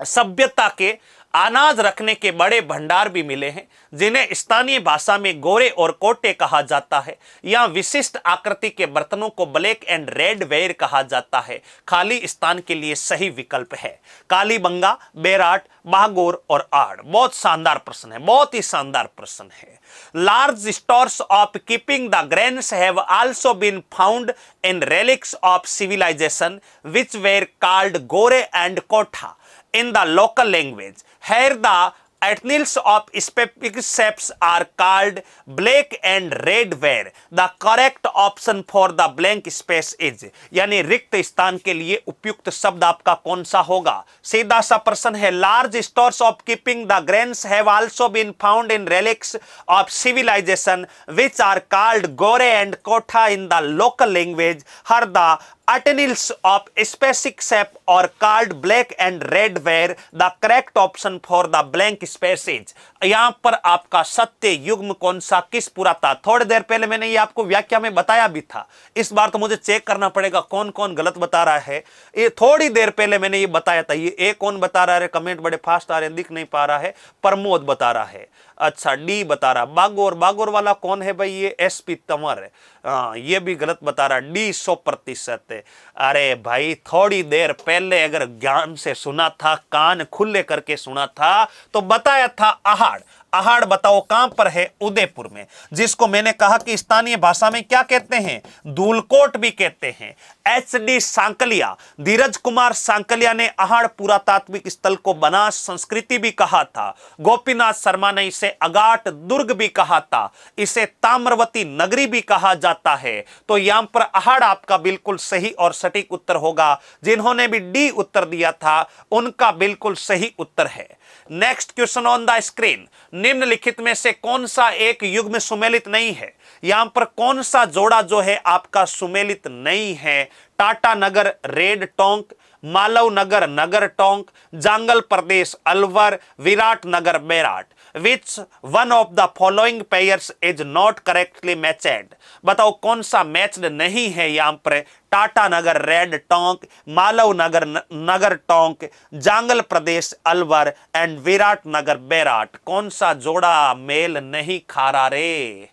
सभ्यता के अनाज रखने के बड़े भंडार भी मिले हैं जिन्हें स्थानीय भाषा में गोरे और कोटे कहा जाता है या विशिष्ट आकृति के बर्तनों को ब्लैक एंड रेड वेयर कहा जाता है खाली स्थान के लिए सही विकल्प है कालीबंगा बेराट बागोर और आड़ बहुत शानदार प्रश्न है बहुत ही शानदार प्रश्न है large stores of keeping the grains have also been found in relics of civilisation which were called Gore and Kotha in the local language here the utensils of specific shapes are called black and red were the correct option for the blank space is यानी रिक्त स्थान के लिए उपयुक्त शब्द आपका कौन सा होगा सीधा सा प्रश्न है large stores of keeping the grains have also been found in relics of civilisation which are called Gore and Kotha in the local language here the Atenils of specific shapes are called black and red were the correct option for the blank spaces. यहां पर आपका सत्य युग्म कौन सा किस पूरा था थोड़ी देर पहले मैंने ये आपको व्याख्या में बताया भी था इस बार तो मुझे चेक करना पड़ेगा कौन कौन गलत बता रहा है ये थोड़ी देर पहले मैंने ये बताया था ये ए कौन बता रहा है कमेंट बड़े फास्ट आ रहे हैं दिख नहीं पा रहा है प्रमोद बता रहा है अच्छा डी बता रहा बागोर बागोर वाला कौन है भाई ये एस पी तंवर है हाँ, ये भी गलत बता रहा डी सौ प्रतिशत है अरे भाई थोड़ी देर पहले अगर ज्ञान से सुना था कान खुले करके सुना था तो बताया था आहाड़ आहाड़ बताओ कहां पर है उदयपुर में जिसको मैंने कहा कि स्थानीय भाषा में क्या कहते हैं धूलकोट भी कहते हैं एच डी सांकलिया धीरज कुमार सांकलिया ने आहाड़ पुरातात्विक स्थल को बना संस्कृति भी कहा था गोपीनाथ शर्मा ने इसे अगाट दुर्ग भी कहा था इसे ताम्रवती नगरी भी कहा जाता है तो यहां पर आहाड़ आपका बिल्कुल सही और सटीक उत्तर होगा जिन्होंने भी डी उत्तर दिया था उनका बिल्कुल सही उत्तर है next question on the screen निम्नलिखित में से कौन सा एक में सुमेलित नहीं है यहां पर कौन सा जोड़ा जो है आपका सुमेलित नहीं है Tata Nagar Rairh Tonk Malav Nagar Nagar Tonk Jangal Pradesh Alwar Virat Nagar Bairat which one of the following pairs is not correctly matched बताओ कौन सा मैचड नहीं है यहां पर टाटा नगर रेड टोंक मालव नगर नगर टोंक जांगल प्रदेश अलवर एंड विराट नगर बैराट कौन सा जोड़ा मेल नहीं खा रहा रे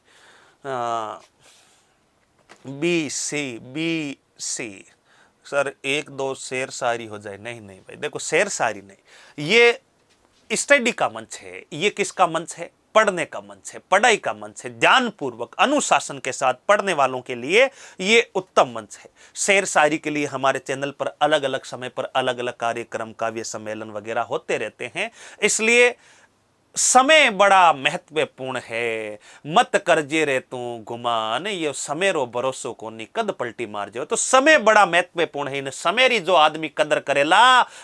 B C B C sir एक दो शेर सारी हो जाए नहीं नहीं भाई देखो शेर सारी नहीं ये स्टडी का मंच है ये किसका मंच है पढ़ने का मंच है पढ़ाई का मंच है ध्यानपूर्वक अनुशासन के साथ पढ़ने वालों के लिए ये उत्तम मंच है शेर शायरी के लिए हमारे चैनल पर अलग अलग समय पर अलग अलग कार्यक्रम काव्य सम्मेलन वगैरह होते रहते हैं इसलिए समय बड़ा महत्वपूर्ण है मत करजे रे तू गुमान ये समय रो भरोसो को नी कद पलटी मार जाओ तो समय बड़ा महत्वपूर्ण है इन समय री जो आदमी कदर करेला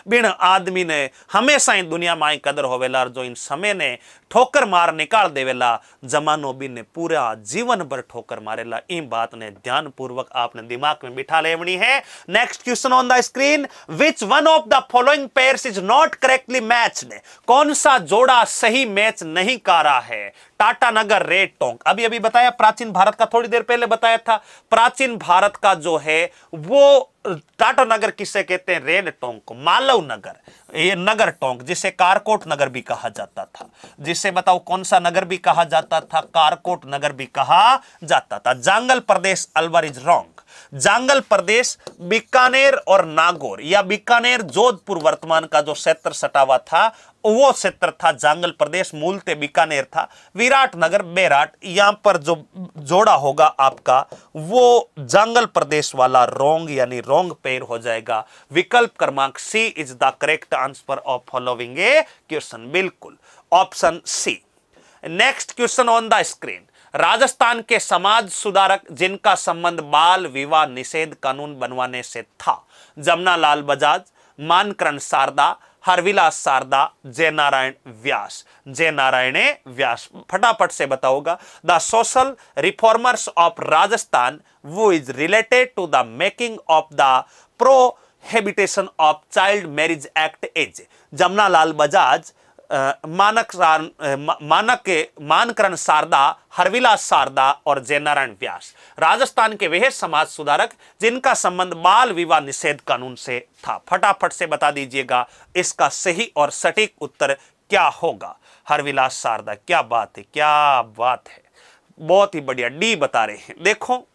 बिन आदमी ने हमेशा ही दुनिया में कदर होवेला जो इन समय ने ठोकर मार निकाल देवेला जमानो बी ने पूरा जीवन भर ठोकर मारेला इन बात ने ध्यान पूर्वक आपने दिमाग में बिठा लेवनी है next question on the screen which one of the following pairs is not correctly matched कौन सा जोड़ा सही मैच नहीं कर रहा है टाटा नगर रेड टोंक अभी अभी बताया प्राचीन भारत का थोड़ी देर पहले बताया था प्राचीन भारत का जो है वो टाटा नगर किसे कहते हैं रेन टोंक मालव नगर ये नगर टोंक जिसे कारकोट नगर भी कहा जाता था जिसे बताओ कौन सा नगर भी कहा जाता था कारकोट नगर भी कहा जाता था जांगल प्रदेश अलवर इज रॉन्ग जांगल प्रदेश बीकानेर और नागौर या बीकानेर जोधपुर वर्तमान का जो क्षेत्र सटा हुआ था वो क्षेत्र था जांगल प्रदेश मूलते बीकानेर था विराट नगर बेराट यहां पर जो जोड़ा होगा आपका वो जांगल प्रदेश वाला रोंग यानी रोंग पेर हो जाएगा विकल्प क्रमांक C is the correct answer of following A question बिल्कुल option C next question on the screen Rajasthan के समाज सुधारक जिनका संबंध बाल विवाह निषेध कानून बनवाने से था जमुना लाल बजाज मानकरण शारदा हरविलास शारदा जय नारायण व्यास जय नारायण व्यास फटाफट से बताओगा the social reformers of Rajasthan who is related to the making of the pro of child marriage act is Lal Bajaj Manak सार मानक के मानकरण शारदा हरविलास शारदा और जयनारायण व्यास राजस्थान के वह समाज सुधारक जिनका संबंध बाल विवाह निषेध कानून से था फटाफट से बता दीजिएगा इसका सही और सटीक उत्तर क्या होगा हरविलास शारदा क्या बात है क्या बात है बहुत ही बढ़िया डी बता रहे हैं देखो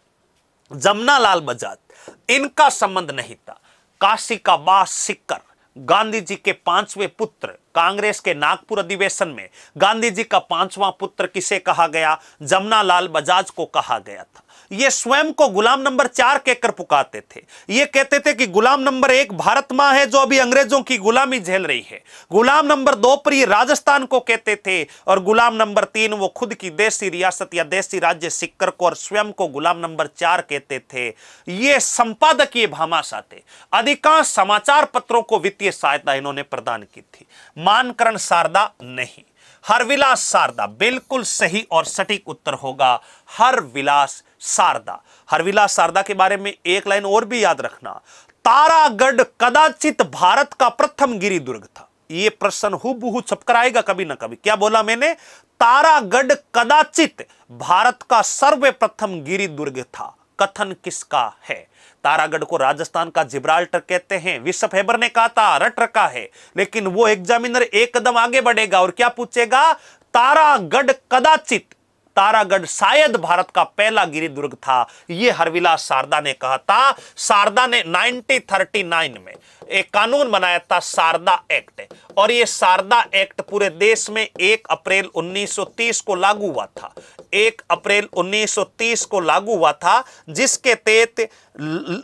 जमुना लाल बजाज इनका संबंध नहीं था काशी का बा सिक्कर गांधी जी के पांचवें पुत्र कांग्रेस के नागपुर अधिवेशन में गांधी जी का पांचवा पुत्र किसे कहा गया जमुना लाल बजाज को कहा गया था ये स्वयं को गुलाम नंबर चार कहकर पुकारते थे ये कहते थे कि गुलाम नंबर एक भारत माँ है जो अभी अंग्रेजों की गुलामी झेल रही है गुलाम नंबर दो पर ये राजस्थान को कहते थे और गुलाम नंबर तीन वो खुद की देशी रियासत या देशी राज्य सिक्कर को और स्वयं को गुलाम नंबर चार कहते थे ये संपादकीय भामाशा थे अधिकांश समाचार पत्रों को वित्तीय सहायता इन्होंने प्रदान की थी मानकरण शारदा नहीं हर विलास शारदा बिल्कुल सही और सटीक उत्तर होगा हर विलास शारदा हर विलास शारदा के बारे में एक लाइन और भी याद रखना तारागढ़ कदाचित भारत का प्रथम गिरी दुर्ग था यह प्रश्न हूबहू छपकर आएगा कभी ना कभी क्या बोला मैंने तारागढ़ कदाचित भारत का सर्वप्रथम गिरी दुर्ग था कथन किसका है तारागढ़ को राजस्थान का जिब्राल्टर कहते हैं विश्व फेबर ने कहा था रट रखा है लेकिन वो एग्जामिनर एक कदम आगे बढ़ेगा और क्या पूछेगा तारागढ़ कदाचित तारागढ़ शायद भारत का पहला गिरिदुर्ग था यह हरविलास शारदा ने कहा था शारदा ने 1939 में एक कानून बनाया था शारदा एक्ट और यह शारदा एक्ट पूरे देश में 1 अप्रैल 1930 को लागू हुआ था एक अप्रैल 1930 को लागू हुआ था जिसके तहत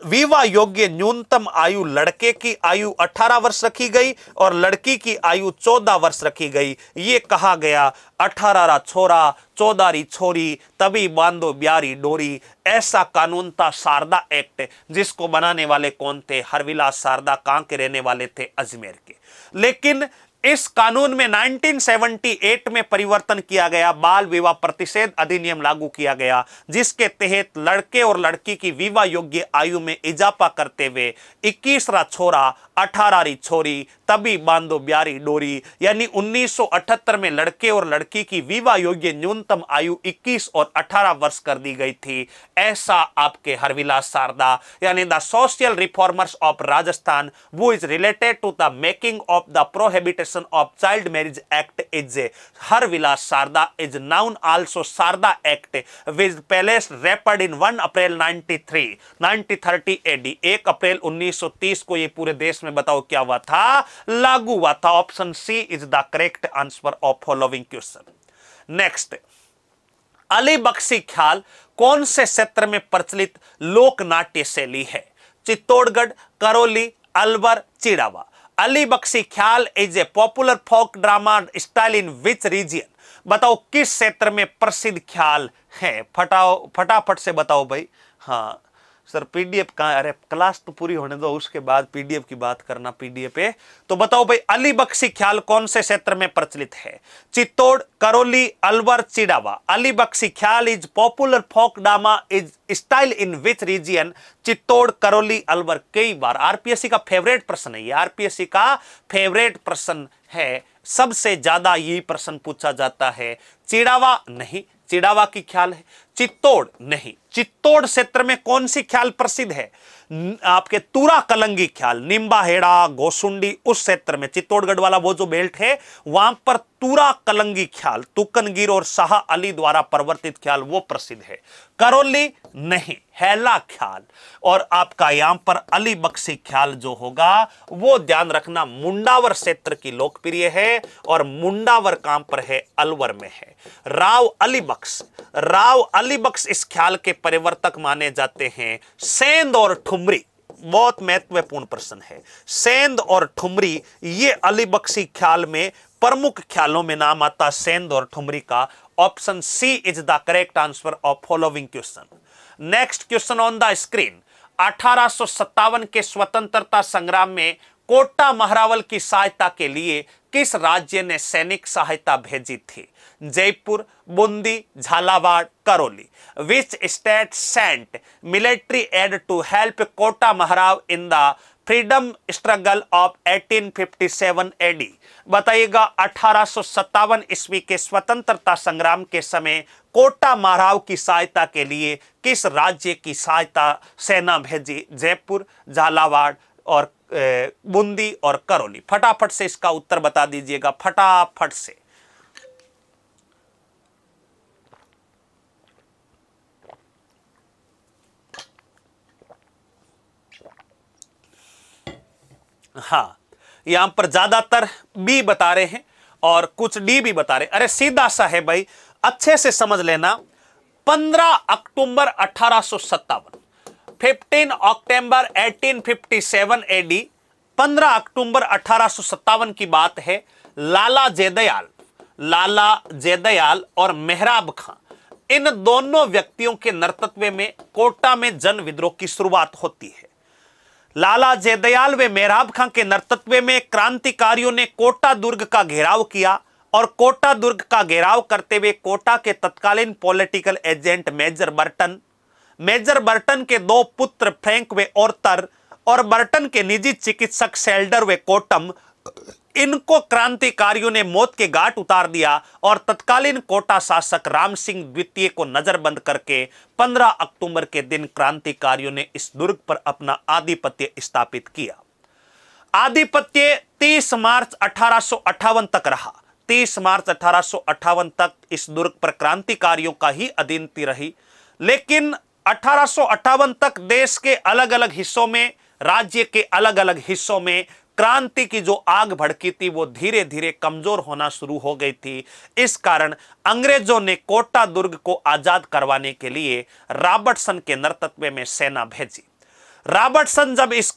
विवाह योग्य न्यूनतम आयु लड़के की आयु 18 वर्ष रखी गई और लड़की की आयु 14 वर्ष रखी गई ये कहा गया अठारह रा छोरा चौदारी छोरी तभी बांधो ब्यारी डोरी ऐसा कानून था शारदा एक्ट जिसको बनाने वाले कौन थे हरविलास शारदा कहाँ के रहने वाले थे अजमेर के लेकिन इस कानून में 1978 में परिवर्तन किया गया बाल विवाह प्रतिषेध अधिनियम लागू किया गया जिसके तहत लड़के और लड़की की विवाह योग्य आयु में इजाफा करते हुए इक्कीसरा छोरा अठारारी छोरी तभी बांधो ब्यारी डोरी यानी 1978 में लड़के और लड़की की विवाह योग्य न्यूनतम आयु 21 और 18 वर्ष कर दी गई थी ऐसा आपके हरविलास सारदा यानी the social reformers of Rajasthan who is related to the making of the prohibition of child marriage act is Harbilas Sarda is known also Sarda act which place repaired in one April ninety three AD 1 अप्रैल उन्नीस को ये पूरे देश में बताओ क्या हुआ था लागू हुआ था option C is the correct answer of following question next Ali Bakhshi ख्याल कौन से क्षेत्र में प्रचलित लोक नाट्य शैली है चित्तौड़गढ़ करौली अलवर चिड़ावा अली बख्शी ख्याल is a popular folk drama style in which region बताओ किस क्षेत्र में प्रसिद्ध ख्याल है फटाओ फटाफट से बताओ भाई हाँ सर पीडीएफ कहा अरे क्लास तो पूरी होने दो उसके बाद पीडीएफ की बात करना पीडीएफ पे तो बताओ भाई अली बख्शी ख्याल कौन से क्षेत्र में प्रचलित है चित्तौड़ करौली अलवर चिड़ावा अली बख्शी ख्याल is popular folk drama is style in which region Chittor Karauli Alwar कई बार आरपीएससी का फेवरेट प्रश्न है आरपीएससी का फेवरेट प्रश्न है सबसे ज्यादा यही प्रश्न पूछा जाता है चिड़ावा नहीं चिड़ावा की ख्याल है चित्तौड़ नहीं चित्तौड़ क्षेत्र में कौन सी ख्याल प्रसिद्ध है आपके तुरा कलंगी ख्याल निम्बाहेड़ा गोसुंडी उस क्षेत्र में चित्तौड़गढ़ वाला वो जो बेल्ट है वहां पर तुरा कलंगी ख्याल तुकनगिर और शाह अली द्वारा परिवर्तित ख्याल वो प्रसिद्ध है करौली नहीं हैला ख्याल और आपका यहां पर अली बख्शी ख्याल जो होगा वो ध्यान रखना मुंडावर क्षेत्र की लोकप्रिय है और मुंडावर काम पर है अलवर में है राव अली बख्श राव अली बख्श इस ख्याल के परिवर्तक माने जाते हैं सेंध और ठुमरी बहुत महत्वपूर्ण प्रश्न है सेंध और ठुमरी ये अलीबक्सी ख्याल में प्रमुख ख्यालों में नाम आता सेंध और ठुमरी का option C is the correct answer of following question next question on the screen अठारह के स्वतंत्रता संग्राम में कोटा महरावल की सहायता के लिए किस राज्य ने सैनिक सहायता भेजी थी Jaipur Bundi Jhalawar Karauli which state sent military aid to help Kota Maharao in the freedom struggle of 1857 AD बताइएगा अठारह ईस्वी के स्वतंत्रता संग्राम के समय कोटा महाराव की सहायता के लिए किस राज्य की सहायता सेना भेजी जयपुर झालावाड़ और बूंदी और करौली फटाफट से इसका उत्तर बता दीजिएगा फटाफट से हाँ यहां पर ज्यादातर बी बता रहे हैं और कुछ डी भी बता रहे अरे सीधा सा है भाई अच्छे से समझ लेना 15 अक्टूबर अठारह सो सत्तावन 15 अक्टूबर 1857 एडी 15 अक्टूबर अठारह की बात है लाला जयदयाल लाला जयदयाल और मेहराब खां इन दोनों व्यक्तियों के नर्तत्व में कोटा में जन विद्रोह की शुरुआत होती है लाला जयदयाल व मेहराब खां के नर्तत्व में क्रांतिकारियों ने कोटा दुर्ग का घेराव किया और कोटा दुर्ग का घेराव करते हुए कोटा के तत्कालीन political agent major Burton major Burton के दो पुत्र फ्रैंक वे ओरतर और बर्टन के निजी चिकित्सक सेल्डर वे कोटम इनको क्रांतिकारियों ने मौत के घाट उतार दिया और तत्कालीन कोटा शासक राम सिंह द्वितीय को नजरबंद करके 15 अक्टूबर के दिन क्रांतिकारियों ने इस दुर्ग पर अपना आधिपत्य स्थापित किया आधिपत्य 30 मार्च अठारह तक रहा 30 मार्च अठारह तक इस दुर्ग पर क्रांतिकारियों का ही अधीनती रही लेकिन अठारह तक देश के अलग अलग हिस्सों में राज्य के अलग अलग हिस्सों में क्रांति की जो आग भड़की थी वो धीरे धीरे कमजोर होना शुरू हो गई थी इस कारण अंग्रेजों ने कोटा दुर्ग को आजाद करवाने के लिए रॉबर्टसन के नेतृत्व में सेना भेजी रॉबर्टसन जब इस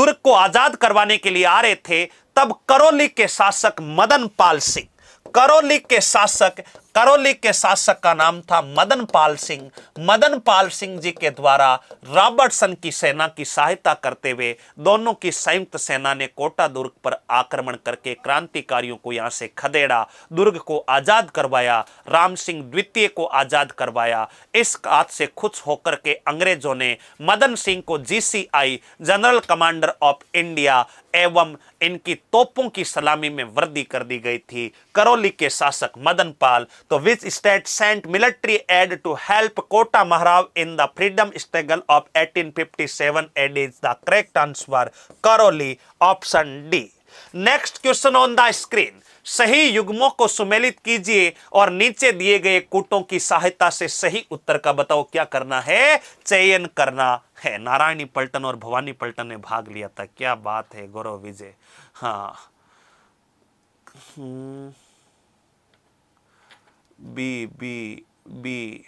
दुर्ग को आजाद करवाने के लिए आ रहे थे तब करौली के शासक मदन पाल सिंह करौली के शासक करौली के शासक का नाम था मदन पाल सिंह मदन पाल सिंह जी के द्वारा रॉबर्टसन की सेना की सहायता करते हुए दोनों की संयुक्त सेना ने कोटा दुर्ग पर आक्रमण करके क्रांतिकारियों को यहाँ से खदेड़ा दुर्ग को आजाद करवाया राम सिंह द्वितीय को आजाद करवाया इस हाथ से खुश होकर के अंग्रेजों ने मदन सिंह को जी जनरल कमांडर ऑफ इंडिया एवं इनकी तोपों की सलामी में वृद्धि कर दी गई थी करौली के शासक मदन पाल तो which state sent military aid to help Kota Maharao in the freedom struggle of 1857 AD is the correct answer Karauli option D next question on the screen सही युग्मों को सुमेलित कीजिए और नीचे दिए गए कूटों की सहायता से सही उत्तर का बताओ क्या करना है चयन करना है नारायणी पलटन और भवानी पलटन ने भाग लिया था क्या बात है गौरव विजय हाँ हम्म। B B B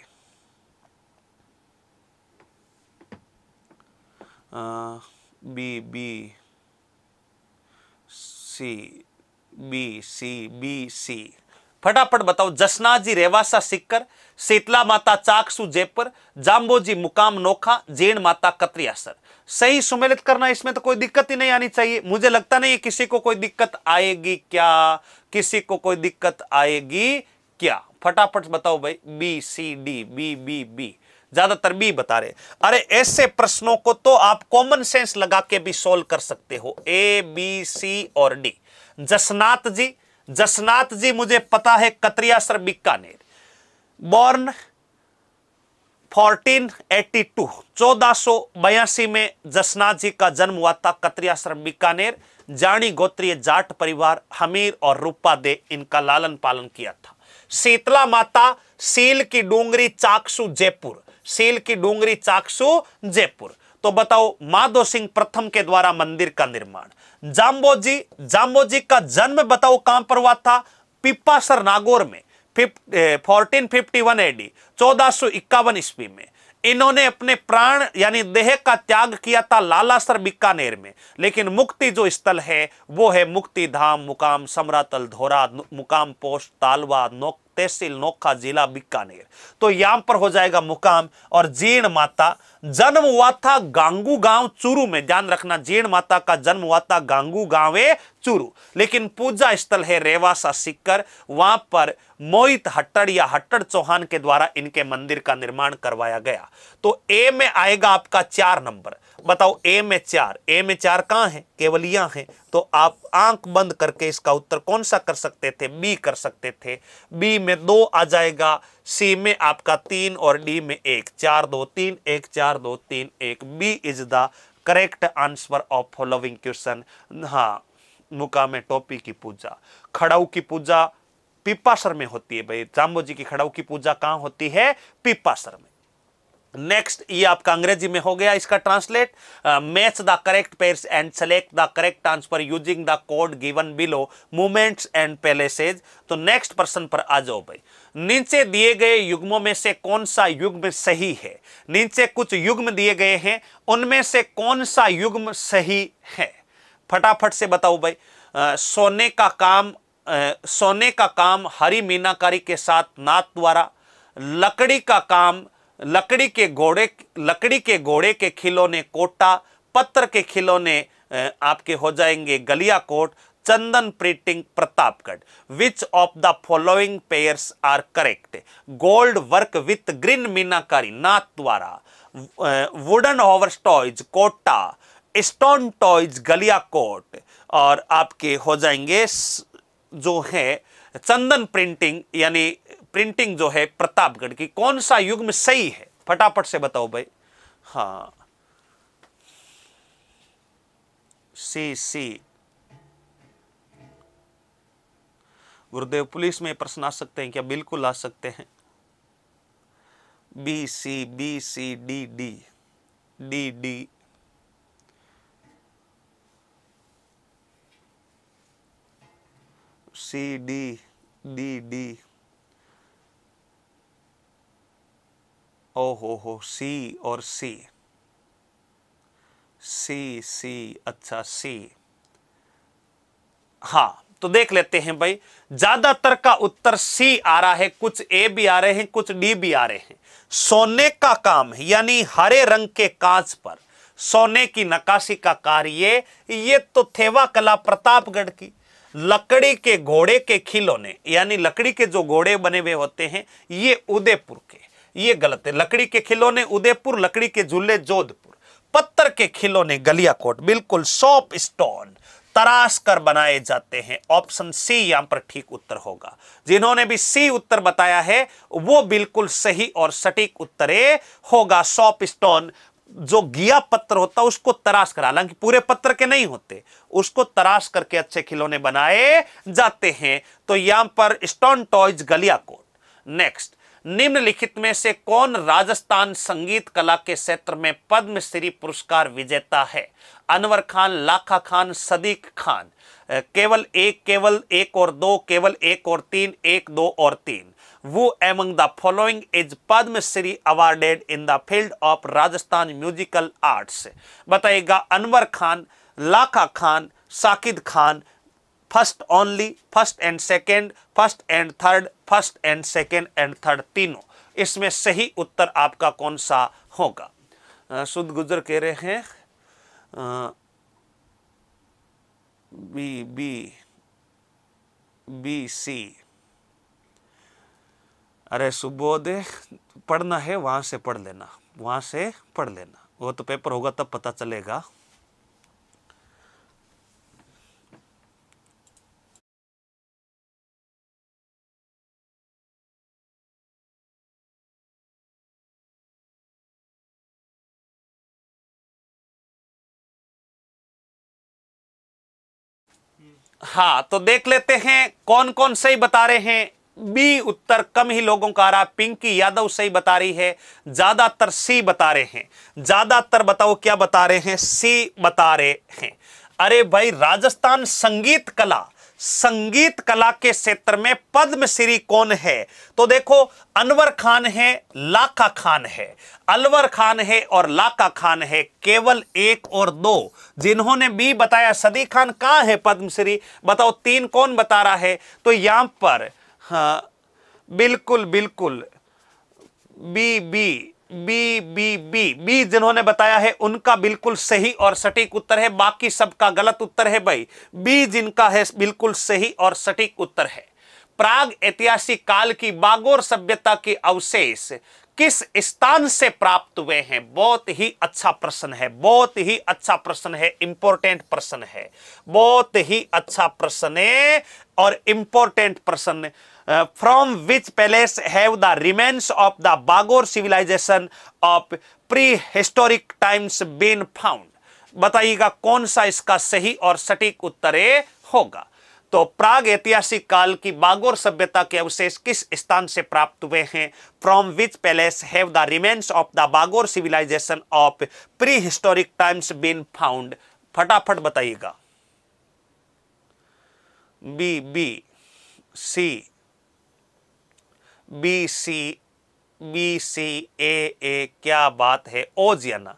uh, B B C B C B C फटाफट बताओ जसना जी रेवासा सिक्कर शीतला माता चाकसू जयपुर जाम्बोजी मुकाम नोखा जैन माता सर सही सुमेलित करना इसमें तो कोई दिक्कत ही नहीं आनी चाहिए मुझे लगता नहीं किसी को कोई दिक्कत आएगी क्या किसी को कोई दिक्कत आएगी क्या फटाफट बताओ भाई B C D B B B ज्यादातर बी बता रहे अरे ऐसे प्रश्नों को तो आप कॉमन सेंस लगा के भी सोल्व कर सकते हो ए बी सी और डी जसनाथ जी जसनाथ जी मुझे पता है कतरिया सर बीकानेर बॉर्न 1482 1482 में जसनाथ जी का जन्म हुआ था कतरियासर बीकानेर जानी गोत्रीय जाट परिवार हमीर और रूपा दे इनका लालन पालन किया था शीतला माता सील की डूंगरी चाकसू जयपुर सील की डूंगरी चाकसू जयपुर तो बताओ माधो सिंह प्रथम के द्वारा मंदिर का निर्माण जाम्बोजी जाम्बोजी का जन्म बताओ कहां पर हुआ था पिपासर नागौर में फोर्टीन फिफ्टी वन एडी चौदह सौ इक्यावन ईस्वी में इन्होंने अपने प्राण यानी देह का त्याग किया था लालासर बिकानेर में लेकिन मुक्ति जो स्थल है वो है मुक्ति धाम मुकाम समरातल धोरा मुकाम पोस्ट तालवा नोक तहसील नोखा जिला बीकानेर तो यहां पर हो जाएगा मुकाम और जीर्ण माता जन्म हुआ था गांगू गांव चूरू में ध्यान रखना जीर्ण माता का जन्म हुआ था गांगू गांव चूरू लेकिन पूजा स्थल है रेवासा सिक्कर वहां पर मोहित हट्टड़ या हट्टड़ चौहान के द्वारा इनके मंदिर का निर्माण करवाया गया तो ए में आएगा आपका चार नंबर बताओ M H R M H R कहाँ है केवलियाँ हैं तो आप आंख बंद करके इसका उत्तर कौन सा कर सकते थे बी कर सकते थे बी में दो आ जाएगा सी में आपका तीन और डी में एक चार दो तीन एक चार दो तीन एक B is the correct answer of following question हाँ मुका में टोपी की पूजा खड़ाऊ की पूजा पिपासर में होती है भाई जाम्बो जी की खड़ाऊ की पूजा कहाँ होती है पिपासर में नेक्स्ट ये आपका अंग्रेजी में हो गया इसका translate match the correct pairs and select the correct transfer using the code given below movements and places तो नेक्स्ट पर्सन पर आ जाओ भाई नीचे दिए गए युग्मों में से कौन सा युग्म सही है नीचे कुछ युग्म दिए गए हैं उनमें से कौन सा युग्म सही है फटाफट से बताओ भाई आ, uh, सोने का काम आ, uh, सोने का काम हरी मीनाकारी के साथ नाथ द्वारा लकड़ी का काम लकड़ी के घोड़े लकड़ी के घोड़े के खिलौने कोटा पत्र के खिलौने आपके हो जाएंगे गलिया कोट चंदन printing Pratapgarh which of the following pairs are correct gold work with green meenakari Nathdwara wooden over toys Kota stone toys Galiya Kot और आपके हो जाएंगे जो है चंदन प्रिंटिंग यानी प्रिंटिंग जो है प्रतापगढ़ की कौन सा युग्म सही है फटाफट से बताओ भाई हाँ सी सी गुरुदेव पुलिस में प्रश्न आ सकते हैं क्या बिल्कुल आ सकते हैं B C B C D D D D C D D D ओ हो हो सी और सी सी सी अच्छा सी हाँ तो देख लेते हैं भाई ज्यादातर का उत्तर सी आ रहा है कुछ ए भी आ रहे हैं कुछ डी भी आ रहे हैं सोने का काम यानी हरे रंग के कांच पर सोने की नकाशी का कार्य ये तो थेवा कला प्रतापगढ़ की लकड़ी के घोड़े के खिलौने यानी लकड़ी के जो घोड़े बने हुए होते हैं ये उदयपुर के ये गलत है लकड़ी के खिलौने उदयपुर लकड़ी के झूले जोधपुर पत्थर के खिलौने गलियाकोट बिल्कुल सॉप स्टोन तराश कर बनाए जाते हैं ऑप्शन सी यहां पर ठीक उत्तर होगा जिन्होंने भी सी उत्तर बताया है वो बिल्कुल सही और सटीक उत्तर होगा सॉप स्टोन जो गिया पत्थर होता है उसको तराश कर हालांकि पूरे पत्थर के नहीं होते उसको तराश करके अच्छे खिलौने बनाए जाते हैं तो यहां पर stone toys Galiya Kot next निम्नलिखित में से कौन राजस्थान संगीत कला के क्षेत्र में पद्मश्री पुरस्कार विजेता है अनवर खान लाखा खान सदीक खान केवल एक केवल एक और दो केवल एक और तीन एक दो और तीन वो among the following is Padmashri Shri awarded in the field of Rajasthan musical arts बताइएगा Anwar Khan Lakha Khan Sakid Khan first only first and second first and third first and second and third तीनों इसमें सही उत्तर आपका कौन सा होगा शुद्ध गुजर कह रहे हैं बी बी बी सी अरे सुबोदय पढ़ना है वहां से पढ़ लेना वहां से पढ़ लेना वो तो पेपर होगा तब पता चलेगा हाँ तो देख लेते हैं कौन कौन सही बता रहे हैं बी उत्तर कम ही लोगों का आ रहा पिंकी यादव सही बता रही है ज्यादातर सी बता रहे हैं ज्यादातर बताओ क्या बता रहे हैं सी बता रहे हैं अरे भाई राजस्थान संगीत कला संगीत कला के क्षेत्र में पद्मश्री कौन है तो देखो अनवर खान है लाका खान है अलवर खान है और लाका खान है केवल एक और दो जिन्होंने भी बताया सदी खान कहां है पद्मश्री बताओ तीन कौन बता रहा है तो यहां पर हाँ बिल्कुल बिल्कुल B B B B B B जिन्होंने बताया है उनका बिल्कुल सही और सटीक उत्तर है बाकी सबका गलत उत्तर है भाई बी जिनका है बिल्कुल सही और सटीक उत्तर है प्राग ऐतिहासिक काल की बागोर सभ्यता के अवशेष किस स्थान से प्राप्त हुए हैं बहुत ही अच्छा प्रश्न है बहुत ही अच्छा प्रश्न है इंपॉर्टेंट प्रश्न है बहुत ही अच्छा प्रश्न है और इंपॉर्टेंट प्रश्न from which place have the remains of the Bagor civilization of prehistoric times been found बताइएगा कौन सा इसका सही और सटीक उत्तर होगा तो प्राग ऐतिहासिक काल की बागोर सभ्यता के अवशेष किस स्थान से प्राप्त हुए हैं from which place have the remains of the Bagor civilization of prehistoric times been found फटाफट बताइएगा B B C B C B C A A क्या बात है ओजियाना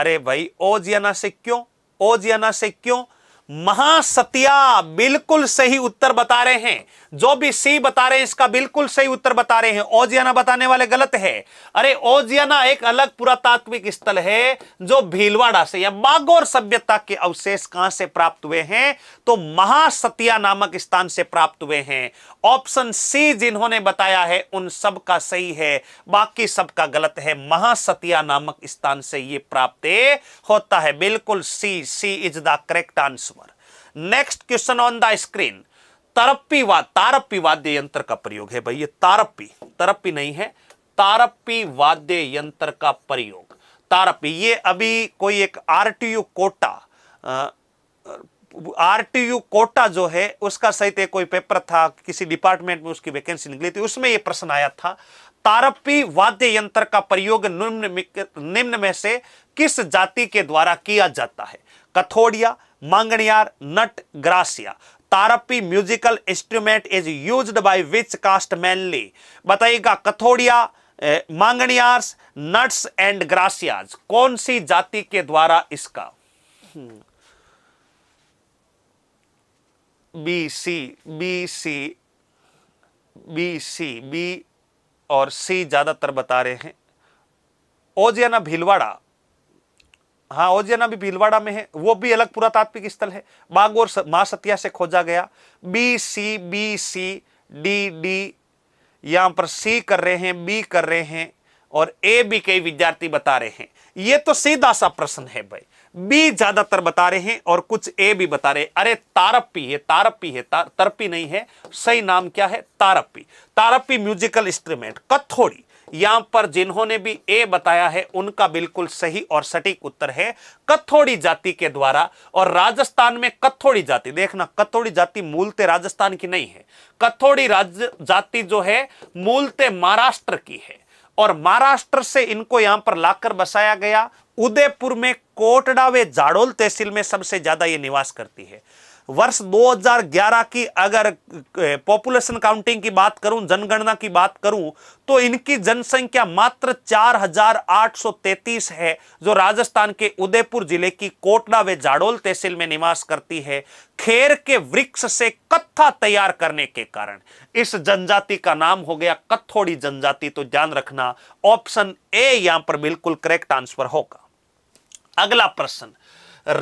अरे भाई ओजियाना से क्यों ओजियाना से क्यों महासत्या बिल्कुल सही उत्तर बता रहे हैं जो भी सी बता रहे हैं इसका बिल्कुल सही उत्तर बता रहे हैं ओजियाना बताने वाले गलत है अरे ओजियाना एक अलग पुरातात्विक स्थल है जो भीलवाड़ा से या बागोर सभ्यता के अवशेष कहां से प्राप्त हुए हैं तो महासतिया नामक स्थान से प्राप्त हुए हैं ऑप्शन सी जिन्होंने बताया है उन सब का सही है बाकी सबका गलत है महासतिया नामक स्थान से ये प्राप्त होता है बिल्कुल C C is the correct answer next question on the screen तरप्पी वाद तारप्पी वाद्य यंत्र का प्रयोग है भाई ये तारप्पी तरप्पी नहीं है तारप्पी वाद्य यंत्र का प्रयोग तारप्पी ये अभी कोई एक आरटीयू कोटा आरटीयू कोटा जो है उसका सहित कोई पेपर था किसी डिपार्टमेंट में उसकी वैकेंसी निकली थी उसमें ये प्रश्न आया था तारप्पी वाद्य यंत्र का प्रयोग निम्न निम्न में से किस जाति के द्वारा किया जाता है Kathodiya Manganiyar Nat Garasia Tarpi musical instrument is used by which caste mainly बताइएगा कथोड़िया मांगनियार्स नट्स एंड ग्रासियाज कौन सी जाति के द्वारा इसका B C B C B C B और सी ज्यादातर बता रहे हैं ओजियाना भीलवाड़ा हाँ औजना भी भीलवाड़ा में है वो भी अलग पुरातात्विक स्थल है बागोर माँ सत्या से खोजा गया B C B C D D यहाँ पर सी कर रहे हैं बी कर रहे हैं और ए भी कई विद्यार्थी बता रहे हैं ये तो सीधा सा प्रश्न है भाई बी ज्यादातर बता रहे हैं और कुछ ए भी बता रहे हैं अरे तारप्पी है तारप्पी है तार, तरपी नहीं है सही नाम क्या है तारप्पी तारप्पी म्यूजिकल इंस्ट्रूमेंट कथोड़ी यहां पर जिन्होंने भी ए बताया है उनका बिल्कुल सही और सटीक उत्तर है कथोड़ी जाति के द्वारा और राजस्थान में कथोड़ी जाति देखना कथोड़ी जाति मूलते राजस्थान की नहीं है कथोड़ी राज्य जाति जो है मूलते महाराष्ट्र की है और महाराष्ट्र से इनको यहां पर लाकर बसाया गया उदयपुर में कोटड़ा वे जाड़ोल तहसील में सबसे ज्यादा ये निवास करती है वर्ष 2011 की अगर पॉपुलेशन काउंटिंग की बात करूं जनगणना की बात करूं तो इनकी जनसंख्या मात्र 4,833 है जो राजस्थान के उदयपुर जिले की कोटला व जाडोल तहसील में निवास करती है खेर के वृक्ष से कत्था तैयार करने के कारण इस जनजाति का नाम हो गया कत्थोड़ी जनजाति तो ध्यान रखना ऑप्शन ए यहां पर बिल्कुल करेक्ट आंसर होगा अगला प्रश्न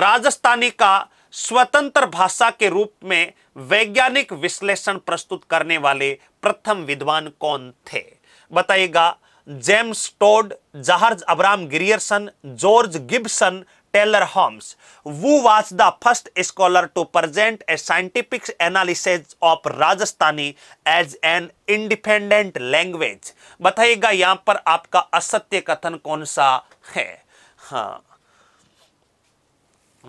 राजस्थानी का स्वतंत्र भाषा के रूप में वैज्ञानिक विश्लेषण प्रस्तुत करने वाले प्रथम विद्वान कौन थे बताइएगा James Tod George Abraham Grierson George Gibson Taylor Holmes who was the first scholar to present a scientific analysis of Rajasthani as an independent language बताइएगा यहां पर आपका असत्य कथन कौन सा है हाँ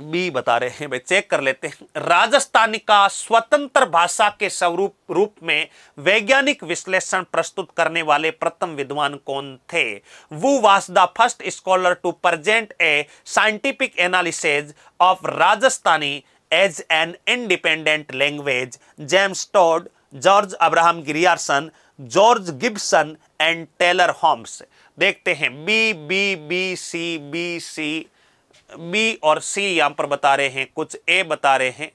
भी बता रहे हैं भाई चेक कर लेते हैं राजस्थानी का स्वतंत्र भाषा के स्वरूप रूप में वैज्ञानिक विश्लेषण प्रस्तुत करने वाले प्रथम विद्वान कौन थे who was the first scholar to present a scientific analysis of Rajasthani as an independent language James Tod George Abraham Grierson George Gibson and Taylor Holmes देखते हैं B B B C B C B और C यहां पर बता रहे हैं कुछ ए बता रहे हैं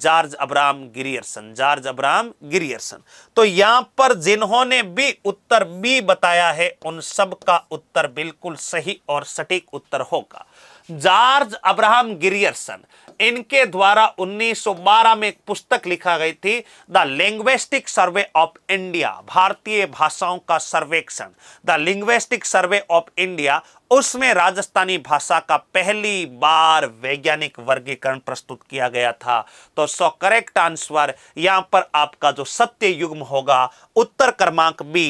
George Abraham Grierson George Abraham Grierson तो यहां पर जिन्होंने भी उत्तर बी बताया है उन सब का उत्तर बिल्कुल सही और सटीक उत्तर होगा जॉर्ज अब्राहम गिरियर्सन इनके द्वारा 1912 में एक पुस्तक लिखा गई थी the linguistic survey of India भारतीय भाषाओं का सर्वेक्षण the linguistic survey of India उसमें राजस्थानी भाषा का पहली बार वैज्ञानिक वर्गीकरण प्रस्तुत किया गया था तो सो करेक्ट आंसर यहां पर आपका जो सत्य युग्म होगा उत्तर क्रमांक B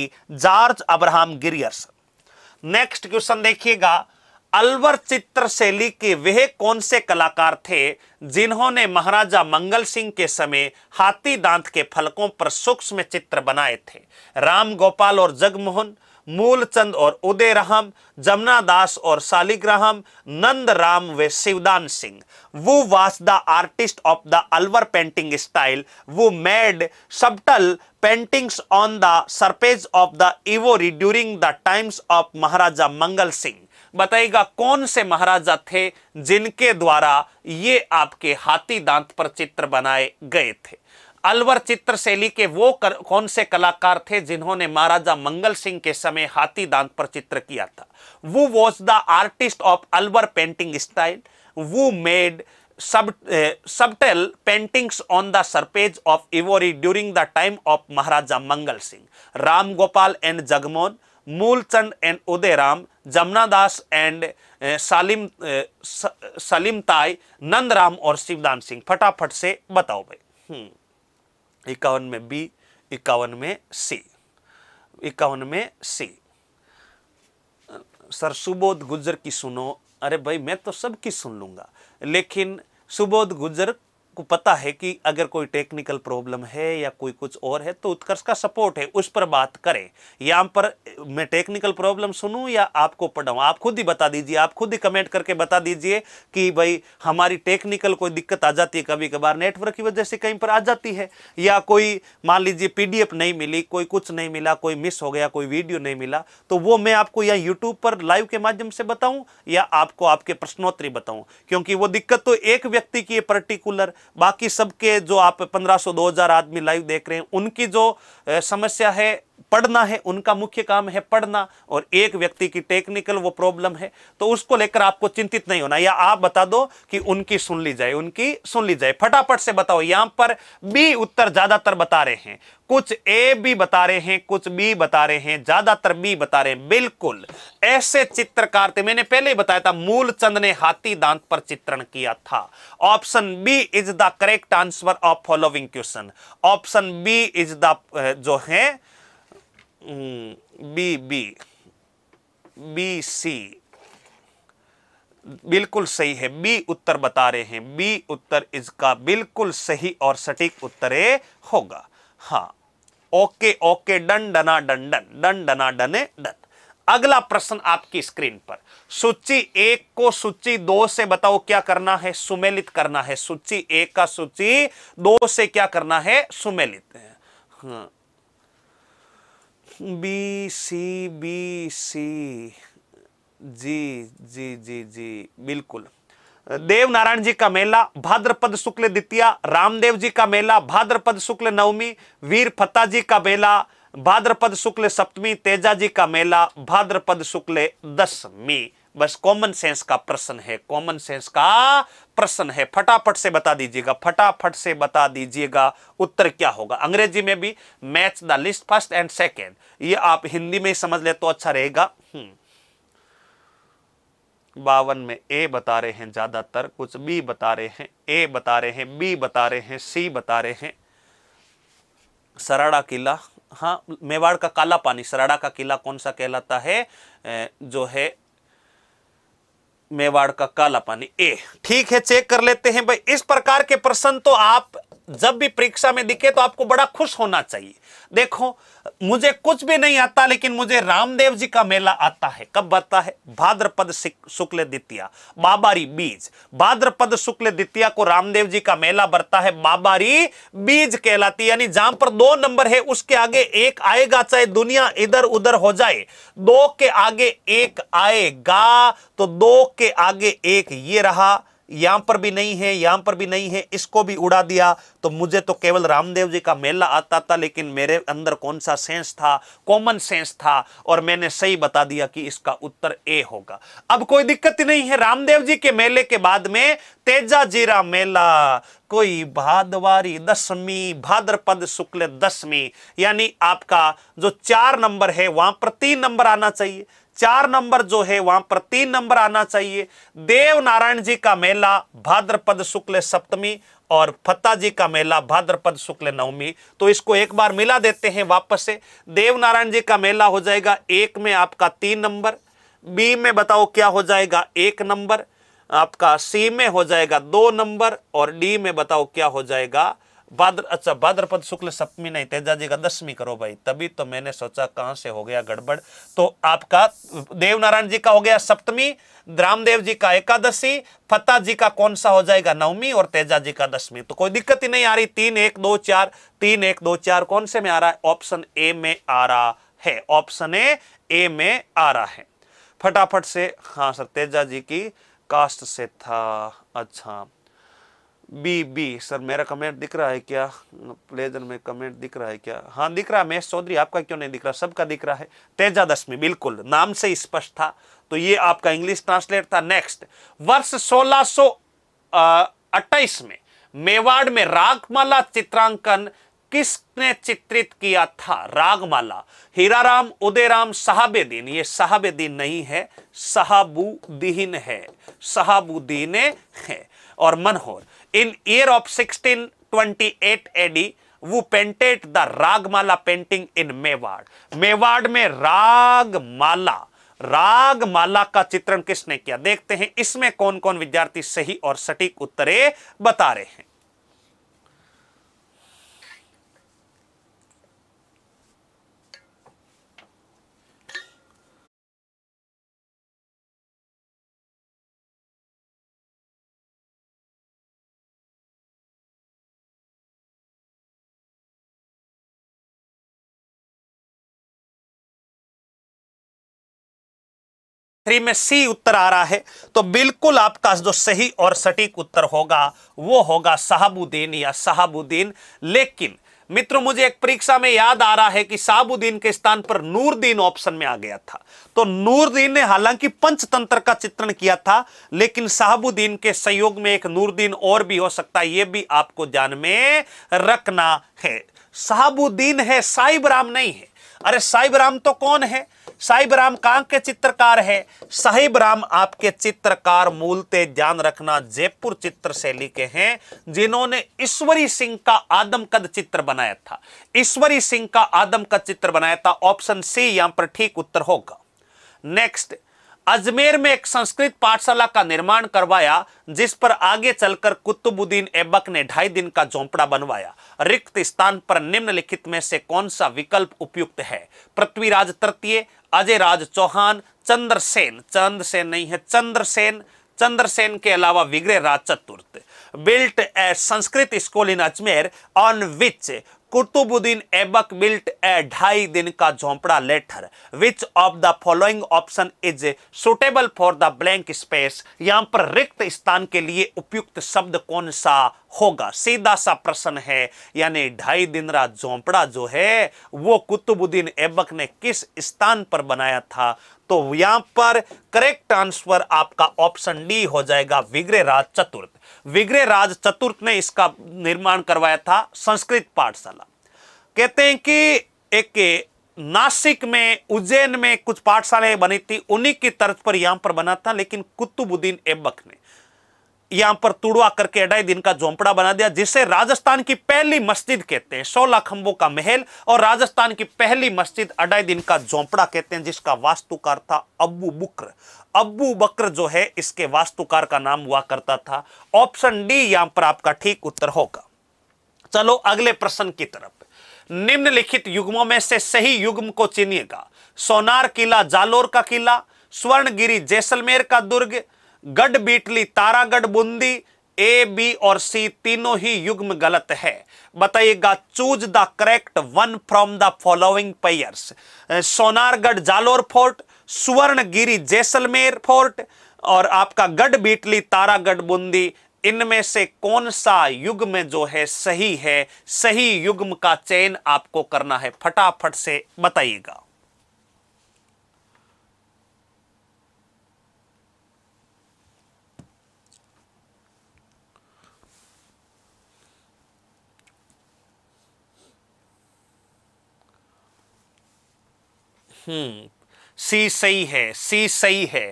George Abraham Grierson next question देखिएगा अलवर चित्र शैली के वह कौन से कलाकार थे जिन्होंने महाराजा मंगल सिंह के समय हाथी दांत के फलकों पर सूक्ष्म चित्र बनाए थे राम गोपाल और जगमोहन मूलचंद और उदय रहम जमुना दास और शालिग्राहम नंद राम व Shivdan Singh who was the artist of the Alwar painting style who made subtle paintings on the surface of the ivory during the times of Maharaja Mangal Singh बताइएगा कौन से महाराजा थे जिनके द्वारा ये आपके हाथी दांत पर चित्र बनाए गए थे अलवर चित्रशैली के वो कर, कौन से कलाकार थे जिन्होंने महाराजा मंगल सिंह के समय हाथी दांत पर चित्र किया था who was the artist of Alwar painting style who made sub subtle paintings on the surface of ivory during the time of Maharaja Mangal Singh Ram Gopal and Jagmohan Moolchand and Udayram Jamunadas and Salim Salim ताई नंदराम और शिवदान सिंह फटाफट से बताओ भाई हम्म। इक्यावन में बी इक्यावन में सी इक्यावन में सी सर सुबोध गुजर की सुनो अरे भाई मैं तो सबकी सुन लूंगा लेकिन सुबोध गुजर को पता है कि अगर कोई टेक्निकल प्रॉब्लम है या कोई कुछ और है तो उत्कर्ष का सपोर्ट है उस पर बात करें या पर मैं टेक्निकल प्रॉब्लम सुनूं या आपको पढ़ाऊं आप खुद ही बता दीजिए आप खुद ही कमेंट करके बता दीजिए कि भाई हमारी टेक्निकल कोई दिक्कत आ जाती है कभी कभार नेटवर्क की वजह से कहीं पर आ जाती है या कोई मान लीजिए पी नहीं मिली कोई कुछ नहीं मिला कोई मिस हो गया कोई वीडियो नहीं मिला तो वो मैं आपको या यूट्यूब पर लाइव के माध्यम से बताऊँ या आपको आपके प्रश्नोत्तरी बताऊँ क्योंकि वो दिक्कत तो एक व्यक्ति की है पर्टिकुलर बाकी सबके जो आप 1500 2000 आदमी लाइव देख रहे हैं उनकी जो समस्या है पढ़ना है उनका मुख्य काम है पढ़ना और एक व्यक्ति की टेक्निकल वो प्रॉब्लम है तो उसको लेकर आपको चिंतित नहीं होना या आप बता दो कि उनकी सुन ली जाए उनकी सुन ली जाए फटाफट से बताओ यहां पर बी उत्तर ज्यादातर बता रहे हैं कुछ ए भी बता रहे हैं कुछ बी बता रहे हैं ज्यादातर बी बता रहे हैं बिल्कुल ऐसे चित्रकार थे मैंने पहले ही बताया था मूलचंद ने हाथी दांत पर चित्रण किया था option B is the correct answer of following question option B is the जो है बी बी बी सी बिल्कुल सही है बी उत्तर बता रहे हैं बी उत्तर इसका बिल्कुल सही और सटीक उत्तर होगा हाँ okay okay done done done done done done done done अगला प्रश्न आपकी स्क्रीन पर सूची एक को सूची दो से बताओ क्या करना है सुमेलित करना है सूची एक का सूची दो से क्या करना है सुमेलित हाँ बी सी बी सी जी जी जी जी बिल्कुल देव नारायण जी का मेला भाद्रपद शुक्ल द्वितीया रामदेव जी का मेला भाद्रपद शुक्ल नवमी वीर फता जी का मेला भाद्रपद शुक्ल सप्तमी तेजा जी का मेला भाद्रपद शुक्ल दसवीं बस कॉमन सेंस का प्रश्न है कॉमन सेंस का प्रश्न है फटाफट से बता दीजिएगा फटाफट से बता दीजिएगा उत्तर क्या होगा अंग्रेजी में भी match the list first and second ये आप हिंदी में ही समझ ले तो अच्छा रहेगा हम्म। बावन में ए बता रहे हैं ज़्यादातर कुछ बी बता रहे हैं ए बता रहे हैं बी बता रहे हैं सी बता रहे हैं सराड़ा किला हाँ मेवाड़ का काला पानी सराड़ा का किला कौन सा कहलाता है जो है मेवाड़ का काला पानी ए ठीक है चेक कर लेते हैं भाई इस प्रकार के प्रश्न तो आप जब भी परीक्षा में दिखे तो आपको बड़ा खुश होना चाहिए देखो मुझे कुछ भी नहीं आता लेकिन मुझे रामदेव जी का मेला आता है कब आता है भाद्रपद शुक्ल द्वितीया बाबारी बीज भाद्रपद शुक्ल द्वितीया को रामदेव जी का मेला बरता है बाबारी बीज कहलाती यानी जहां पर दो नंबर है उसके आगे एक आएगा चाहे दुनिया इधर उधर हो जाए दो के आगे एक आएगा तो दो के आगे एक ये रहा यहां पर भी नहीं है यहां पर भी नहीं है इसको भी उड़ा दिया तो मुझे तो केवल रामदेव जी का मेला आता था लेकिन मेरे अंदर कौन सा सेंस था कॉमन सेंस था और मैंने सही बता दिया कि इसका उत्तर ए होगा अब कोई दिक्कत नहीं है रामदेव जी के मेले के बाद में तेजा जीरा मेला कोई भादवारी दसवीं भाद्रपद शुक्ल दसवीं यानी आपका जो चार नंबर है वहां पर तीन नंबर आना चाहिए चार नंबर जो है वहां पर तीन नंबर आना चाहिए देव नारायण जी का मेला भाद्रपद शुक्ल सप्तमी और फता जी का मेला भाद्रपद शुक्ल नवमी तो इसको एक बार मिला देते हैं वापस से देव नारायण जी का मेला हो जाएगा एक में आपका तीन नंबर बी में बताओ क्या हो जाएगा एक नंबर आपका सी में हो जाएगा दो नंबर और डी में बताओ क्या हो जाएगा भाद्र अच्छा भाद्रपद शुक्ल सप्तमी नहीं तेजा जी का दसवीं करो भाई तभी तो मैंने सोचा कहां से हो गया गड़बड़ तो आपका देवनारायण जी का हो गया सप्तमी रामदेव जी का एकादशी फता जी का कौन सा हो जाएगा नवमी और तेजा जी का दसवीं तो कोई दिक्कत ही नहीं आ रही तीन एक दो चार तीन एक दो चार कौन से में आ रहा है ऑप्शन ए में आ रहा है ऑप्शन ए ए में आ रहा है फटाफट से हाँ सर तेजा जी की कास्ट से था अच्छा बी बी सर मेरा कमेंट दिख रहा है क्या प्लेजर में कमेंट दिख रहा है क्या हाँ दिख रहा है महेश चौधरी आपका क्यों नहीं दिख रहा सबका दिख रहा है तेजा दशमी बिल्कुल नाम से स्पष्ट था तो ये आपका इंग्लिश ट्रांसलेट था नेक्स्ट वर्ष सोलह अट्ठाईस में मेवाड़ में रागमाला चित्रांकन किसने चित्रित किया था रागमाला हीराराम उदयराम साहबेदीन ये साहबेदीन नहीं है साहबुद्दीन है साहबुद्दीन है और Manohar In year of 1628 AD, who painted the Ragamala painting in Mewar Mewar में रागमाला रागमाला का चित्रण किसने किया देखते हैं इसमें कौन कौन विद्यार्थी सही और सटीक उत्तरे बता रहे हैं थ्री में सी उत्तर आ रहा है तो बिल्कुल आपका जो सही और सटीक उत्तर होगा वो होगा साहबुद्दीन या साहबुद्दीन लेकिन मित्रों मुझे एक परीक्षा में याद आ रहा है कि साबुद्दीन के स्थान पर नूरदीन ऑप्शन में आ गया था तो नूरदीन ने हालांकि पंचतंत्र का चित्रण किया था लेकिन साहबुद्दीन के सहयोग में एक नूरदीन और भी हो सकता है यह भी आपको जान में रखना है साहबुद्दीन है साहिब राम नहीं है अरे साहिब राम तो कौन है साहिब राम कहां के चित्रकार है साहिब राम आपके चित्रकार मूलते ध्यान रखना जयपुर चित्र शैली के हैं जिन्होंने ईश्वरी सिंह का आदम कद चित्र बनाया था ईश्वरी सिंह का आदम कद चित्र बनाया था ऑप्शन सी यहां पर ठीक उत्तर होगा नेक्स्ट अजमेर में एक संस्कृत पाठशाला का निर्माण करवाया जिस पर आगे चलकर कुतुबुद्दीन एबक ने ढाई दिन का झोंपड़ा बनवाया रिक्त स्थान पर निम्नलिखित में से कौन सा विकल्प उपयुक्त है पृथ्वीराज तृतीय अजय राज चौहान चंद्रसेन चंद्रसेन नहीं है चंद्रसेन चंद्रसेन के अलावा विग्रह राज चतुर्थ built a Sanskrit school in Ajmer on which Qutubuddin Aibak built a Dhai Din Ka Jhonpra later which of the following option is suitable for the blank space यहां पर रिक्त स्थान के लिए उपयुक्त शब्द कौन सा होगा सीधा सा प्रश्न है यानी ढाई दिन रात झोंपड़ा जो है वो कुतुबुद्दीन ऐबक ने किस स्थान पर बनाया था तो यहां पर करेक्ट आंसर आपका ऑप्शन डी हो जाएगा विग्रह राज चतुर्थ विग्रह राज चतुर्थ ने इसका निर्माण करवाया था संस्कृत पाठशाला कहते हैं कि एक नासिक में उज्जैन में कुछ पाठशालाएं बनी थी उन्हीं की तर्ज पर यहां पर बना था लेकिन कुतुबुद्दीन ऐबक ने यहां पर तुड़वा करके अढ़ाई दिन का झोंपड़ा बना दिया जिसे राजस्थान की पहली मस्जिद कहते हैं सोलह खंबों का महल और राजस्थान की पहली मस्जिद अढ़ाई दिन का झोंपड़ा कहते हैं जिसका वास्तुकार था अबू बुक्र अबू बकर जो है इसके वास्तुकार का नाम हुआ करता था ऑप्शन डी यहां पर आपका ठीक उत्तर होगा चलो अगले प्रश्न की तरफ निम्नलिखित युग्मों में से सही युग्म को चिन्हिएगा सोनार किला जालोर का किला स्वर्णगिरी जैसलमेर का दुर्ग गढ़ बीटली तारागढ़ बूंदी ए बी और सी तीनों ही युग्म गलत है बताइएगा choose the correct one from the following pairs Sonargarh Jalore fort Suvarnagiri Jaisalmer fort और आपका गढ़ बीटली तारागढ़ बूंदी इनमें से कौन सा युग्म जो है सही है सही युग्म का चयन आपको करना है फटाफट से बताइएगा हम्म सी सही है सी सही है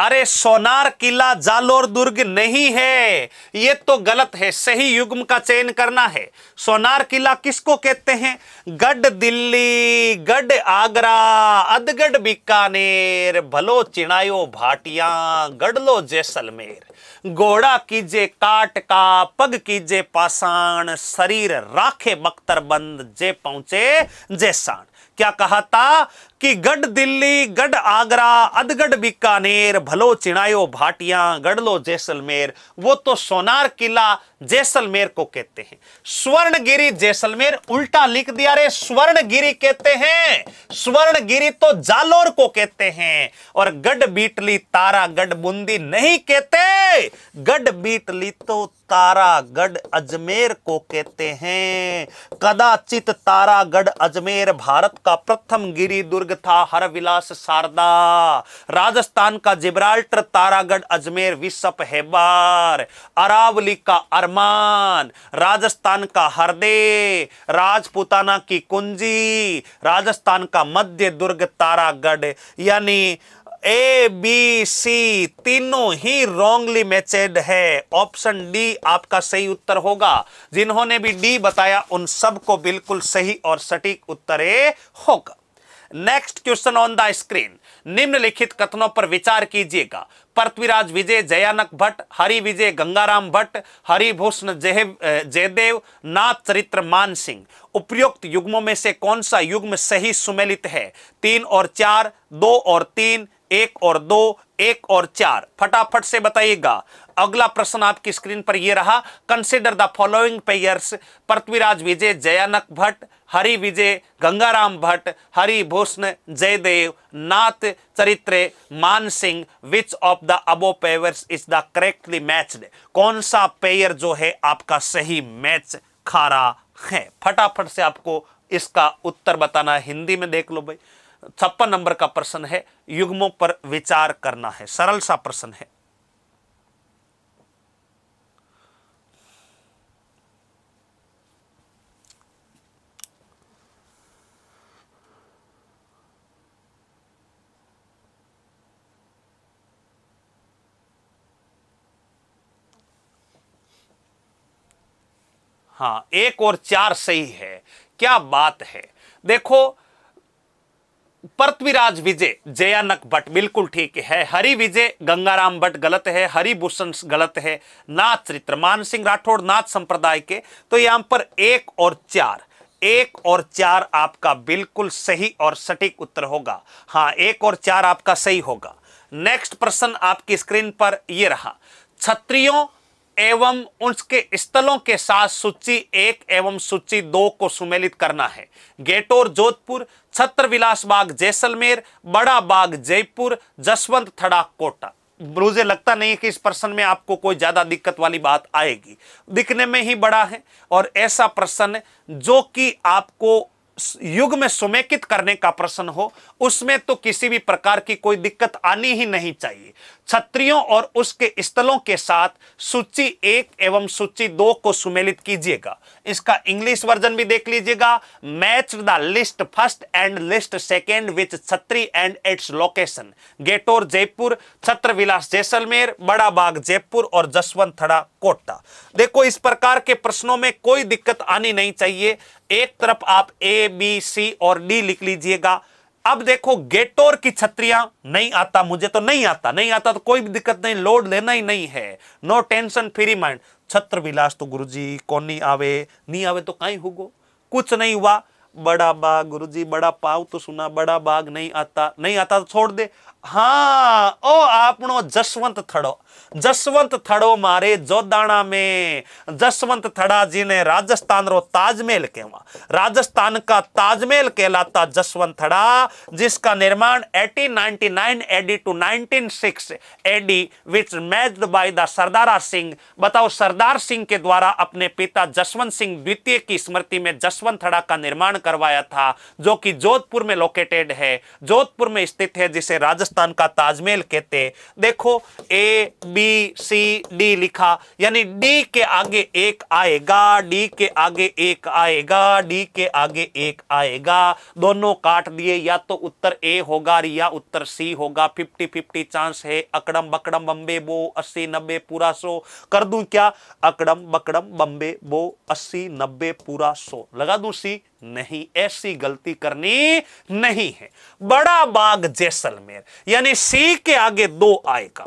अरे सोनार किला जालोर दुर्ग नहीं है ये तो गलत है सही युग्म का चयन करना है सोनार किला किसको कहते हैं गढ़ दिल्ली गढ़ आगरा अदगढ़ बीकानेर भलो चिणायो भाटिया गढ़ लो जैसलमेर घोड़ा कीजे काट का पग कीजे पाषाण शरीर राखे बख्तर बंद जे पहुंचे जैसाण क्या कहा था कि गढ़ दिल्ली गढ़ आगरा अदगढ़ बीकानेर भलो चिणायो भाटिया लो जैसलमेर वो तो सोनार किला जैसलमेर को कहते हैं स्वर्णगिरी जैसलमेर उल्टा लिख दिया रे स्वर्णगिरी कहते हैं स्वर्णगिरी तो जालोर को कहते हैं और गढ़ बीटली तारा गढ़ बूंदी नहीं कहते गढ़ बीटली तो तारागढ़ अजमेर को कहते हैं कदाचित तारागढ़ अजमेर भारत का प्रथम गिरी दुर्ग दुर्ग था हर विलास शारदा राजस्थान का Gibraltar Taragarh Ajmer Bishop Heber Aravali का अरमान राजस्थान का हरदे राजपुताना की कुंजी राजस्थान का मध्य दुर्ग तारागढ़ यानी ए बी सी तीनों ही रॉन्गली मैचेड है ऑप्शन डी आपका सही उत्तर होगा जिन्होंने भी डी बताया उन सबको बिल्कुल सही और सटीक उत्तर होगा next question on the screen निम्नलिखित कथनों पर विचार कीजिएगा पृथ्वीराज विजय जयानक भट्ट हरि विजय गंगाराम भट्ट हरिभूषण जय जयदेव नाथ चरित्र मान सिंह उपयुक्त युग्मों में से कौन सा युग्म सही सुमेलित है तीन और चार दो और तीन एक और दो एक और चार फटाफट से बताइएगा अगला प्रश्न आपकी स्क्रीन पर यह रहा consider the following pairs Prithviraj Vijay Jayanak Bhatt Hari Vijay Gangaram Bhatt Hari Bhushan Jaidev Nath Charitra Man Singh which of the above pairs is the correctly matched कौन सा पेयर जो है आपका सही मैच खा रहा है फटाफट से आपको इसका उत्तर बताना हिंदी में देख लो भाई छप्पन नंबर का प्रश्न है युग्मों पर विचार करना है सरल सा प्रश्न है हाँ एक और चार सही है क्या बात है देखो पृथ्वीराज विजय जयानक भट्ट बिल्कुल ठीक है हरि विजय गंगाराम भट्ट गलत है हरिभूषण गलत है नाथ चरित्र मान सिंह राठौड़ नाथ संप्रदाय के तो यहां पर एक और चार एक और चार आपका बिल्कुल सही और सटीक उत्तर होगा हाँ एक और चार आपका सही होगा नेक्स्ट प्रश्न आपकी स्क्रीन पर यह रहा क्षत्रियों एवं उनके स्थलों के साथ सूची एक एवं सूची दो को सुमेलित करना है गेटोर जोधपुर छत्र विलास बाग जैसलमेर बड़ा बाग जयपुर जसवंत थड़ा कोटा मुझे लगता नहीं है कि इस प्रश्न में आपको कोई ज़्यादा दिक्कत वाली बात आएगी दिखने में ही बड़ा है और ऐसा प्रश्न जो कि आपको युग में सुमेकित करने का प्रश्न हो उसमें तो किसी भी प्रकार की कोई दिक्कत आनी ही नहीं चाहिए छत्रियों और उसके स्थलों के साथ सूची एक एवं सूची दो को सुमेलित कीजिएगा इसका इंग्लिश वर्जन भी देख लीजिएगा match the list first and list second which chhatri and its location Gaitor Jaipur Chhatra Vilas Jaisalmer बड़ा बाग जयपुर और जसवंत थड़ा कोटा देखो इस प्रकार के प्रश्नों में कोई दिक्कत आनी नहीं चाहिए एक तरफ आप ए बी सी और डी लिख लीजिएगा अब देखो गेटोर की छत्रियां नहीं आता मुझे तो नहीं आता नहीं आता तो कोई भी दिक्कत नहीं लोड लेना ही नहीं है नो टेंशन फ्री माइंड छत्र विलास तो गुरु जी कौन नहीं आवे नहीं आवे तो कहीं हुगो कुछ नहीं हुआ बड़ा बाग गुरु जी बड़ा पाव तो सुना बड़ा बाग नहीं आता नहीं आता तो छोड़ दे हाँ ओ आपनो जसवंत थड़ो जसवंत थड़ो मारे મારે में जसवंत थड़ा जी ने राजस्थान रो ताजमहल के वहां राजस्थान का ताजमहल कहलाता जसवंत थड़ा जिसका निर्माण 1899 AD to 196 AD which matched by the Sardar Singh बताओ सरदार सिंह के द्वारा अपने पिता जसवंत सिंह द्वितीय की स्मृति में जसवंत थड़ा का निर्माण करवाया था जो कि जोधपुर में लोकेटेड है जोधपुर में स्थित है जिसे राजस्थान राजस्थान का ताजमहल कहते हैं देखो ए बी सी डी लिखा यानी डी के आगे एक आएगा डी के आगे एक आएगा डी के आगे एक आएगा दोनों काट दिए या तो उत्तर ए होगा या उत्तर सी होगा फिफ्टी फिफ्टी चांस है अकड़म बकड़म बम्बे बो अस्सी नब्बे पूरा सो कर दू क्या अकड़म बकड़म बम्बे बो अस्सी नब्बे पूरा सो लगा दू सी नहीं ऐसी गलती करनी नहीं है बड़ा बाग जैसलमेर यानी सी के आगे दो आएगा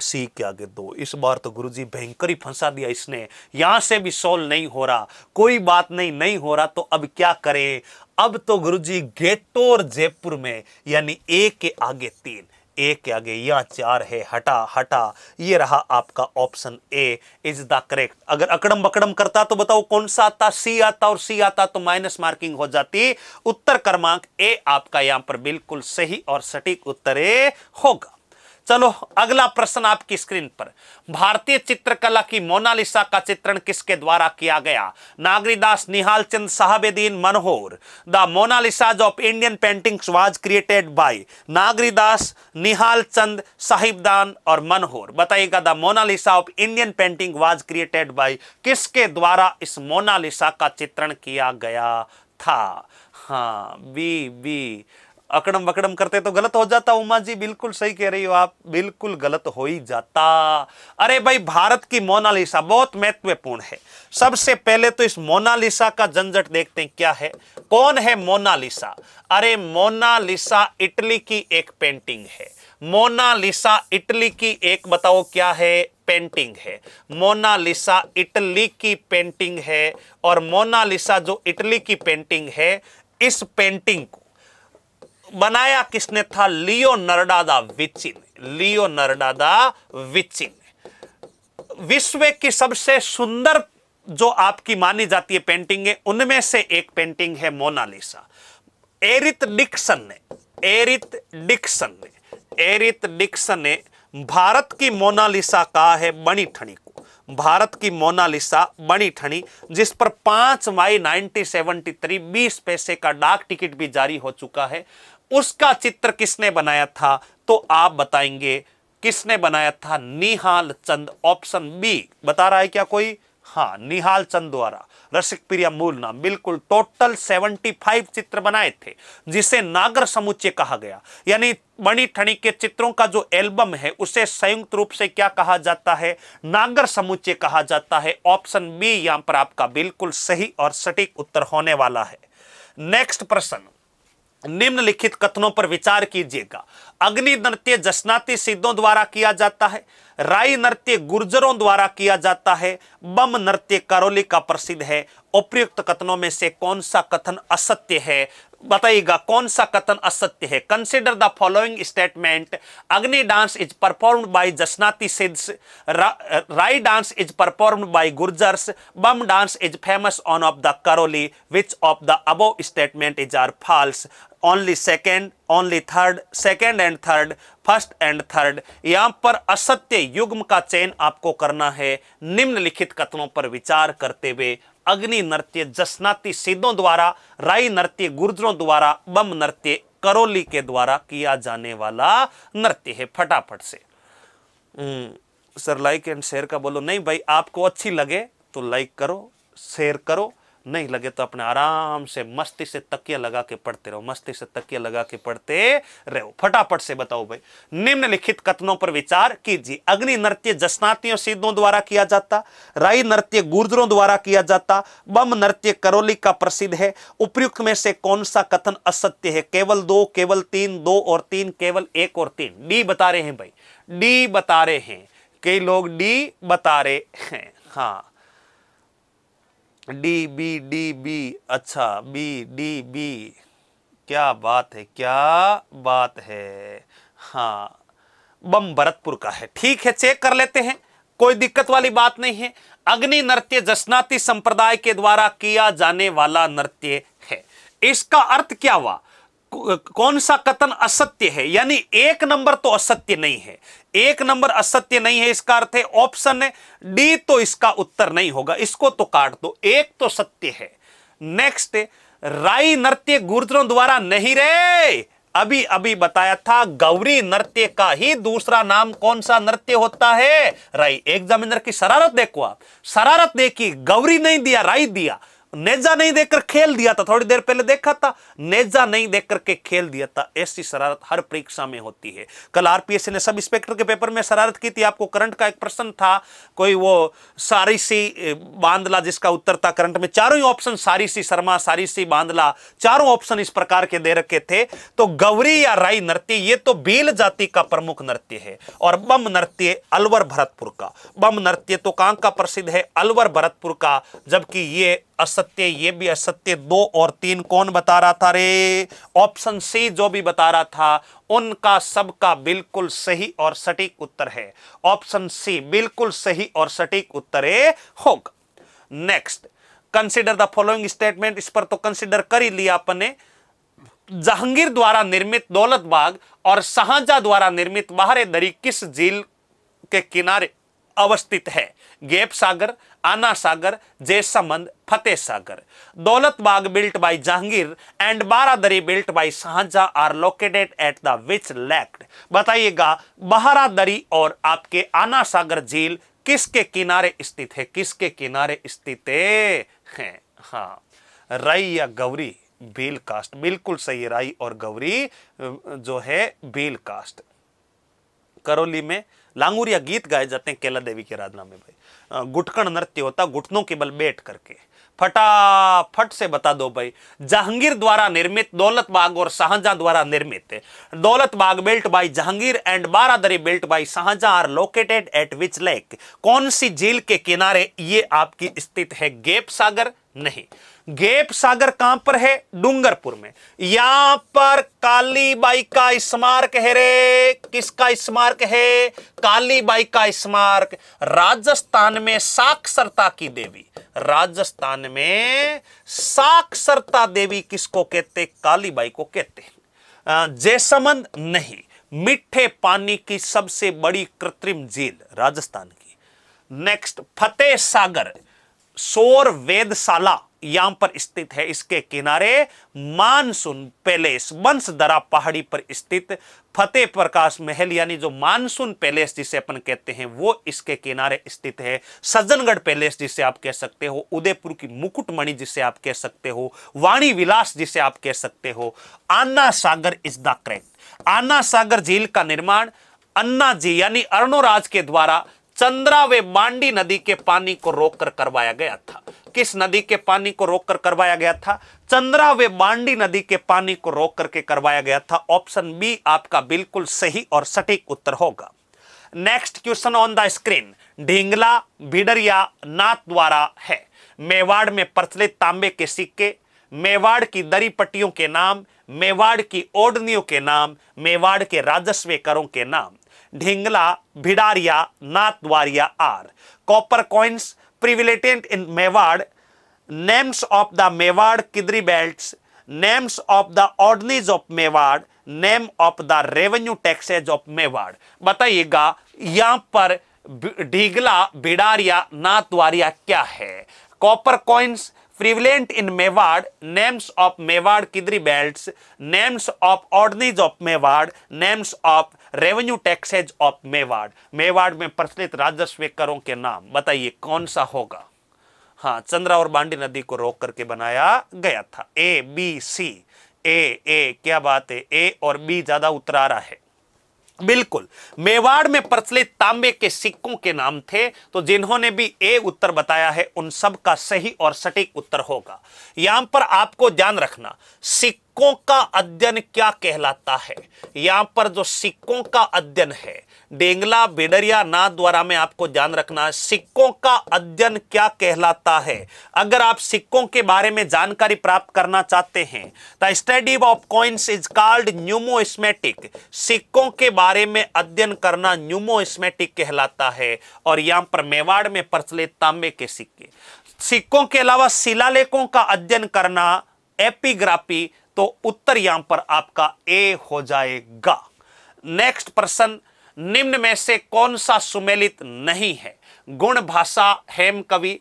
सी के आगे दो इस बार तो गुरुजी भयंकर ही फंसा दिया इसने यहां से भी सोल्व नहीं हो रहा कोई बात नहीं नहीं हो रहा तो अब क्या करें अब तो गुरुजी गेटोर जयपुर में यानी ए के आगे तीन एक के आगे या चार है हटा हटा ये रहा आपका option A is the correct अगर अकड़म बकड़म करता तो बताओ कौन सा आता सी आता और सी आता तो माइनस मार्किंग हो जाती उत्तर क्रमांक ए आपका यहां पर बिल्कुल सही और सटीक उत्तर ए होगा चलो अगला प्रश्न आपकी स्क्रीन पर भारतीय चित्रकला की मोनालिसा का चित्रण किसके द्वारा किया गया Nagridas Nihal Chand Sahebdin Manohar the Mona Lisas of Indian paintings was created by Nagridas Nihal Chand Sahibdin और मनोहर बताइएगा the Mona Lisa of Indian painting was created by किसके द्वारा इस मोनालिसा का चित्रण किया गया था हाँ बी बी अकड़म वकड़म करते तो गलत हो जाता उमा जी बिल्कुल सही कह रही हो आप बिल्कुल गलत हो ही जाता अरे भाई भारत की मोनालिसा बहुत महत्वपूर्ण है सबसे पहले तो इस मोनालिसा का झंझट देखते हैं क्या है कौन है मोनालिसा अरे मोनालिसा इटली की एक पेंटिंग है मोनालिसा इटली की एक बताओ क्या है पेंटिंग है मोनालिसा इटली की पेंटिंग है और मोनालिसा जो इटली की पेंटिंग है इस पेंटिंग को बनाया किसने था लियो नरडा नर्डादा विचिन लियो नरडा नर्डादा विचिन विश्व की सबसे सुंदर जो आपकी मानी जाती है पेंटिंग है उनमें से एक पेंटिंग है मोनालिसा एरित डिक्सन ने एरित डिक्सन ने एरित डिक्सन ने भारत की मोनालिसा कहा है बनी ठणी को भारत की मोनालिसा बनी ठणी जिस पर 5 मई 1973 20 पैसे का डाक टिकट भी जारी हो चुका है उसका चित्र किसने बनाया था तो आप बताएंगे किसने बनाया था निहाल चंद ऑप्शन बी बता रहा है क्या कोई हाँ निहाल चंद द्वारा रसिक प्रिया मूल नाम बिल्कुल टोटल 75 चित्र बनाए थे जिसे नागर समुच्चय कहा गया यानी मणि ठणी के चित्रों का जो एल्बम है उसे संयुक्त रूप से क्या कहा जाता है नागर समुच्चय कहा जाता है ऑप्शन बी यहां पर आपका बिल्कुल सही और सटीक उत्तर होने वाला है नेक्स्ट प्रश्न निम्नलिखित कथनों पर विचार कीजिएगा अग्नि नृत्य जश्नाती सिद्धों द्वारा किया जाता है राई नृत्य गुर्जरों द्वारा किया जाता है बम नृत्य करौली का प्रसिद्ध है उपयुक्त कथनों में से कौन सा कथन असत्य है बताइएगा कौन सा कथन असत्य है consider the following statement Agni dance is perform by Jasnathi Siddh Rai dance is perform by Gurjars Bam dance is famous on of the Karauli which of the above statement is are false only second only third second and third first and third यहाँ पर असत्य युग्म का चयन आपको करना है निम्नलिखित कथनों पर विचार करते हुए अग्नि नृत्य जसनाती सिद्धों द्वारा राई नृत्य गुर्जरों द्वारा बम नृत्य करोली के द्वारा किया जाने वाला नृत्य है फटाफट से hmm, sir like and share का बोलो नहीं भाई आपको अच्छी लगे तो लाइक करो शेयर करो नहीं लगे तो अपने आराम से मस्ती से तकिया लगा के पढ़ते रहो मस्ती से तकिया लगा के पढ़ते रहो फटाफट से बताओ भाई निम्नलिखित कथनों पर विचार कीजिए अग्नि नृत्य जसनातियों सिद्धों द्वारा किया जाता राई नृत्य गुर्जरों द्वारा किया जाता बम नृत्य करौली का प्रसिद्ध है उपयुक्त में से कौन सा कथन असत्य है केवल दो केवल तीन दो और तीन केवल एक और तीन डी बता रहे हैं भाई डी बता रहे हैं कई लोग डी बता रहे हैं हाँ डी बी डी बी अच्छा बी डी बी क्या बात है क्या बात है हाँ बम भरतपुर का है ठीक है चेक कर लेते हैं कोई दिक्कत वाली बात नहीं है अग्नि नृत्य जश्नाती संप्रदाय के द्वारा किया जाने वाला नृत्य है इसका अर्थ क्या हुआ कौन सा कथन असत्य है यानी एक नंबर तो असत्य नहीं है एक नंबर असत्य नहीं है इसका अर्थ है ऑप्शन है डी तो इसका उत्तर नहीं होगा इसको तो काट दो एक तो सत्य है नेक्स्ट राई नृत्य गुर्जरों द्वारा नहीं रे अभी अभी बताया था गौरी नृत्य का ही दूसरा नाम कौन सा नृत्य होता है राई एग्जामिनर की शरारत देखो आप शरारत देखी गौरी नहीं दिया राई दिया नेजा नहीं देखकर खेल दिया था थोड़ी देर पहले देखा था नेजा नहीं देखकर के खेल दिया था ऐसी शरारत हर परीक्षा में होती है कल आरपीएससी ने सब इंस्पेक्टर के पेपर में शरारत की थी आपको करंट का एक प्रश्न था कोई वो सारी सी बांदला जिसका उत्तर था करंट में चारों ही ऑप्शन सारी सी शर्मा सारी सी बांदला चारों ऑप्शन इस प्रकार के दे रखे थे तो गौरी या राई नृत्य ये तो बेल जाति का प्रमुख नृत्य है और बम नृत्य अलवर भरतपुर का बम नृत्य तो कांक का प्रसिद्ध है अलवर भरतपुर का जबकि ये असर असत्य ये भी असत्य दो और तीन कौन बता रहा था रे ऑप्शन सी जो भी बता रहा था उनका सबका बिल्कुल सही और सटीक उत्तर है ऑप्शन सी बिल्कुल सही और सटीक उत्तर है होगा next consider the following statement इस पर तो कंसिडर कर ही लिया अपने जहांगीर द्वारा निर्मित दौलत बाग और शाहजहा द्वारा निर्मित बाहर दरी किस झील के किनारे अवस्थित है गेप सागर आना सागर Jaisamand Fateh Sagar Daulat Bagh built by Jahangir and Baradari built by Shahjahan are located at the which lake बताइएगा बहारादरी और आपके आना सागर झील किसके किनारे स्थित है किसके किनारे स्थित है हाँ रई या गौरी बेल कास्ट बिल्कुल सही राई और गौरी जो है बेल कास्ट करौली में लांगूर या गीत गाए जाते हैं केला देवी की आराधना में भाई गुटकण नृत्य होता घुटनों के बल बैठ करके फटाफट से बता दो भाई जहांगीर द्वारा निर्मित दौलत बाग और शाहजहां द्वारा निर्मित Daulat Bagh built by Jahangir and Baradari built by Shahjahan are located at which lake कौन सी झील के किनारे ये आपकी स्थित है गेप सागर नहीं गेप सागर कहां पर है डूंगरपुर में यहां पर काली बाई का स्मारक है रे किसका स्मारक है काली बाई का स्मारक राजस्थान में साक्षरता की देवी राजस्थान में साक्षरता देवी किसको कहते काली बाई को कहते हैं जैसमंद नहीं मीठे पानी की सबसे बड़ी कृत्रिम झील राजस्थान की नेक्स्ट फतेह सागर सोर वेदशाला याम पर स्थित है इसके किनारे मानसून पैलेस बंसदरा पहाड़ी पर स्थित फतेह प्रकाश महल यानी जो मानसून पैलेस जिसे अपन कहते हैं वो इसके किनारे स्थित है सज्जनगढ़ पैलेस जिसे आप कह सकते हो उदयपुर की मुकुटमणि जिसे आप कह सकते हो वाणी विलास जिसे आप कह सकते हो आना सागर इज द करेक्ट आना सागर झील का निर्माण अन्ना जी यानी अरुणोराज के द्वारा चंद्रा वे बांडी नदी के पानी को रोककर करवाया गया था किस नदी के पानी को रोककर करवाया गया था चंद्रा वे बांडी नदी के पानी को रोक करके करवाया गया था ऑप्शन बी आपका बिल्कुल सही और सटीक उत्तर होगा next question on the screen Dhingla Bhidariya Nathdwara है मेवाड़ में प्रचलित तांबे के सिक्के मेवाड़ की दरी पट्टियों के नाम मेवाड़ की ओडनियों के नाम मेवाड़ के राजस्व करों के नाम Dhingla Bhidariya Nathdwariya are copper coins prevalent in Mewar names of the Mewar किदरी belt names of the ordinances of Mewar name of the revenue taxes of Mewar बताइएगा यहां पर ढीगला भिडारिया नाथद्वारिया क्या है copper coins prevalent in Mewar names of Mewar किदरी belt names of ordinances of Mewar names of revenue taxes of Mewar Mewar में प्रचलित राजस्व करों के नाम बताइए कौन सा होगा हाँ चंद्रा और बांडी नदी को रोक करके बनाया गया था ए बी सी ए ए क्या बात है ए और बी ज्यादा उतरा रहा है बिल्कुल मेवाड़ में प्रचलित तांबे के सिक्कों के नाम थे तो जिन्होंने भी ए उत्तर बताया है उन सब का सही और सटीक उत्तर होगा यहां पर आपको ध्यान रखना सिक्क सिक्कों का अध्ययन क्या कहलाता है यहां पर जो सिक्कों का अध्ययन है डेंगला बेडरिया नाथ द्वारा में आपको ध्यान रखना है सिक्कों का अध्ययन क्या कहलाता है अगर आप सिक्कों के बारे में जानकारी प्राप्त करना चाहते हैं the study of coins is called numismatic सिक्कों के बारे में अध्ययन करना न्यूमोस्मेटिक कहलाता है और यहां पर मेवाड़ में प्रचलित तांबे के सिक्के सिक्कों के अलावा शिलालेखों का अध्ययन करना एपिग्राफी तो उत्तर यहां पर आपका ए हो जाएगा नेक्स्ट प्रश्न निम्न में से कौन सा सुमेलित नहीं है गुण भाषा हेम कवि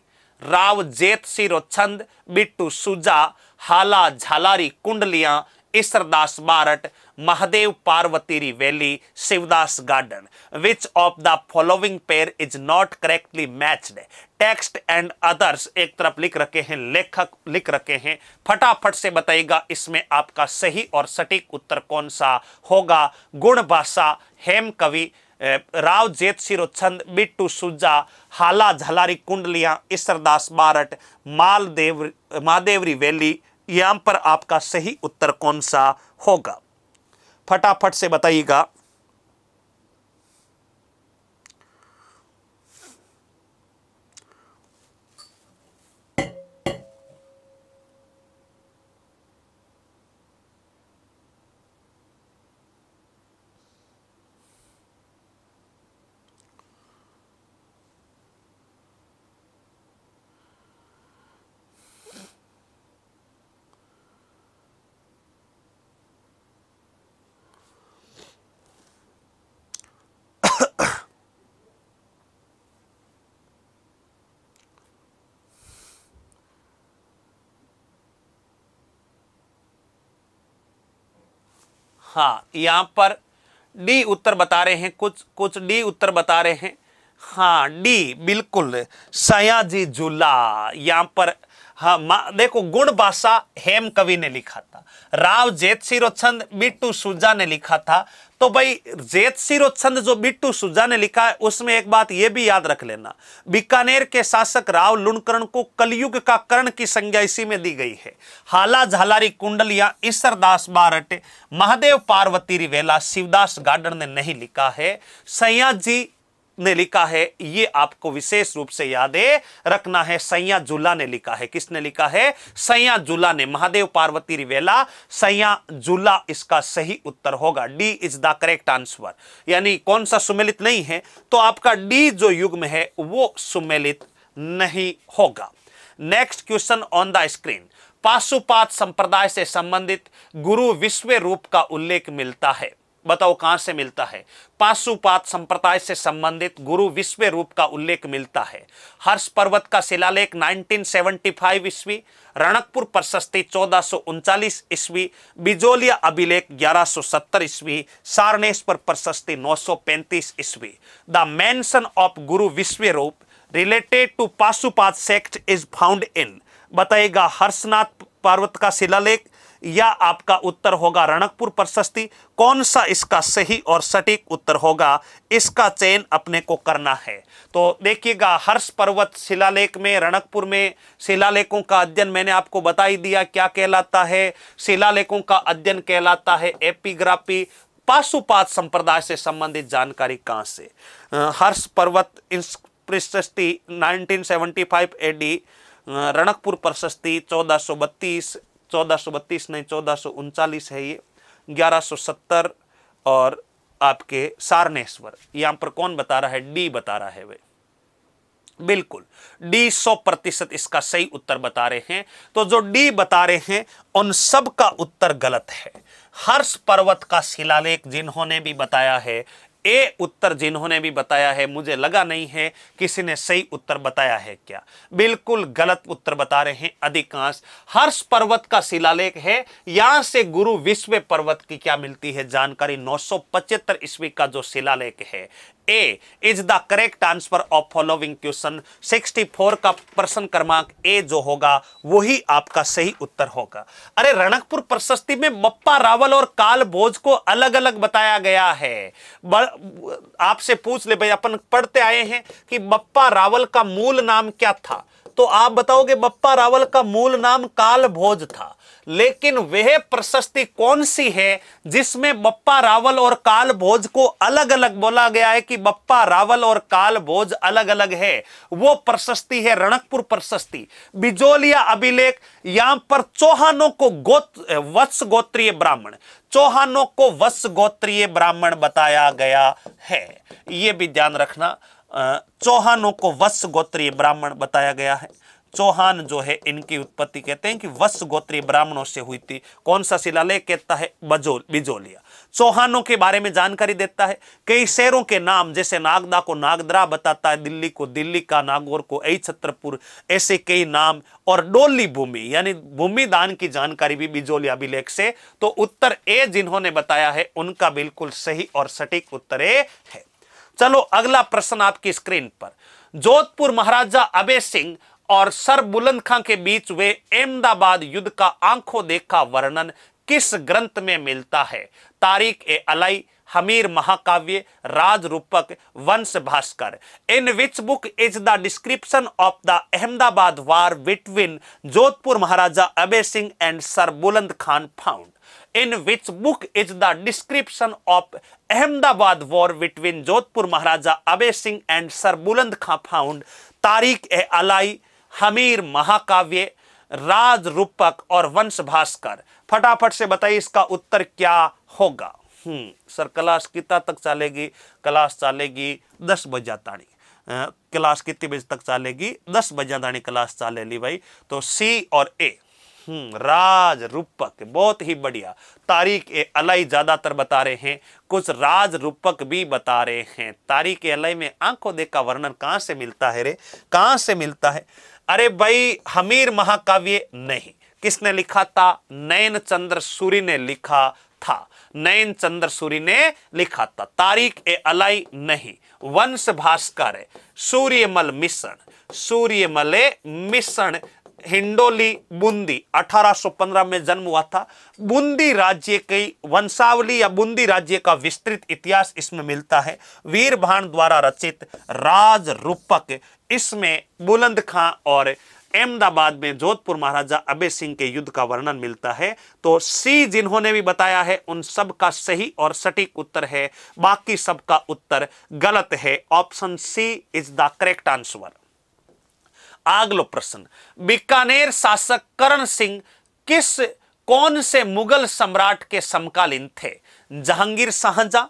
राव जेत सिरो छंद Bithu Suja Hala Jhalari Kundaliyan Isardas Bharat, Mahadev Parvatiri वैली Shivdas Gadan which of the following pair is not correctly matched text and authors एक तरफ लिख रखे हैं लेखक लिख रखे हैं फटाफट से बताइएगा इसमें आपका सही और सटीक उत्तर कौन सा होगा गुण भाषा हेम कवि राव जेत छंद बिट्टू सुजा हाला झलारी कुंडलियां इसरदास बारट मालदेव महादेवरी वैली यहां पर आपका सही उत्तर कौन सा होगा फटाफट से बताइएगा हाँ यहाँ पर डी उत्तर बता रहे हैं कुछ कुछ डी उत्तर बता रहे हैं हाँ डी बिल्कुल सयाजी झूला यहाँ पर हाँ देखो गुण भाषा हेम कवि ने लिखा था राव जेत सिरो छंद बिट्टू सुजा ने लिखा था तो भाई जेत सिरो छंद जो बिट्टू सुजा ने लिखा है उसमें एक बात यह भी याद रख लेना बीकानेर के शासक राव लुणकरण को कलयुग का कर्ण की संज्ञा इसी में दी गई है हाला झालारी कुंडल या ईश्वरदास बारट महादेव पार्वती रिवेला शिवदास गार्डन ने नहीं लिखा है सयाजी ने लिखा है ये आपको विशेष रूप से याद रखना है सैया जुला ने लिखा है किसने लिखा है सैया जुला ने महादेव पार्वती रिवेला सैया जुला इसका सही उत्तर होगा D is the correct answer यानी कौन सा सुमेलित नहीं है तो आपका डी जो युग्म है वो सुमेलित नहीं होगा next question on the screen Pashupat संप्रदाय से संबंधित गुरु विश्व रूप का उल्लेख मिलता है बताओ कहां से मिलता है पाशुपात संप्रदाय से संबंधित गुरु विश्व रूप का उल्लेख मिलता है हर्ष पर्वत का शिलालेख 1975 ईस्वी रणकपुर प्रशस्ति चौदह ईस्वी बिजोलिया अभिलेख 1170 ईस्वी सारणेश्वर प्रशस्ति 935 ईस्वी the mention of Guru Vishwa Roop related to Pashupat sect is found in बताएगा हर्षनाथ पर्वत का शिलालेख या आपका उत्तर होगा रणकपुर प्रशस्ति कौन सा इसका सही और सटीक उत्तर होगा इसका चयन अपने को करना है तो देखिएगा हर्ष पर्वत शिलालेख में रणकपुर में शिलालेखों का अध्ययन मैंने आपको बता ही दिया क्या कहलाता है शिलालेखों का अध्ययन कहलाता है एपिग्राफी पाशुपात संप्रदाय से संबंधित जानकारी कहाँ से हर्ष पर्वत प्रशस्ति 1975 एडी रणकपुर प्रशस्ति चौदह सौ बत्तीस चौदह नहीं चौदह है ये 1170 और आपके सारनेश्वर यहां पर कौन बता रहा है डी बता रहा है वे बिल्कुल डी सौ प्रतिशत इसका सही उत्तर बता रहे हैं तो जो डी बता रहे हैं उन सब का उत्तर गलत है हर्ष पर्वत का शिलालेख जिन्होंने भी बताया है ए उत्तर जिन्होंने भी बताया है मुझे लगा नहीं है किसी ने सही उत्तर बताया है क्या बिल्कुल गलत उत्तर बता रहे हैं अधिकांश हर्ष पर्वत का शिलालेख है यहां से गुरु विश्व पर्वत की क्या मिलती है जानकारी पचहत्तर ईस्वी का जो शिलालेख है A is the correct answer of following question 64 का प्रश्न क्रमांक ए जो होगा वही आपका सही उत्तर होगा अरे रणकपुर प्रशस्ति में मप्पा रावल और काल भोज को अलग अलग बताया गया है आपसे पूछ ले भाई अपन पढ़ते आए हैं कि मप्पा रावल का मूल नाम क्या था तो आप बताओगे बप्पा रावल का मूल नाम काल भोज था लेकिन वह प्रशस्ति कौन सी है जिसमें बप्पा रावल और काल भोज को अलग अलग बोला गया है कि बप्पा रावल और काल भोज अलग अलग है वो प्रशस्ति है रणकपुर प्रशस्ति बिजोलिया अभिलेख यहां पर चौहानों को गोत्र वत्स गोत्रीय ब्राह्मण चौहानों को वत्स गोत्रीय ब्राह्मण बताया गया है यह भी ध्यान रखना चौहानों को वत्स गोत्रीय ब्राह्मण बताया गया है चौहान जो है इनकी उत्पत्ति कहते हैं कि वत्स गोत्री ब्राह्मणों से हुई थी कौन सा शिलालेख कहता है बजोल बिजोलिया चौहानों के बारे में जानकारी देता है कई शहरों के नाम जैसे नागदा को नागदरा बताता है दिल्ली को दिल्ली का नागौर को ऐ छत्रपुर ऐसे कई नाम और डोली भूमि यानी भूमि दान की जानकारी भी बिजोलिया अभिलेख से तो उत्तर ए जिन्होंने बताया है उनका बिल्कुल सही और सटीक उत्तर ए है चलो अगला प्रश्न आपकी स्क्रीन पर जोधपुर महाराजा अभय सिंह और सरबुलंद खां के बीच वे अहमदाबाद युद्ध का आंखों देखा वर्णन किस ग्रंथ में मिलता है तारीख ए अलाई हमीर महाकाव्य Raj Rupak Vansh Bhaskar in which book is the description of the Ahmedabad war between Jodhpur Maharaja Abhay Singh and Sar Buland Khan found in which book is the description of Ahmedabad war between Jodhpur Maharaja Abhay Singh and Sar Buland Khan found तारीख ए अलाई हमीर महाकाव्य राज रूपक और वंश भास्कर फटाफट से बताइए इसका उत्तर क्या होगा हम्म सर क्लास कितना तक चलेगी क्लास चलेगी दस बजा ताड़ी क्लास कितने बजे तक चलेगी दस बजा ताणी क्लास ली भाई तो सी और ए हम्म राज रूपक बहुत ही बढ़िया तारीख ए अलाई ज़्यादातर बता रहे हैं कुछ राज रूपक भी बता रहे हैं तारीख ए अलाई में आंखों देख का वर्णन कहाँ से मिलता है रे कहाँ से मिलता है अरे भाई हमीर महाकाव्य नहीं किसने लिखा था नयन चंद्र सूरी ने लिखा था नयन चंद्र सूरी ने लिखा था तारीख ए अलाई नहीं वंश भास्कर सूर्यमल मिश्रण सूर्यमल मिश्रण हिंडोली बूंदी 1815 में जन्म हुआ था बूंदी राज्य की वंशावली या बूंदी राज्य का विस्तृत इतिहास इसमें मिलता है वीर भान द्वारा रचित राज रूपक इसमें बुलंद खां और अहमदाबाद में जोधपुर महाराजा अबे सिंह के युद्ध का वर्णन मिलता है तो सी जिन्होंने भी बताया है उन सब का सही और सटीक उत्तर है बाकी सबका उत्तर गलत है option C is the correct answer अगलो प्रश्न बीकानेर शासक करण सिंह किस कौन से मुगल सम्राट के समकालीन थे जहांगीर शाहजहां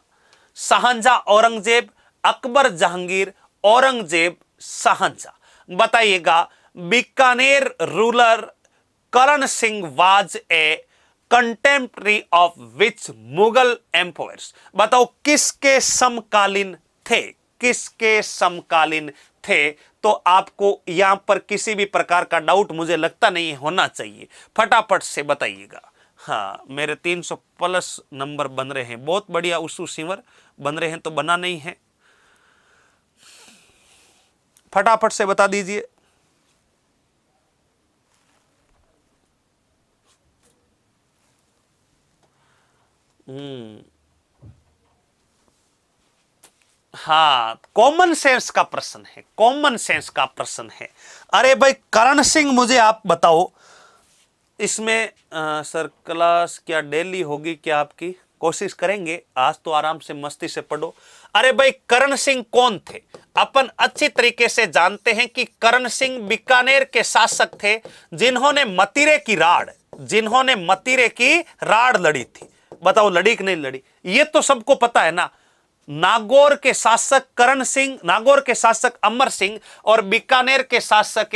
शाहजहां औरंगजेब अकबर जहांगीर औरंगजेब शाहजहां बताइएगा Bikaner ruler Karan Singh was a contemporary of which Mughal empire बताओ किसके समकालीन थे किसके समकालीन थे तो आपको यहां पर किसी भी प्रकार का डाउट मुझे लगता नहीं होना चाहिए फटाफट से बताइएगा हाँ मेरे 300 प्लस नंबर बन रहे हैं बहुत बढ़िया उसू सिंवर बन रहे हैं तो बना नहीं है फटाफट से बता दीजिए हम्म हाँ कॉमन सेंस का प्रश्न है कॉमन सेंस का प्रश्न है अरे भाई करण सिंह मुझे आप बताओ इसमें आ, सर क्लास क्या डेली होगी क्या आपकी कोशिश करेंगे आज तो आराम से मस्ती से पढ़ो अरे भाई करण सिंह कौन थे अपन अच्छी तरीके से जानते हैं कि करण सिंह बीकानेर के शासक थे जिन्होंने मतीरे की राड जिन्होंने मतीरे की राड लड़ी थी बताओ लड़ी कि नहीं लड़ी ये तो सबको पता है ना नागौर के शासक करण सिंह नागौर के शासक अमर सिंह और बीकानेर के शासक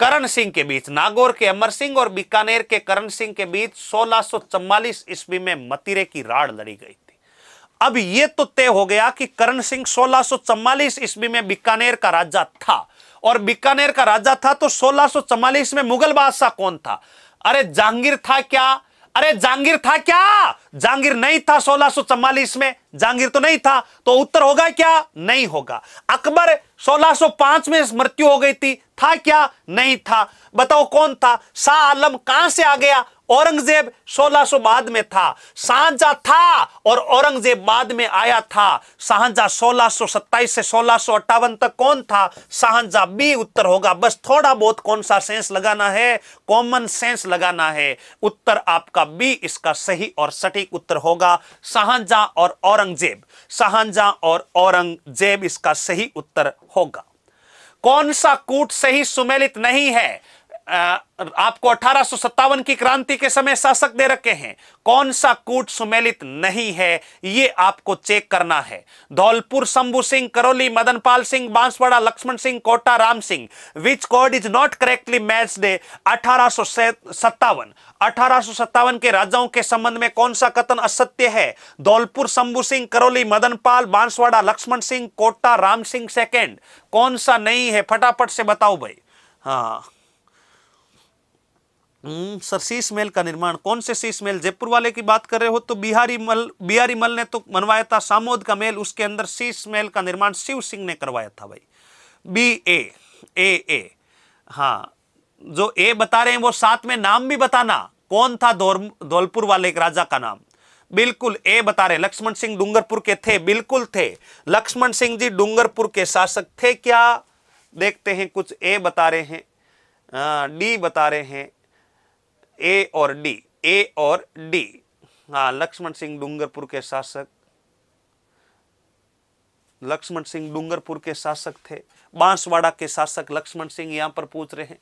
करण सिंह के बीच नागौर के अमर सिंह और बीकानेर के करण सिंह के बीच सोलह ईस्वी में मतीरे की राड़ लड़ी गई थी अब यह तो तय हो गया कि करण सिंह सोलह ईस्वी में बीकानेर का राजा था और बीकानेर का राजा था तो सोलह में मुगल बादशाह कौन था अरे जहांगीर था क्या अरे जहांगीर था क्या जहांगीर नहीं था सोलह सो में जहांगीर तो नहीं था तो उत्तर होगा क्या नहीं होगा अकबर 1605 में मृत्यु हो गई थी था क्या नहीं था बताओ कौन था शाह आलम कहां से आ गया औरंगजेब सो बाद में था शाहजहा था और औरंगजेब बाद में आया था शाहजहा सत्ताईस से सोलह तक कौन था शाहजहा बी उत्तर होगा बस थोड़ा बहुत कौन सा सेंस लगाना है कॉमन सेंस लगाना है उत्तर आपका बी इसका सही और सटीक उत्तर होगा शाहजहा और औरंगजेब शाहजहा और औरंगजेब इसका सही उत्तर होगा कौन सा कूट सही सुमेलित नहीं है आपको अठारह की क्रांति के समय शासक दे रखे हैं कौन सा कूट सुमेलित नहीं है यह आपको चेक करना है Dholpur Shambhu Singh Karauli Madanpal Singh Banswara Lakshman Singh Kota Ram Singh which code is not correctly matched अठारह सत्तावन के राजाओं के संबंध में कौन सा कथन असत्य है धौलपुर शंभू सिंह करौली मदनपाल बांसवाड़ा लक्ष्मण सिंह कोटा राम सिंह सेकेंड कौन सा नहीं है फटाफट से बताओ भाई हाँ हम्म, सर शीश महल का निर्माण कौन से शीश महल जयपुर वाले की बात कर रहे हो तो बिहारी मल बिहारी मल ने तो मनवाया था सामोद का मेल उसके अंदर शीश महल का निर्माण शिव सिंह ने करवाया था भाई बी ए ए ए हाँ जो ए बता रहे हैं वो साथ में नाम भी बताना कौन था धौलपुर वाले एक राजा का नाम बिल्कुल ए बता रहे लक्ष्मण सिंह डूंगरपुर के थे बिल्कुल थे लक्ष्मण सिंह जी डूंगरपुर के शासक थे क्या देखते हैं कुछ ए बता रहे हैं डी बता रहे हैं ए और डी ए और डी हाँ लक्ष्मण सिंह डूंगरपुर के शासक लक्ष्मण सिंह डूंगरपुर के शासक थे बांसवाड़ा के शासक लक्ष्मण सिंह यहां पर पूछ रहे हैं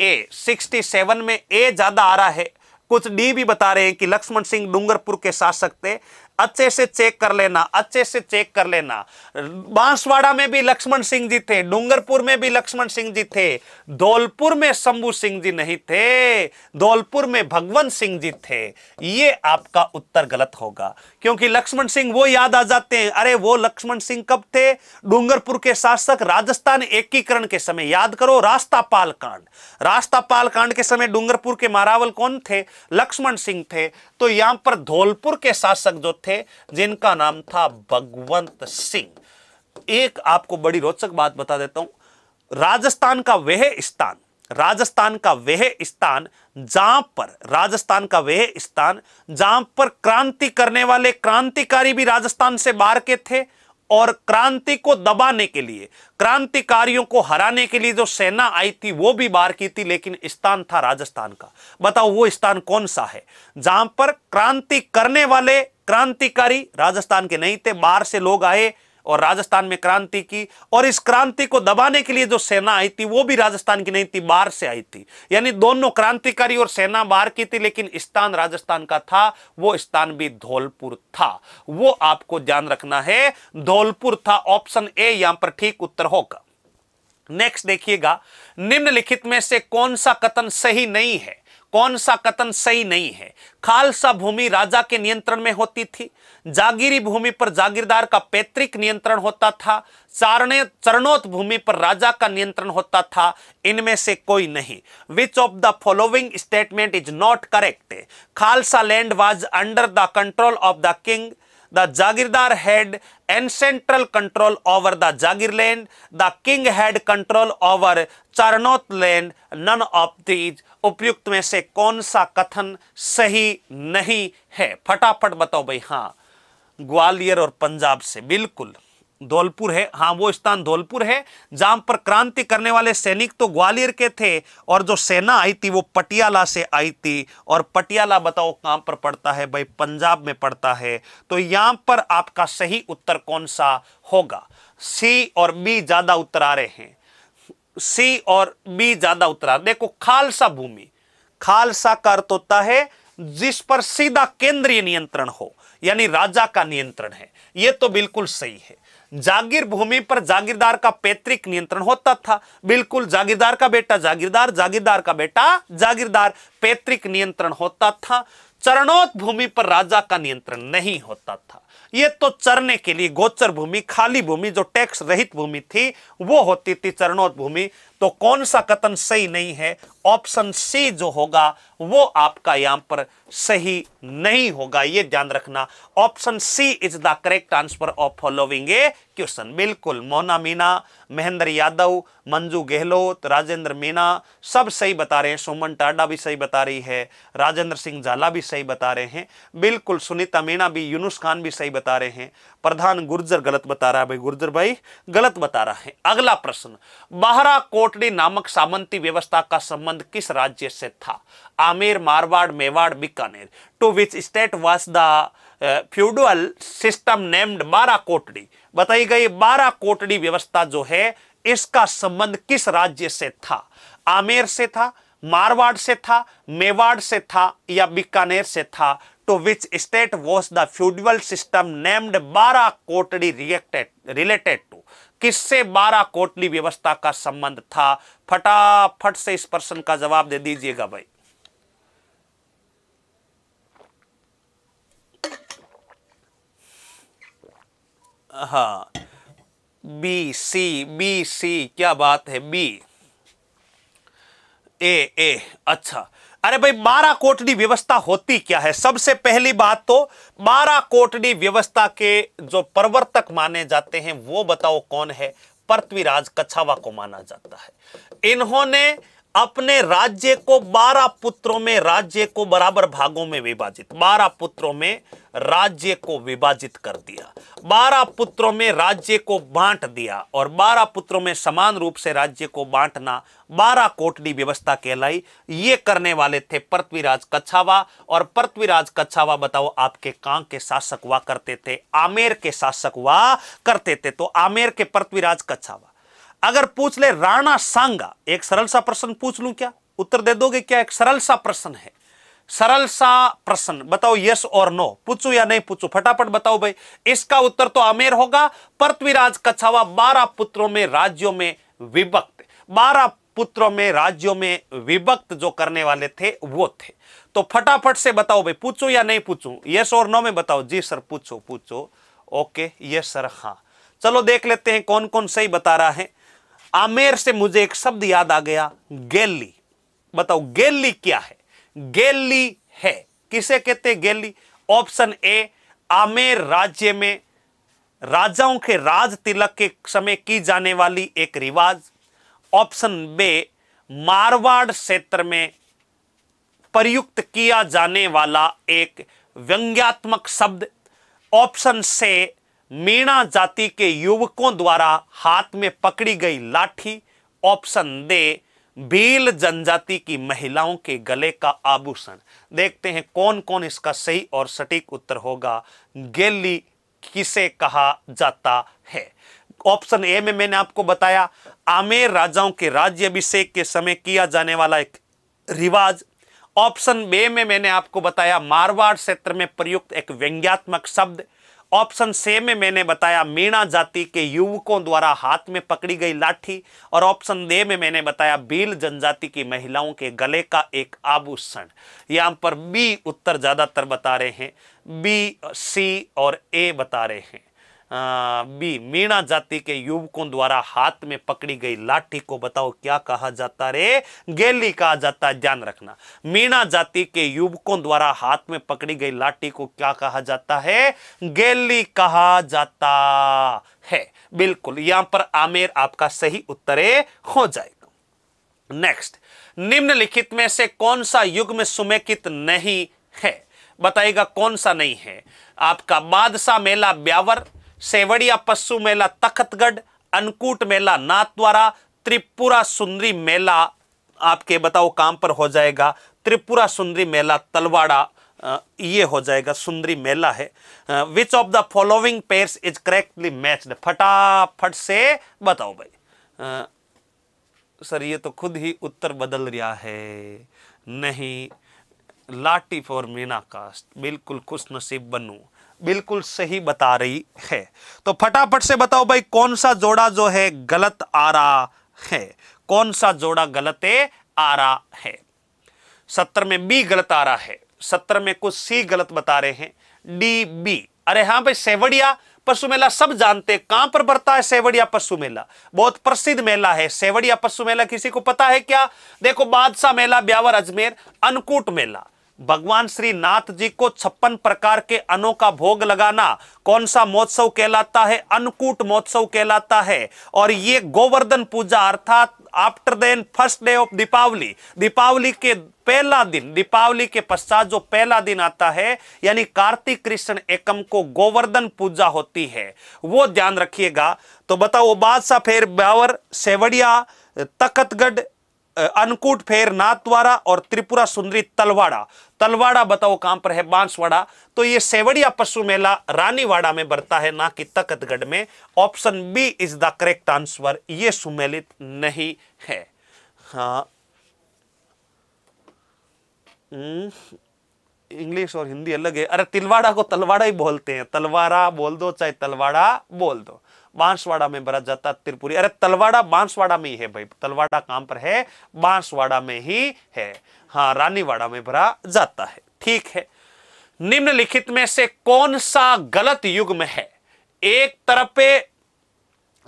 ए 67 में ए ज्यादा आ रहा है कुछ डी भी बता रहे हैं कि लक्ष्मण सिंह डूंगरपुर के शासक थे अच्छे से चेक कर लेना अच्छे से चेक कर लेना बांसवाड़ा में भी लक्ष्मण सिंह जी थे डूंगरपुर में भी लक्ष्मण सिंह जी थे धौलपुर में शंभु सिंह जी नहीं थे धौलपुर में भगवंत सिंह जी थे ये आपका उत्तर गलत होगा क्योंकि लक्ष्मण सिंह वो याद आ जाते हैं अरे वो लक्ष्मण सिंह कब थे डूंगरपुर के शासक राजस्थान एकीकरण के समय याद करो रास्तापाल कांड रास्तापाल कांड के समय डूंगरपुर के मारावल कौन थे लक्ष्मण सिंह थे तो यहां पर धौलपुर के शासक जो थे थे जिनका नाम था भगवंत सिंह एक आपको बड़ी रोचक बात बता देता हूं राजस्थान का वह स्थान राजस्थान का वह स्थान जहां पर राजस्थान का वह स्थान जहां पर क्रांति करने वाले क्रांतिकारी भी राजस्थान से बाहर के थे और क्रांति को दबाने के लिए क्रांतिकारियों को हराने के लिए जो सेना आई थी वो भी बार की थी लेकिन स्थान था राजस्थान का बताओ वो स्थान कौन सा है जहां पर क्रांति करने वाले क्रांतिकारी राजस्थान के नहीं थे बाहर से लोग आए और राजस्थान में क्रांति की और इस क्रांति को दबाने के लिए जो सेना आई थी वो भी राजस्थान की नहीं थी बाहर से आई थी यानी दोनों क्रांतिकारी और सेना बाहर की थी लेकिन स्थान राजस्थान का था वो स्थान भी धौलपुर था वो आपको ध्यान रखना है धौलपुर था ऑप्शन ए यहां पर ठीक उत्तर होगा नेक्स्ट देखिएगा निम्नलिखित में से कौन सा कथन सही नहीं है कौन सा कथन सही नहीं है खालसा भूमि राजा के नियंत्रण में होती थी जागीरी भूमि पर जागीरदार का पैतृक नियंत्रण होता था चारणे चरणोत भूमि पर राजा का नियंत्रण होता था इनमें से कोई नहीं which of the following statement is not correct khalsa land was under the control of the king the jagirdar had ancestral control over the jagir land the king had control over charnot land none of these उपयुक्त में से कौन सा कथन सही नहीं है फटाफट बताओ भाई हाँ ग्वालियर और पंजाब से बिल्कुल धौलपुर है हाँ वो स्थान धौलपुर है जहां पर क्रांति करने वाले सैनिक तो ग्वालियर के थे और जो सेना आई थी वो पटियाला से आई थी और पटियाला बताओ कहां पर पड़ता है भाई पंजाब में पड़ता है तो यहां पर आपका सही उत्तर कौन सा होगा सी और बी ज्यादा उत्तर आ रहे हैं सी और बी ज्यादा उत्तरार्ध देखो खालसा भूमि खालसा का अर्थ होता है जिस पर सीधा केंद्रीय नियंत्रण हो यानी राजा का नियंत्रण है यह तो बिल्कुल सही है जागीर भूमि पर जागीरदार का पैतृक नियंत्रण होता था बिल्कुल जागीरदार का बेटा जागीरदार जागीरदार का बेटा जागीरदार पैतृक नियंत्रण होता था चरणोत भूमि पर राजा का नियंत्रण नहीं होता था ये तो चरने के लिए गोचर भूमि खाली भूमि जो टैक्स रहित भूमि थी वो होती थी चरणोत भूमि तो कौन सा कथन सही नहीं है ऑप्शन सी जो होगा वो आपका यहां पर सही नहीं होगा ये ध्यान रखना option C is the correct answer of following A question बिल्कुल मोना मीना महेंद्र यादव मंजू गहलोत राजेंद्र मीणा सब सही बता रहे हैं सुमन टाडा भी सही बता रही है राजेंद्र सिंह झाला भी सही बता रहे हैं बिल्कुल सुनीता मीणा भी यूनुस खान भी सही बता रहे हैं प्रधान गुर्जर गलत बता रहा है भाई गुर्जर भाई गलत बता रहा है अगला प्रश्न बाहरा कोटड़ी नामक सामंती व्यवस्था का संबंध किस राज्य से था Amer Marwar Mewar Bikaner to which state was the feudal system named Bara Kotri बताई गई बारा कोटड़ी व्यवस्था जो है इसका संबंध किस राज्य से था आमेर से था मारवाड़ से था मेवाड़ से था या बीकानेर से था to which state was the feudal system named Bara Kotri reacted related to किससे बारह कोटली व्यवस्था का संबंध था फटाफट से इस प्रश्न का जवाब दे दीजिएगा भाई हा बी सी बी सी क्या बात है बी ए ए अच्छा अरे भाई બારા કોટની व्यवस्था होती क्या है सबसे पहली बात तो बारा कोटनी व्यवस्था के जो प्रवर्तक माने जाते हैं वो बताओ कौन है पृथ्वीराज कछावा को माना जाता है इन्होंने अपने राज्य को बारह पुत्रों में राज्य को बराबर भागों में विभाजित बारह पुत्रों में राज्य को विभाजित कर दिया बारह पुत्रों में राज्य को बांट दिया और बारह पुत्रों में समान रूप से राज्य को बांटना बारह कोटडी व्यवस्था कहलाई ये करने वाले थे पृथ्वीराज कछावा और पृथ्वीराज कछावा बताओ आपके कांग के शासक हुआ करते थे आमेर के शासक हुआ करते थे तो आमेर के पृथ्वीराज कछावा अगर पूछ ले राणा सांगा एक सरल सा प्रश्न पूछ लू क्या उत्तर दे दोगे क्या एक सरल सा प्रश्न है सरल सा प्रश्न बताओ यस और नो पूछू या नहीं पूछू फटाफट बताओ भाई इसका उत्तर तो आमेर होगा पृथ्वीराज कछावा बारह पुत्रों में राज्यों में विभक्त बारह पुत्रों में राज्यों में विभक्त जो करने वाले थे वो थे तो फटाफट से बताओ भाई पूछू या नहीं पूछू यस और नो में बताओ जी सर पूछो पूछो ओके यस सर हाँ चलो देख लेते हैं कौन कौन सही बता रहा है आमेर से मुझे एक शब्द याद आ गया गैली बताओ गैली क्या है गैली है किसे कहते हैं गैली ऑप्शन ए आमेर राज्य में राजाओं के राज तिलक के समय की जाने वाली एक रिवाज ऑप्शन बे मारवाड़ क्षेत्र में प्रयुक्त किया जाने वाला एक व्यंग्यात्मक शब्द ऑप्शन से मीणा जाति के युवकों द्वारा हाथ में पकड़ी गई लाठी ऑप्शन दे भील जनजाति की महिलाओं के गले का आभूषण देखते हैं कौन कौन इसका सही और सटीक उत्तर होगा गेली किसे कहा जाता है ऑप्शन ए में मैंने आपको बताया आमेर राजाओं के राज्य अभिषेक के समय किया जाने वाला एक रिवाज ऑप्शन बे में मैंने आपको बताया मारवाड़ क्षेत्र में प्रयुक्त एक व्यंग्यात्मक शब्द ऑप्शन से में मैंने बताया मीणा जाति के युवकों द्वारा हाथ में पकड़ी गई लाठी और ऑप्शन दे में मैंने बताया बील जनजाति की महिलाओं के गले का एक आभूषण यहां पर बी उत्तर ज्यादातर बता रहे हैं बी सी और ए बता रहे हैं बी मीणा जाति के युवकों द्वारा हाथ में पकड़ी गई लाठी को बताओ क्या कहा जाता रे गेली कहा जाता है ध्यान रखना मीणा जाति के युवकों द्वारा हाथ में पकड़ी गई लाठी को क्या कहा जाता है गेली कहा जाता है बिल्कुल यहां पर आमेर आपका सही उत्तर हो जाएगा नेक्स्ट निम्नलिखित में से कौन सा युग में सुमेकित नहीं है बताइएगा कौन सा नहीं है आपका बादशाह मेला ब्यावर सेवड़िया पशु मेला तखतगढ़ अनकूट मेला नाथद्वारा त्रिपुरा सुंदरी मेला आपके बताओ काम पर हो जाएगा त्रिपुरा सुंदरी मेला तलवाड़ा ये हो जाएगा सुंदरी मेला है which of the following pairs is correctly matched फटाफट से बताओ भाई सर ये तो खुद ही उत्तर बदल रहा है नहीं लाठी फॉर मीना कास्ट बिल्कुल खुश नसीब बनू बिल्कुल सही बता रही है तो फटाफट से बताओ भाई कौन सा जोड़ा जो है गलत आ रहा है कौन सा जोड़ा गलत आ रहा है सत्तर में बी गलत आ रहा है सत्तर में कुछ सी गलत बता रहे हैं डी बी अरे हाँ भाई सेवड़िया पशु मेला सब जानते हैं कहां पर बढ़ता है सेवड़िया पशु मेला बहुत प्रसिद्ध मेला है सेवड़िया पशु मेला किसी को पता है क्या देखो बादशाह मेला ब्यावर अजमेर अनकूट मेला भगवान श्री नाथ जी को छप्पन प्रकार के अनों का भोग लगाना कौन सा महोत्सव कहलाता है अन्नकूट महोत्सव कहलाता है और ये गोवर्धन पूजा अर्थात after then first day of Deepawali Deepawali के पहला दिन दीपावली के पश्चात जो पहला दिन आता है यानी कार्तिक कृष्ण एकम को गोवर्धन पूजा होती है वो ध्यान रखिएगा तो बताओ बादशाह फेर ब्यावर सेवड़िया तखतगढ़ अनकूट फेर नाथवारा और त्रिपुरा सुंदरी तलवाड़ा तलवाड़ा बताओ कहां पर है बांसवाड़ा तो ये सेवड़िया पशु मेला रानीवाड़ा में बढ़ता है ना कि तकतगढ़ में option B is the correct answer ये सुमेलित नहीं है हाँ हम्म। इंग्लिश और हिंदी अलग है अरे तिलवाड़ा को तलवाड़ा ही बोलते हैं तलवारा बोल दो चाहे तलवाड़ा बोल दो बांसवाड़ा में भरा जाता त्रिपुरी अरे तलवाड़ा बांसवाड़ा में ही है भाई तलवाड़ा काम पर है बांसवाड़ा में ही है हाँ रानीवाड़ा में भरा जाता है ठीक है निम्नलिखित में से कौन सा गलत युग्म है एक तरफ पे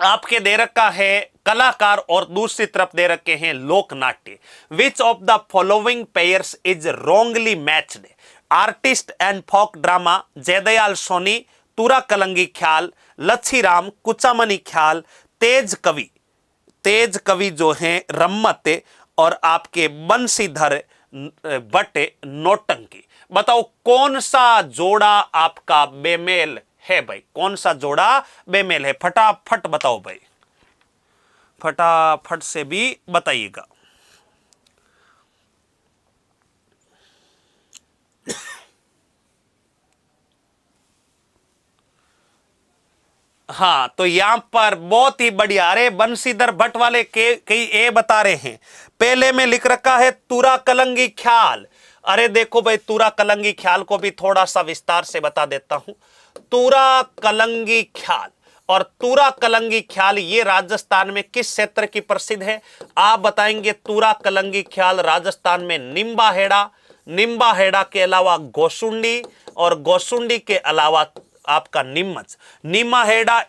आपके दे रखा है कलाकार और दूसरी तरफ दे रखे हैं लोकनाट्य which of the following pairs is wrongly matched artist and folk drama Jaidayal Soni Tura Kalangi Khyal लच्छी Ram कुचामनी ख्याल तेज कवि तेज कवि जो हैं रम्मत और आपके बंशीधर बटे नोटंकी बताओ कौन सा जोड़ा आपका बेमेल है भाई कौन सा जोड़ा बेमेल है फटाफट बताओ भाई फटाफट से भी बताइएगा हाँ तो यहां पर बहुत ही बढ़िया अरे बंशीधर भट्ट वाले के कई ए बता रहे हैं पहले में लिख रखा है तुरा कलंगी ख्याल अरे देखो भाई तुरा कलंगी ख्याल को भी थोड़ा सा विस्तार से बता देता हूं तुरा कलंगी ख्याल और तुरा कलंगी ख्याल ये राजस्थान में किस क्षेत्र की प्रसिद्ध है आप बताएंगे तुरा कलंगी ख्याल राजस्थान में निम्बाहेड़ा निम्बाहेड़ा के अलावा गोसुंडी और गोसुंडी के अलावा आपका नीमच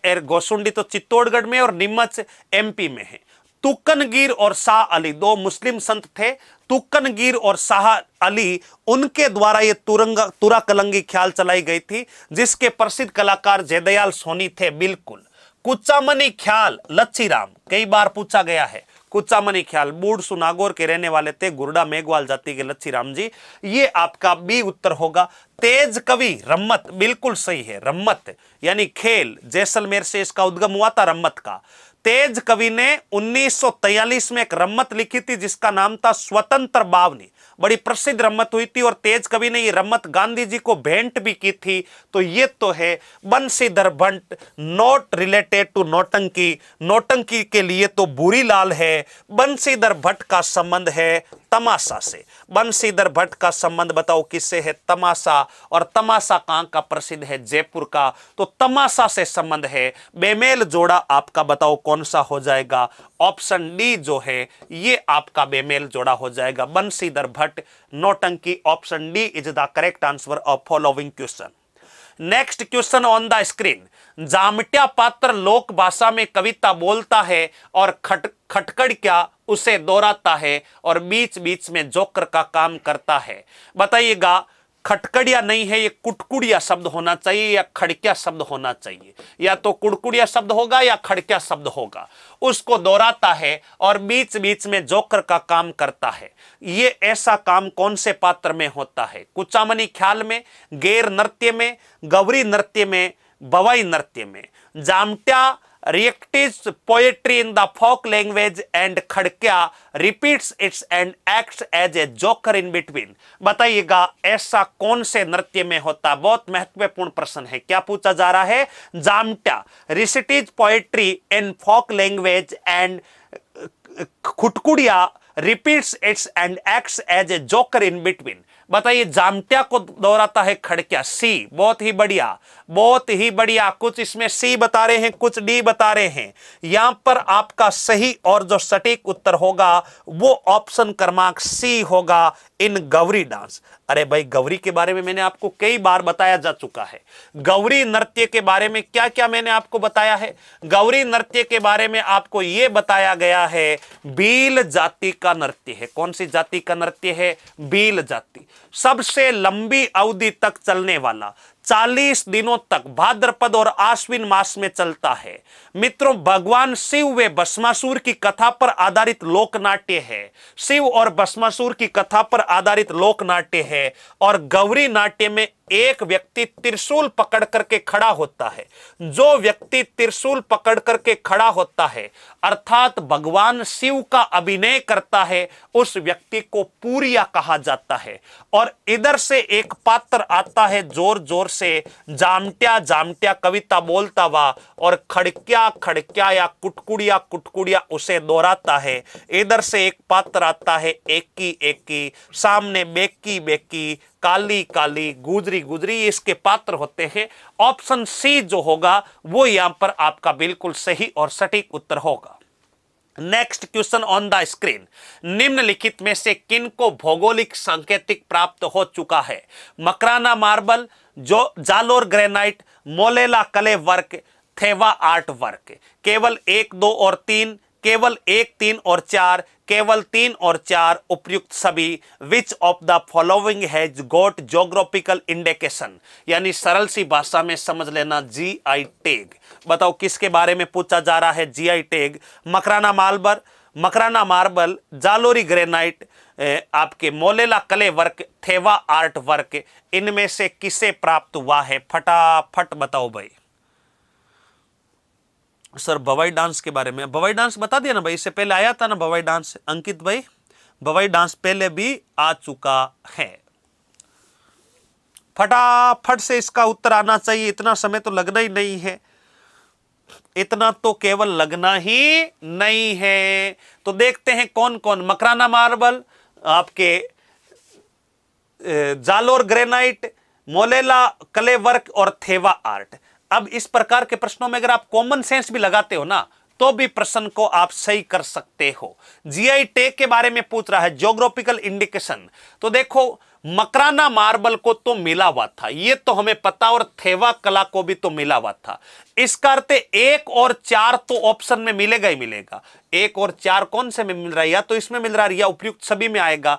एर गोसुंडी तो चित्तौड़गढ़ में और निम्मच एमपी में है तुकनगीर और शाह अली दो मुस्लिम संत थे तुकनगीर और शाह अली उनके द्वारा ये तुरंगा तुरा कलंगी ख्याल चलाई गई थी जिसके प्रसिद्ध कलाकार जयदयाल सोनी थे बिल्कुल कुचामनी ख्याल लच्छीराम कई बार पूछा गया है कुचामनी ख्याल बूढ़ सुनागोर के रहने वाले थे गुरडा मेघवाल जाति के राम जी ये आपका बी उत्तर होगा तेज कवि रम्मत बिल्कुल सही है रम्मत यानी खेल जैसलमेर से इसका उद्गम हुआ था रम्मत का तेज कवि ने 1943 में एक रम्मत लिखी थी जिसका नाम था स्वतंत्र बावनी बड़ी प्रसिद्ध रम्मत हुई थी और तेज कवि ने ये रम्मत गांधी जी को भेंट भी की थी तो ये तो है Bansidhar Bhatt not related to Nautanki Nautanki के लिए तो बुरी लाल है बंसीधर भट्ट का संबंध है तमाशा से बंशीधर भट्ट का संबंध बताओ किससे है तमाशा और तमाशा कहाँ का प्रसिद्ध है जयपुर का तो तमाशा से संबंध है बेमेल जोड़ा आपका बताओ कौन सा हो जाएगा ऑप्शन डी जो है ये आपका बेमेल जोड़ा हो जाएगा Banshidhar Bhatt Nautanki option D is the correct answer of following question next question on the screen Jamatya पात्र लोक भाषा में कविता बोलता है और खट खटकड़ क्या उसे दोहराता है और बीच बीच में जोकर का काम करता है बताइएगा खटकड़िया नहीं है ये कुटकुड़िया शब्द होना चाहिए या खड़किया शब्द होना चाहिए या तो कुड़कुड़िया शब्द होगा या खड़किया शब्द होगा उसको दोहराता है और बीच बीच में जोकर का काम करता है ये ऐसा काम कौन से पात्र में होता है कुचामनी ख्याल में गैर नृत्य में गौरी नृत्य में बवाई नृत्य में Jamatya reacts poetry in the folk language and Khadakya repeats its end acts as a joker in between बताइएगा ऐसा कौन से नृत्य में होता बहुत महत्वपूर्ण प्रश्न है क्या पूछा जा रहा है Jamata recites poetry in folk language and Khutkudiya repeats its end acts as a joker in between बताइए जामटिया को दोहराता है खड़किया सी बहुत ही बढ़िया बहुत ही बढ़िया कुछ इसमें सी बता रहे हैं कुछ डी बता रहे हैं यहां पर आपका सही और जो सटीक उत्तर होगा वो ऑप्शन क्रमांक सी होगा इन गौरी डांस अरे भाई गौरी के बारे में मैंने आपको कई बार बताया जा चुका है गौरी नृत्य के बारे में क्या क्या मैंने आपको बताया है गौरी नृत्य के बारे में आपको यह बताया गया है बील जाति का नृत्य है कौन सी जाति का नृत्य है बील जाति सबसे लंबी अवधि तक चलने वाला 40 दिनों तक भाद्रपद और आश्विन मास में चलता है मित्रों भगवान शिव वे भस्मासुर की कथा पर आधारित लोकनाट्य है शिव और भस्मासुर की कथा पर आधारित लोकनाट्य है और गौरी नाट्य में एक व्यक्ति त्रिशूल पकड़ करके खड़ा होता है जो व्यक्ति त्रिशूल पकड़ करके खड़ा होता है अर्थात भगवान शिव का अभिनय करता है उस व्यक्ति को पूरिया कहा जाता है और इधर से एक पात्र आता है जोर जोर से जामट्या जामट्या कविता बोलता हुआ और खड़किया खड़क्या या कुटकुड़िया कुटकुड़िया उसे दोहराता है इधर से एक पात्र आता है एक की एक की सामने बेकी बेकी काली काली गुजरी गुजरी इसके पात्र होते हैं ऑप्शन सी जो होगा वो यहां पर आपका बिल्कुल सही और सटीक उत्तर होगा next question on the screen निम्नलिखित में से किन को भौगोलिक सांकेतिक प्राप्त हो चुका है मकराना मार्बल जो जालोर ग्रेनाइट मोलेला कले वर्क थेवा आर्ट वर्क केवल एक दो और तीन केवल एक तीन और चार केवल तीन और चार उपयुक्त सभी which of the following has got geographical indication यानी सरल सी भाषा में समझ लेना जी आई टेग बताओ किसके बारे में पूछा जा रहा है G I tag Makrana marble Makrana marble Jalori granite आपके मोलेला कले वर्क थेवा आर्ट वर्क इनमें से किसे प्राप्त हुआ है फटाफट बताओ भाई सर बवाई डांस के बारे में बवाई डांस बता दिया ना भाई इससे पहले आया था ना बवाई डांस अंकित भाई बवाई डांस पहले भी आ चुका है फटाफट से इसका उत्तर आना चाहिए इतना समय तो लगना ही नहीं है इतना तो केवल लगना ही नहीं है तो देखते हैं कौन कौन मकराना मार्बल आपके जालोर ग्रेनाइट मोलेला कले वर्क और थेवा आर्ट अब इस प्रकार के प्रश्नों में अगर आप कॉमन सेंस भी लगाते हो ना तो भी प्रश्न को आप सही कर सकते हो जीआई टेक के बारे में पूछ रहा है ज्योग्राफिकल इंडिकेशन तो देखो मकराना मार्बल को तो मिला हुआ था ये तो हमें पता और थेवा कला को भी तो मिला हुआ था इस करते एक और चार तो ऑप्शन में मिलेगा ही मिलेगा एक और चार कौन से में मिल रहा है या तो इसमें मिल रहा है या उपयुक्त सभी में आएगा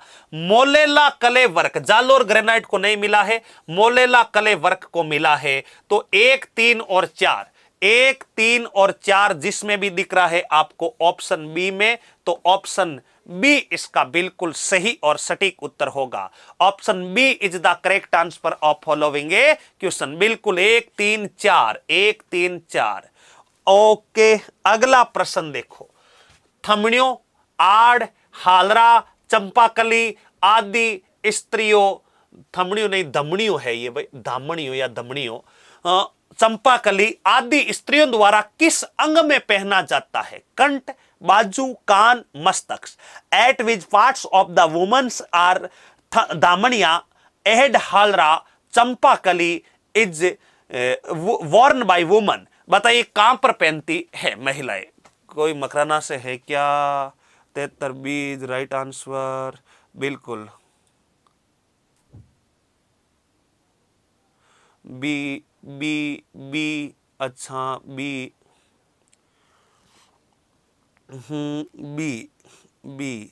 मोलेला कले वर्क जालोर ग्रेनाइट को नहीं मिला है मोलेला कले वर्क को मिला है तो एक तीन और चार एक तीन और चार जिसमें भी दिख रहा है आपको ऑप्शन बी में तो ऑप्शन बी इसका बिल्कुल सही और सटीक उत्तर होगा option B is the correct answer of following A question बिल्कुल एक तीन चार एक तीन चार ओके अगला प्रश्न देखो थमणियों आड़ हालरा चंपाकली आदि स्त्रियों थमणियों नहीं धमणियों है ये भाई धामणियों या धमणियों चंपाकली आदि स्त्रियों द्वारा किस अंग में पहना जाता है कंठ बाजू कान मस्तक at which part of the womans are दामनिया एहड हालरा चंपाकली इज वॉर्न बाय वुमन बताइए कहां पर पहनती है महिलाएं कोई मकराना से है क्या तेतर बीज राइट आंसर बिल्कुल बी बी बी अच्छा बी बी बी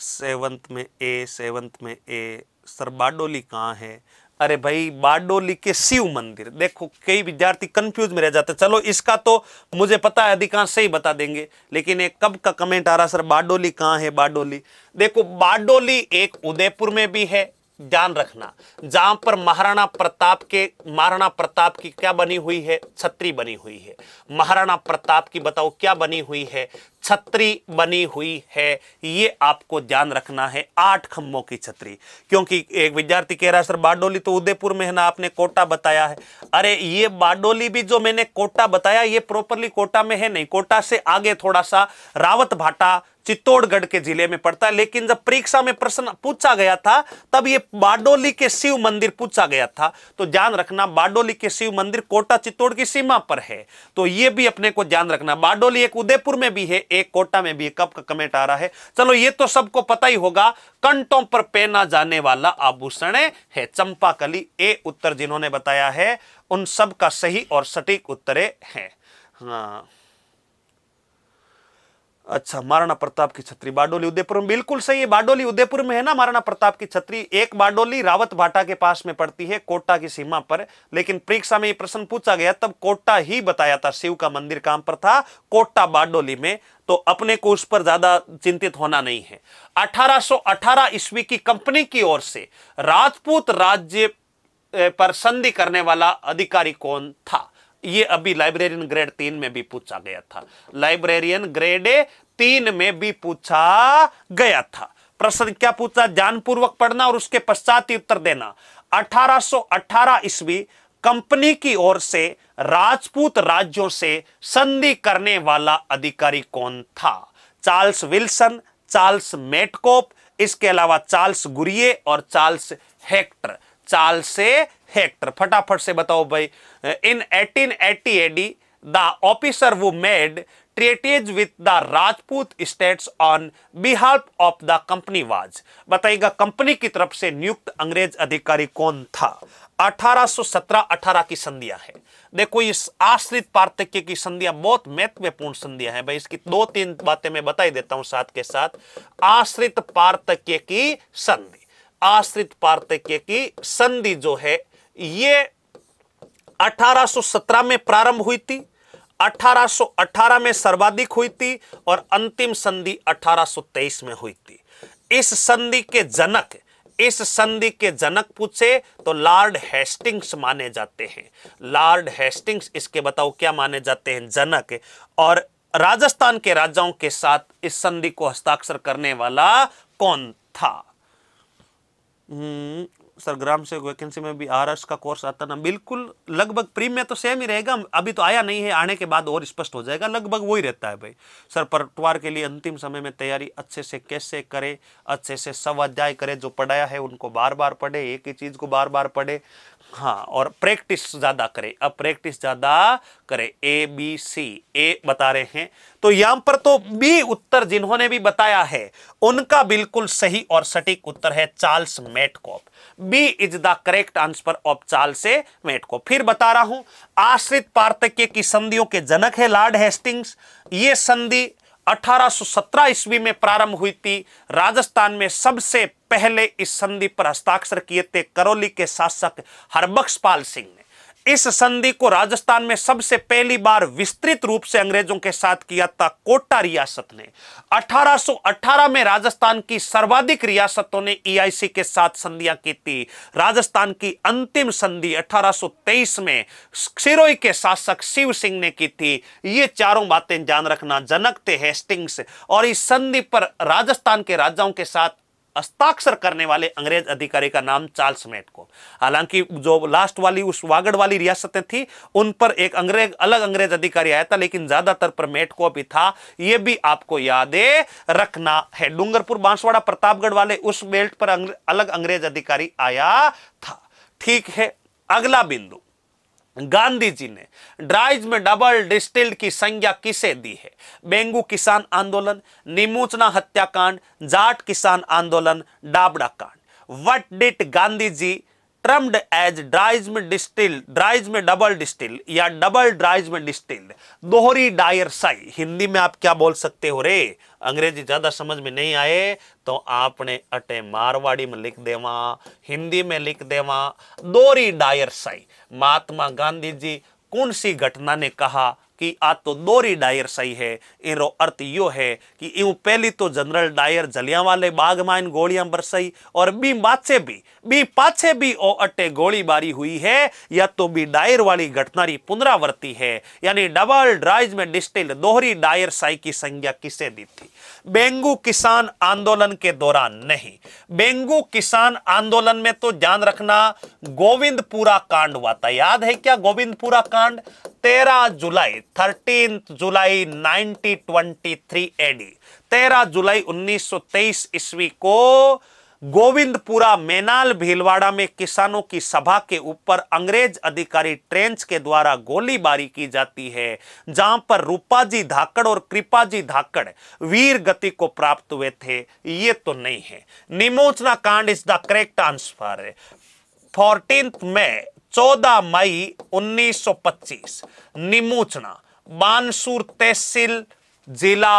सेवंथ में ए सेवंथ में ए सर बाडोली कहाँ है अरे भाई बाडोली के शिव मंदिर देखो कई विद्यार्थी कंफ्यूज में रह जाते चलो इसका तो मुझे पता है अधिकांश सही बता देंगे लेकिन एक कब का कमेंट आ रहा सर बाडोली कहाँ है बाडोली देखो बाडोली एक उदयपुर में भी है ध्यान रखना जहां पर महाराणा प्रताप के महाराणा प्रताप की क्या बनी हुई है छत्री बनी हुई है महाराणा प्रताप की बताओ क्या बनी हुई है छत्री बनी हुई है ये आपको ध्यान रखना है आठ खम्भों की छत्री क्योंकि एक विद्यार्थी कह रहा है सर बाडोली तो उदयपुर में है ना आपने कोटा बताया है अरे ये बाडोली भी जो मैंने कोटा बताया ये प्रॉपरली कोटा में है नहीं कोटा से आगे थोड़ा सा रावत भाटा चित्तौड़गढ़ के जिले में पड़ता है लेकिन जब परीक्षा में प्रश्न पूछा गया था तब ये बाडोली के शिव मंदिर पूछा गया था तो ध्यान रखना बाडोली के शिव मंदिर कोटा चित्तौड़ की सीमा पर है तो ये भी अपने को ध्यान रखना बाडोली एक उदयपुर में भी है एक कोटा में भी है कब का कमेंट आ रहा है चलो ये तो सबको पता ही होगा कंटों पर पहना जाने वाला आभूषण है चंपा कली ए उत्तर जिन्होंने बताया है उन सबका सही और सटीक उत्तरे हैं हाँ अच्छा महाराणा प्रताप की छत्री बाडोली उदयपुर में बिल्कुल सही है बाडोली उदयपुर में है ना महाराणा प्रताप की छत्री एक बाडोली रावत भाटा के पास में पड़ती है कोटा की सीमा पर लेकिन परीक्षा में ये प्रश्न पूछा गया तब कोटा ही बताया था शिव का मंदिर काम पर था कोटा बाडोली में तो अपने को उस पर ज्यादा चिंतित होना नहीं है अठारह ईस्वी की कंपनी की ओर से राजपूत राज्य पर संधि करने वाला अधिकारी कौन था ये अभी लाइब्रेरियन ग्रेड तीन में भी पूछा गया था लाइब्रेरियन ग्रेड तीन में भी पूछा गया था प्रश्न क्या पूछा जानपूर्वक पढ़ना और उसके पश्चात ही उत्तर देना 1818 ईस्वी कंपनी की ओर से राजपूत राज्यों से संधि करने वाला अधिकारी कौन था चार्ल्स विल्सन चार्ल्स मेटकोप इसके अलावा चार्ल्स गुरिये और चार्ल्स हेक्टर चार्ल्स हेक्टर फटाफट से बताओ भाई in 1880 AD the officer who made treaties with the Rajput states on behalf of the company was बताइएगा कंपनी की तरफ से नियुक्त अंग्रेज अधिकारी कौन था 1817-18 की संधियां हैं देखो इस आश्रित पार्थक्य की संधियां बहुत महत्वपूर्ण संधियां हैं भाई इसकी दो तीन बातें मैं बताई देता हूं साथ के साथ आश्रित पार्थक्य की संधि आश्रित पार्थक्य की संधि जो है ये 1817 में प्रारंभ हुई थी 1818 में सर्वाधिक हुई थी और अंतिम संधि 1823 में हुई थी इस संधि के जनक इस संधि के जनक पूछे तो लॉर्ड हेस्टिंग्स माने जाते हैं लॉर्ड हेस्टिंग्स इसके बताओ क्या माने जाते हैं जनक और राजस्थान के राजाओं के साथ इस संधि को हस्ताक्षर करने वाला कौन था हम्म, सर ग्राम से वैकेंसी में भी आर का कोर्स आता ना बिल्कुल लगभग प्री में तो सेम ही रहेगा अभी तो आया नहीं है आने के बाद और स्पष्ट हो जाएगा लगभग वही रहता है भाई सर पटवार के लिए अंतिम समय में तैयारी अच्छे से कैसे करे अच्छे से सब अध्याय करे जो पढ़ाया है उनको बार बार पढ़े एक ही चीज़ को बार बार पढ़े हाँ और प्रैक्टिस ज़्यादा करें अब प्रैक्टिस ज़्यादा करें ए बी सी ए बता रहे हैं तो यहां पर तो बी उत्तर जिन्होंने भी बताया है उनका बिल्कुल सही और सटीक उत्तर है Charles Metcalfe B is the correct answer of Charles A Metcalfe फिर बता रहा हूं आश्रित पार्थक्य की संधियों के जनक है लॉर्ड हेस्टिंग्स ये संधि 1817 ईस्वी में प्रारंभ हुई थी राजस्थान में सबसे पहले इस संधि पर हस्ताक्षर किए थे करौली के शासक हरबक्सपाल सिंह इस संधि को राजस्थान में सबसे पहली बार विस्तृत रूप से अंग्रेजों के साथ किया था कोटा रियासत ने 1818 में राजस्थान की सर्वाधिक रियासतों ने ईआईसी e के साथ संधियां की थी राजस्थान की अंतिम संधि 1823 में सिरोई के शासक शिव सिंह ने की थी ये चारों बातें जान रखना जनक थे हेस्टिंग्स और इस संधि पर राजस्थान के राजाओं के साथ हस्ताक्षर करने वाले अंग्रेज अधिकारी का नाम चार्ल्स मेट को हालांकि जो लास्ट वाली उस वागड़ वाली रियासतें थी उन पर एक अंग्रेज अलग अंग्रेज अधिकारी आया था लेकिन ज्यादातर पर मेट को भी था यह भी आपको याद रखना है डूंगरपुर बांसवाड़ा प्रतापगढ़ वाले उस बेल्ट पर अंग्रे, अलग अंग्रेज अधिकारी आया था ठीक है अगला बिंदु गांधी जी ने ड्राइज में डबल डिस्टिल्ड की संज्ञा किसे दी है बेंगू किसान आंदोलन निमोचना हत्याकांड जाट किसान आंदोलन डाबड़ा कांड what did Gandhi ji termed as dyerism में डिस्टिल ड्राइज में डबल डिस्टिल या डबल ड्राइज में डिस्टिल्ड दोहरी डायरसाई हिंदी में आप क्या बोल सकते हो रे अंग्रेजी ज्यादा समझ में नहीं आए तो आपने अटे मारवाड़ी में लिख देवा हिंदी में लिख देवा दोहरी डायरसाई महात्मा गांधी जी कौन सी घटना ने कहा કે तो તો દોરી ડાયર સહી હે એનો અર્થ યો હે કે એવું પહેલી તો જનરલ ડાયર જલિયાવાલે બાગમાં इन गोलियां बरसाई और बी माचे भी बी पाछे भी ओ अट्टे गोलीबारी हुई है या तो बी डायर वाली घटना पुनरावर्ती है यानी डबल ड्राइज में डिस्टिल दोहरी डायर साई की संज्ञा किसे दी थी बेंगू किसान आंदोलन के दौरान नहीं बेंगू किसान आंदोलन में तो जान रखना गोविंदपुरा कांड हुआ था याद है क्या गोविंदपुरा कांड 13 जुलाई 13 जुलाई 1923 एडी 13 जुलाई 1923 ईस्वी को गोविंदपुरा मेनाल भीलवाड़ा में किसानों की सभा के ऊपर अंग्रेज अधिकारी ट्रेंच के द्वारा गोलीबारी की जाती है जहां पर रूपाजी धाकड़ और कृपाजी धाकड़ वीर गति को प्राप्त हुए थे ये तो नहीं है निमोचना कांड is the correct answer fourteen May चौदह मई 1925 निमोचना बानसूर तहसील जिला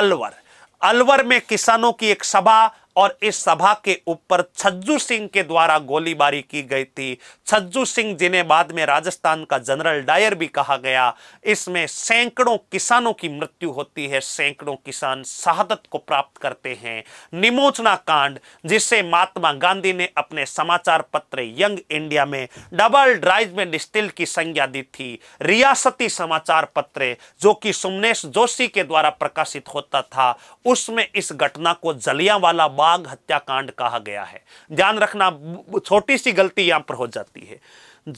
अलवर अलवर में किसानों की एक सभा और इस सभा के ऊपर छज्जू सिंह के द्वारा गोलीबारी की गई थी छज्जू सिंह जिन्हें बाद में राजस्थान का जनरल डायर भी कहा गया इसमें सैकड़ों किसानों की मृत्यु होती है सैकड़ों किसान शहादत को प्राप्त करते हैं निमोचना कांड जिसे महात्मा गांधी ने अपने समाचार पत्र यंग इंडिया में डबल ड्राइव में डिस्टिल की संज्ञा दी थी रियासती समाचार पत्र जो कि सुमनेश जोशी के द्वारा प्रकाशित होता था उसमें इस घटना को जलिया बाग वाघ हत्याकांड कहा गया है ध्यान रखना छोटी सी गलती यहां पर हो जाती है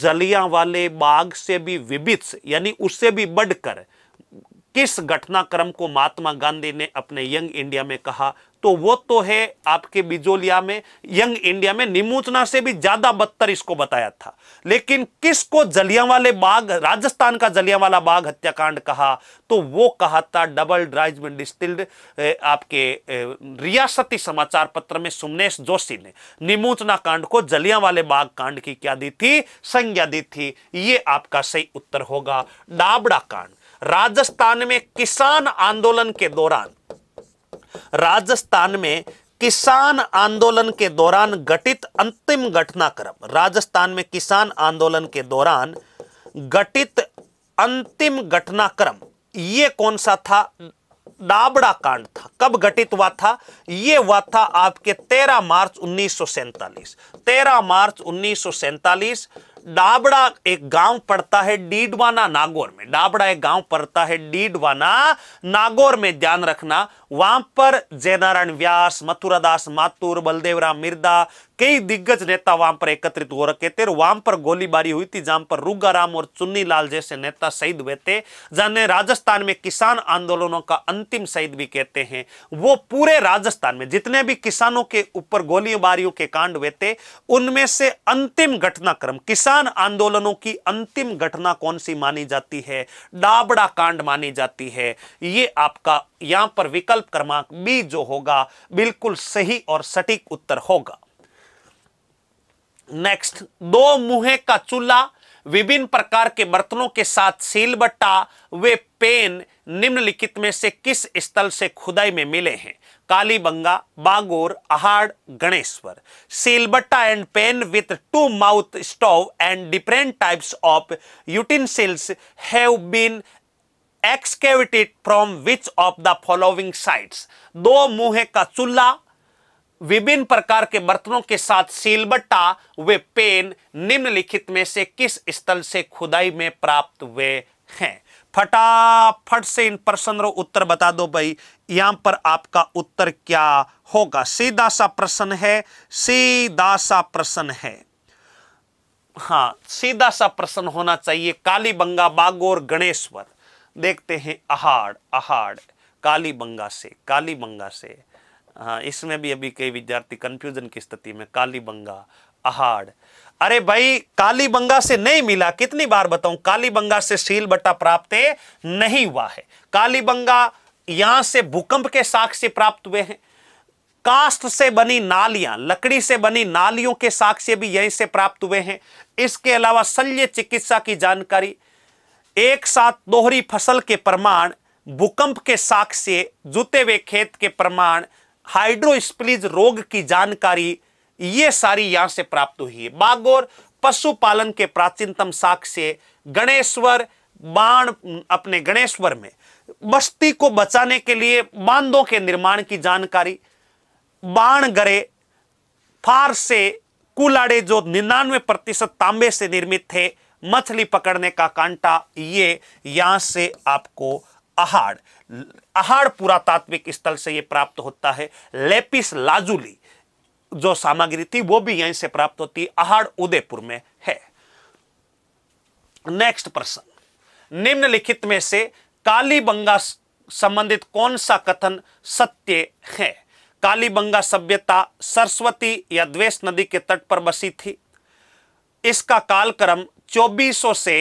जलिया वाले बाघ से भी विभित्स यानी उससे भी बढ़कर किस घटनाक्रम को महात्मा गांधी ने अपने यंग इंडिया में कहा तो वो तो है आपके बिजोलिया में यंग इंडिया में निमोचना से भी ज्यादा बदतर इसको बताया था लेकिन किसको जलियांवाले बाग राजस्थान का जलियांवाला बाग हत्याकांड कहा तो वो कहा था डबल ड्राइज में डिस्टिल्ड आपके रियासती समाचार पत्र में सुमनेश जोशी ने निमोचना कांड को जलियांवाले बाग कांड की क्या दी थी संज्ञा दी थी ये आपका सही उत्तर होगा डाबड़ा कांड राजस्थान में किसान आंदोलन के दौरान राजस्थान में किसान आंदोलन के दौरान घटित अंतिम घटनाक्रम राजस्थान में किसान आंदोलन के दौरान घटित अंतिम घटनाक्रम ये कौन सा था डाबड़ा कांड था कब घटित हुआ था यह हुआ था आपके 13 मार्च उन्नीस सौ 13 मार्च उन्नीस डाबड़ा एक गांव पड़ता है डीडवाना नागौर में डाबड़ा एक गांव पड़ता है डीडवाना नागौर में ध्यान रखना वहां पर जयनारायण व्यास मथुरादास माथुर बलदेवराम मिर्दा कई दिग्गज नेता वहां पर एकत्रित हो रखे थे और वहां पर गोलीबारी हुई थी जहां पर रुगाराम और चुन्नी लाल जैसे नेता शहीद हुए थे जाने राजस्थान में किसान आंदोलनों का अंतिम शहीद भी कहते हैं वो पूरे राजस्थान में जितने भी किसानों के ऊपर गोलीबारियों के कांड हुए थे उनमें से अंतिम घटनाक्रम किसान आंदोलनों की अंतिम घटना कौन सी मानी जाती है डाबड़ा कांड मानी जाती है ये आपका यहां पर विकल्प क्रमांक बी जो होगा बिल्कुल सही और सटीक उत्तर होगा नेक्स्ट दो मुहे का चूल्हा विभिन्न प्रकार के बर्तनों के साथ सीलबट्टा वे पेन निम्नलिखित में से किस स्थल से खुदाई में मिले हैं कालीबंगा बागोर अहाड़ गणेश्वर सीलबट्टा and pan with two mouth stove and different types of utensils have been excavated from which of the following sites दो मुहे का चूल्हा विभिन्न प्रकार के बर्तनों के साथ सीलबट्टा वे पेन निम्नलिखित में से किस स्थल से खुदाई में प्राप्त हुए हैं फटाफट से इन प्रश्नों उत्तर बता दो भाई यहां पर आपका उत्तर क्या होगा सीधा सा प्रश्न है सीधा सा प्रश्न है हाँ सीधा सा प्रश्न होना चाहिए कालीबंगा बागोर गणेश्वर देखते हैं अहाड़ अहाड़ कालीबंगा से कालीबंगा से हाँ, इसमें भी अभी कई विद्यार्थी कंफ्यूजन की स्थिति में काली बंगा अहाड़ अरे भाई काली बंगा से नहीं मिला कितनी बार बताऊं काली बंगा से सील बट्टा प्राप्त नहीं हुआ है काली बंगा यहां से भूकंप के साक्ष्य प्राप्त हुए हैं कास्ट से बनी नालियां लकड़ी से बनी नालियों के साक्ष्य भी यहीं से प्राप्त हुए हैं इसके अलावा शल्य चिकित्सा की जानकारी एक साथ दोहरी फसल के प्रमाण भूकंप के साक्ष्य जुते हुए खेत के प्रमाण हाइड्रोस्प्लीज रोग की जानकारी ये सारी यहां से प्राप्त हुई है बागोर पशुपालन के प्राचीनतम साख से गणेश्वर बाण अपने गणेश्वर में बस्ती को बचाने के लिए बांधों के निर्माण की जानकारी बाण गरे फार से कुलाड़े जो निन्यानवे प्रतिशत तांबे से निर्मित थे मछली पकड़ने का कांटा ये यहां से आपको अहाड़ अहाड़ पुरातात्विक स्थल से ये प्राप्त होता है लेपिस लाजुली जो सामग्री थी वो भी यहीं से प्राप्त होती है अहाड़ उदयपुर में है नेक्स्ट प्रश्न निम्नलिखित में से कालीबंगा संबंधित कौन सा कथन सत्य है कालीबंगा सभ्यता सरस्वती या द्वेष नदी के तट पर बसी थी इसका कालक्रम 2400 से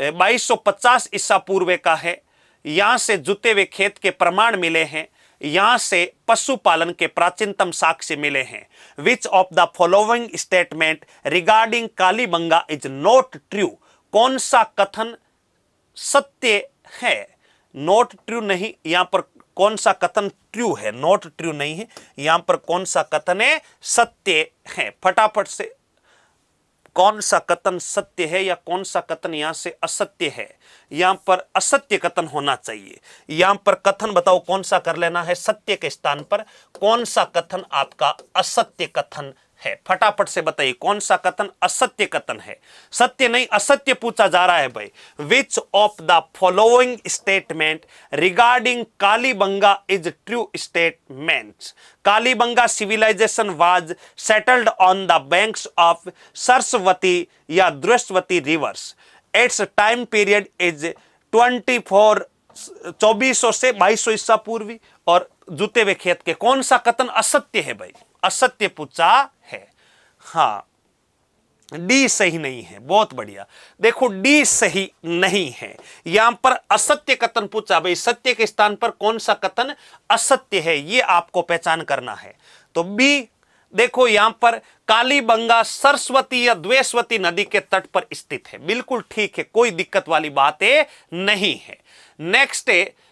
2250 ईसा पूर्व का है यहाँ से जुते हुए खेत के प्रमाण मिले हैं यहाँ से पशुपालन के प्राचीनतम साक्ष्य मिले हैं which of the following statement regarding Kalibanga is not true कौन सा कथन सत्य है नॉट ट्रू नहीं यहाँ पर कौन सा कथन ट्रू है नॉट ट्रू नहीं है यहाँ पर कौन सा कथन है सत्य है फटाफट से कौन सा कथन सत्य है या कौन सा कथन यहां से असत्य है यहां पर असत्य कथन होना चाहिए यहां पर कथन बताओ कौन सा कर लेना है सत्य के स्थान पर कौन सा कथन आपका असत्य कथन है फटाफट से बताइए कौन सा कथन असत्य कथन है सत्य नहीं असत्य पूछा जा रहा है भाई which of the following statement regarding Kalibanga is true statement Kalibanga civilisation was settled on the banks of Saraswati या Drishadvati rivers its time period is twenty four चौबीस से बाईस ईसा पूर्वी और जूते वे खेत के कौन सा कथन असत्य है भाई असत्य पूछा हाँ डी सही नहीं है बहुत बढ़िया देखो डी सही नहीं है यहां पर असत्य कथन पूछा भाई सत्य के स्थान पर कौन सा कथन असत्य है ये आपको पहचान करना है तो बी देखो यहां पर कालीबंगा सरस्वती या द्वेस्वती नदी के तट पर स्थित है बिल्कुल ठीक है कोई दिक्कत वाली बात है नहीं है नेक्स्ट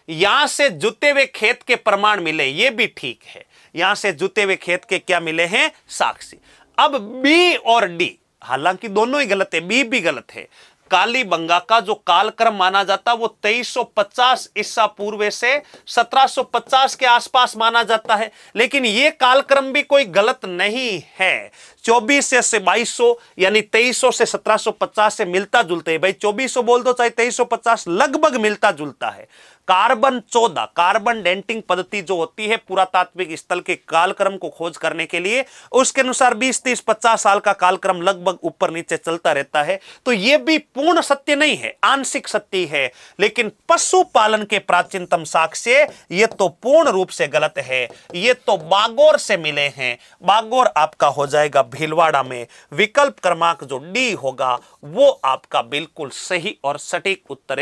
यहां से जुते हुए खेत के प्रमाण मिले ये भी ठीक है यहां से जुते हुए खेत के क्या मिले हैं साक्षी अब बी और डी हालांकि दोनों ही गलत है बी भी गलत है काली बंगा का जो कालक्रम माना जाता वो 2350 ईसा पूर्व से 1750 के आसपास माना जाता है लेकिन ये कालक्रम भी कोई गलत नहीं है चौबीस से बाईस सौ यानी तेईस सौ से सत्रह सौ पचास से मिलता जुलता है भाई चौबीस सौ बोल दो चाहे तेईस सौ पचास लगभग मिलता जुलता है कार्बन चौदह कार्बन डेंटिंग पद्धति जो होती है पुरातात्विक स्थल के कालक्रम को खोज करने के लिए उसके अनुसार 20 30 50 साल का कालक्रम लगभग ऊपर नीचे चलता रहता है तो यह भी पूर्ण सत्य नहीं है आंशिक सत्य है लेकिन पशुपालन के प्राचीनतम साक्ष्य यह तो पूर्ण रूप से गलत है यह तो बागोर से मिले हैं बागोर आपका हो जाएगा भीलवाड़ा में विकल्प क्रमांक जो डी होगा वो आपका बिल्कुल सही और सटीक उत्तर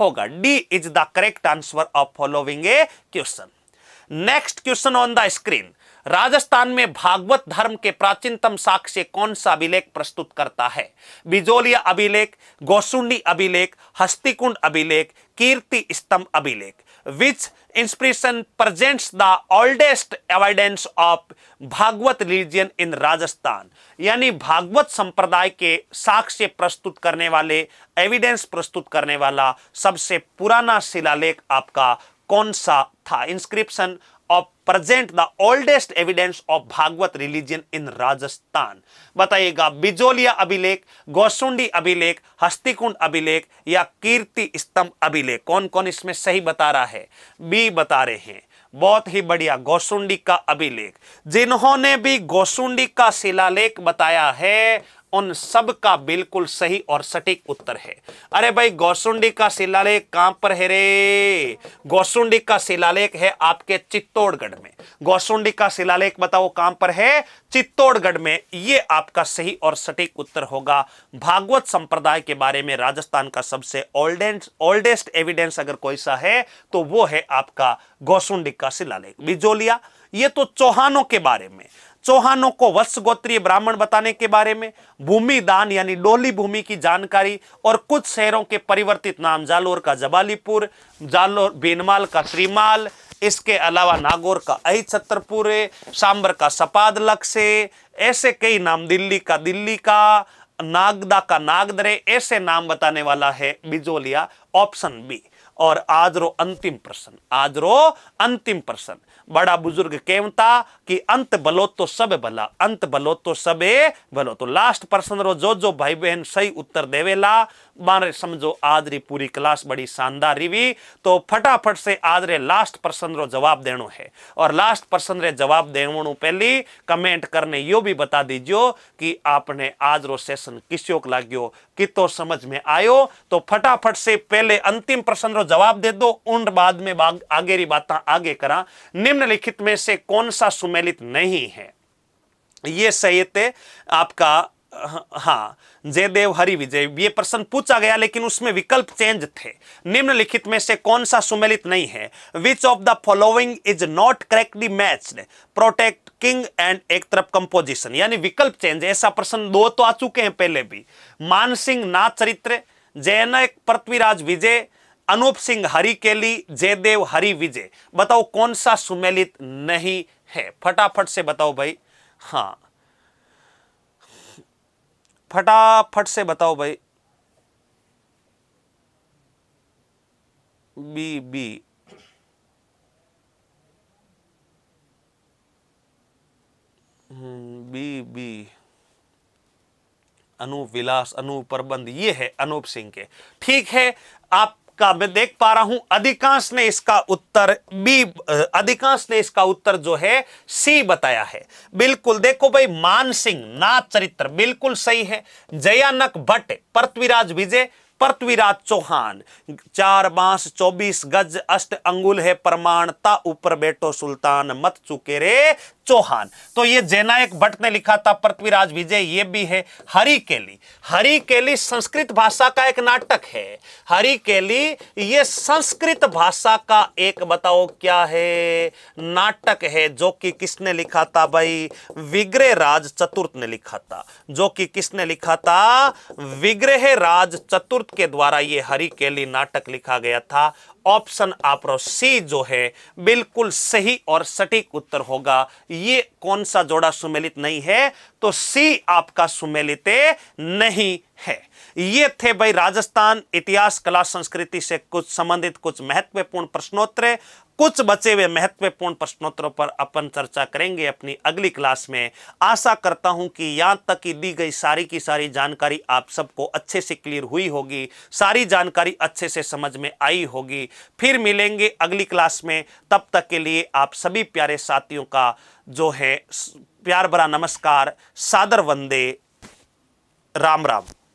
होगा D is the correct answer of following A question next question on the screen Rajasthan में भागवत धर्म के प्राचीनतम साक्ष्य कौन सा अभिलेख प्रस्तुत करता है बिजोलिया अभिलेख गोसुंडी अभिलेख हस्तिकुंड अभिलेख कीर्ति स्तंभ अभिलेख which inspiration presents the oldest evidence of Bhagwat religion in Rajasthan यानी भागवत संप्रदाय के साक्ष्य प्रस्तुत करने वाले एविडेंस प्रस्तुत करने वाला सबसे पुराना शिलालेख आपका कौन सा था inscription present the oldest evidence of Bhagwat religion in Rajasthan बताइएगा बिजोलिया अभिलेख गौसुंडी अभिलेख हस्तिकुंड अभिलेख या कीर्ति स्तंभ अभिलेख कौन कौन इसमें सही बता रहा है बी बता रहे हैं बहुत ही बढ़िया गौसुंडी का अभिलेख जिन्होंने भी गौसुंडी का शिलालेख बताया है उन सब का बिल्कुल सही और सटीक उत्तर है अरे भाई गौसुंडी का शिलालेख कहां पर है रे गौसुंडी का शिलालेख है आपके चित्तौड़गढ़ में गौसुंडी का शिलालेख बताओ कहां पर है चित्तौड़गढ़ में ये आपका सही और सटीक उत्तर होगा भागवत संप्रदाय के बारे में राजस्थान का सबसे ओल्डेंट ओल्डेस्ट एविडेंस अगर कोई सा है तो वो है आपका गौसुंडी का शिलालेख बिजोलिया ये तो चौहानों के बारे में चौहानों को वत्स गोत्रीय ब्राह्मण बताने के बारे में भूमि दान यानी डोली भूमि की जानकारी और कुछ शहरों के परिवर्तित नाम जालोर का जबालीपुर जालोर बेनमाल का त्रिमाल इसके अलावा नागौर का अहि छत्रपुर सांबर का सपाद लक्ष्य ऐसे कई नाम दिल्ली का दिल्ली का नागदा का नागदरे ऐसे नाम बताने वाला है बिजोलिया ऑप्शन बी और आज रो अंतिम प्रश्न आज रो अंतिम प्रश्न बड़ा बुजुर्ग केवता कि अंत बलो तो सब भला अंत बलो तो सबे बलो तो लास्ट प्रश्न रो जो जो भाई बहन सही उत्तर देवेला मारे समझो आदरी पूरी क्लास बड़ी शानदार रिवी तो फटाफट से आदरे लास्ट प्रश्न रो जवाब देनो है और लास्ट प्रश्न रे जवाब देवणु पहली कमेंट करने यो भी बता दीजियो कि आपने आज रो सेशन किसियोक लाग्यो कितो समझ में आयो तो फटाफट से पहले अंतिम प्रश्न रो जवाब दे दो उन बाद में बाग, आगे री बात आगे करा निम्नलिखित में से कौन सा सुमेलित नहीं है ये सहित आपका हाँ जयदेव हरि विजय ये प्रश्न पूछा गया लेकिन उसमें विकल्प चेंज थे निम्नलिखित में से कौन सा सुमेलित नहीं है which of the following is not correctly matched protect king and एक तरफ कंपोजिशन यानी विकल्प चेंज ऐसा प्रश्न दो तो आ चुके हैं पहले भी मान सिंह ना चरित्र जयनक पृथ्वीराज विजय अनूप सिंह हरि केली जयदेव हरि विजय बताओ कौन सा सुमेलित नहीं है फटाफट से बताओ भाई हाँ फटाफट से बताओ भाई B B hmm, B B Anup Vilas Anup Prabandh ये है अनूप सिंह के ठीक है आप आपका मैं देख पा रहा हूं अधिकांश ने इसका उत्तर बी अधिकांश ने इसका उत्तर जो है सी बताया है बिल्कुल देखो भाई मान सिंह नाथ चरित्र बिल्कुल सही है जयानक भट्ट पृथ्वीराज विजय पृथ्वीराज चौहान चार बांस चौबीस गज अष्ट अंगुल है प्रमाणता ऊपर बैठो सुल्तान मत चुके रे चौहान तो ये जैनायक भट्ट ने लिखा था पृथ्वीराज विजय ये भी है हरी केली हरी केली संस्कृत भाषा का एक नाटक है हरी केली ये संस्कृत भाषा का एक बताओ क्या है नाटक है जो कि किसने लिखा था भाई विग्रह राज चतुर्थ ने लिखा था जो कि किसने लिखा था विग्रह राज चतुर्थ राजपूत के द्वारा ये हरी केली नाटक लिखा गया था ऑप्शन आप सी जो है बिल्कुल सही और सटीक उत्तर होगा ये कौन सा जोड़ा सुमेलित नहीं है तो सी आपका सुमेलित नहीं है ये थे भाई राजस्थान इतिहास कला संस्कृति से कुछ संबंधित कुछ महत्वपूर्ण प्रश्नोत्तर कुछ बचे हुए महत्वपूर्ण प्रश्नोत्तरों पर अपन चर्चा करेंगे अपनी अगली क्लास में आशा करता हूं कि यहां तक की दी गई सारी की सारी जानकारी आप सबको अच्छे से क्लियर हुई होगी सारी जानकारी अच्छे से समझ में आई होगी फिर मिलेंगे अगली क्लास में तब तक के लिए आप सभी प्यारे साथियों का जो है प्यार भरा नमस्कार सादर वंदे राम राम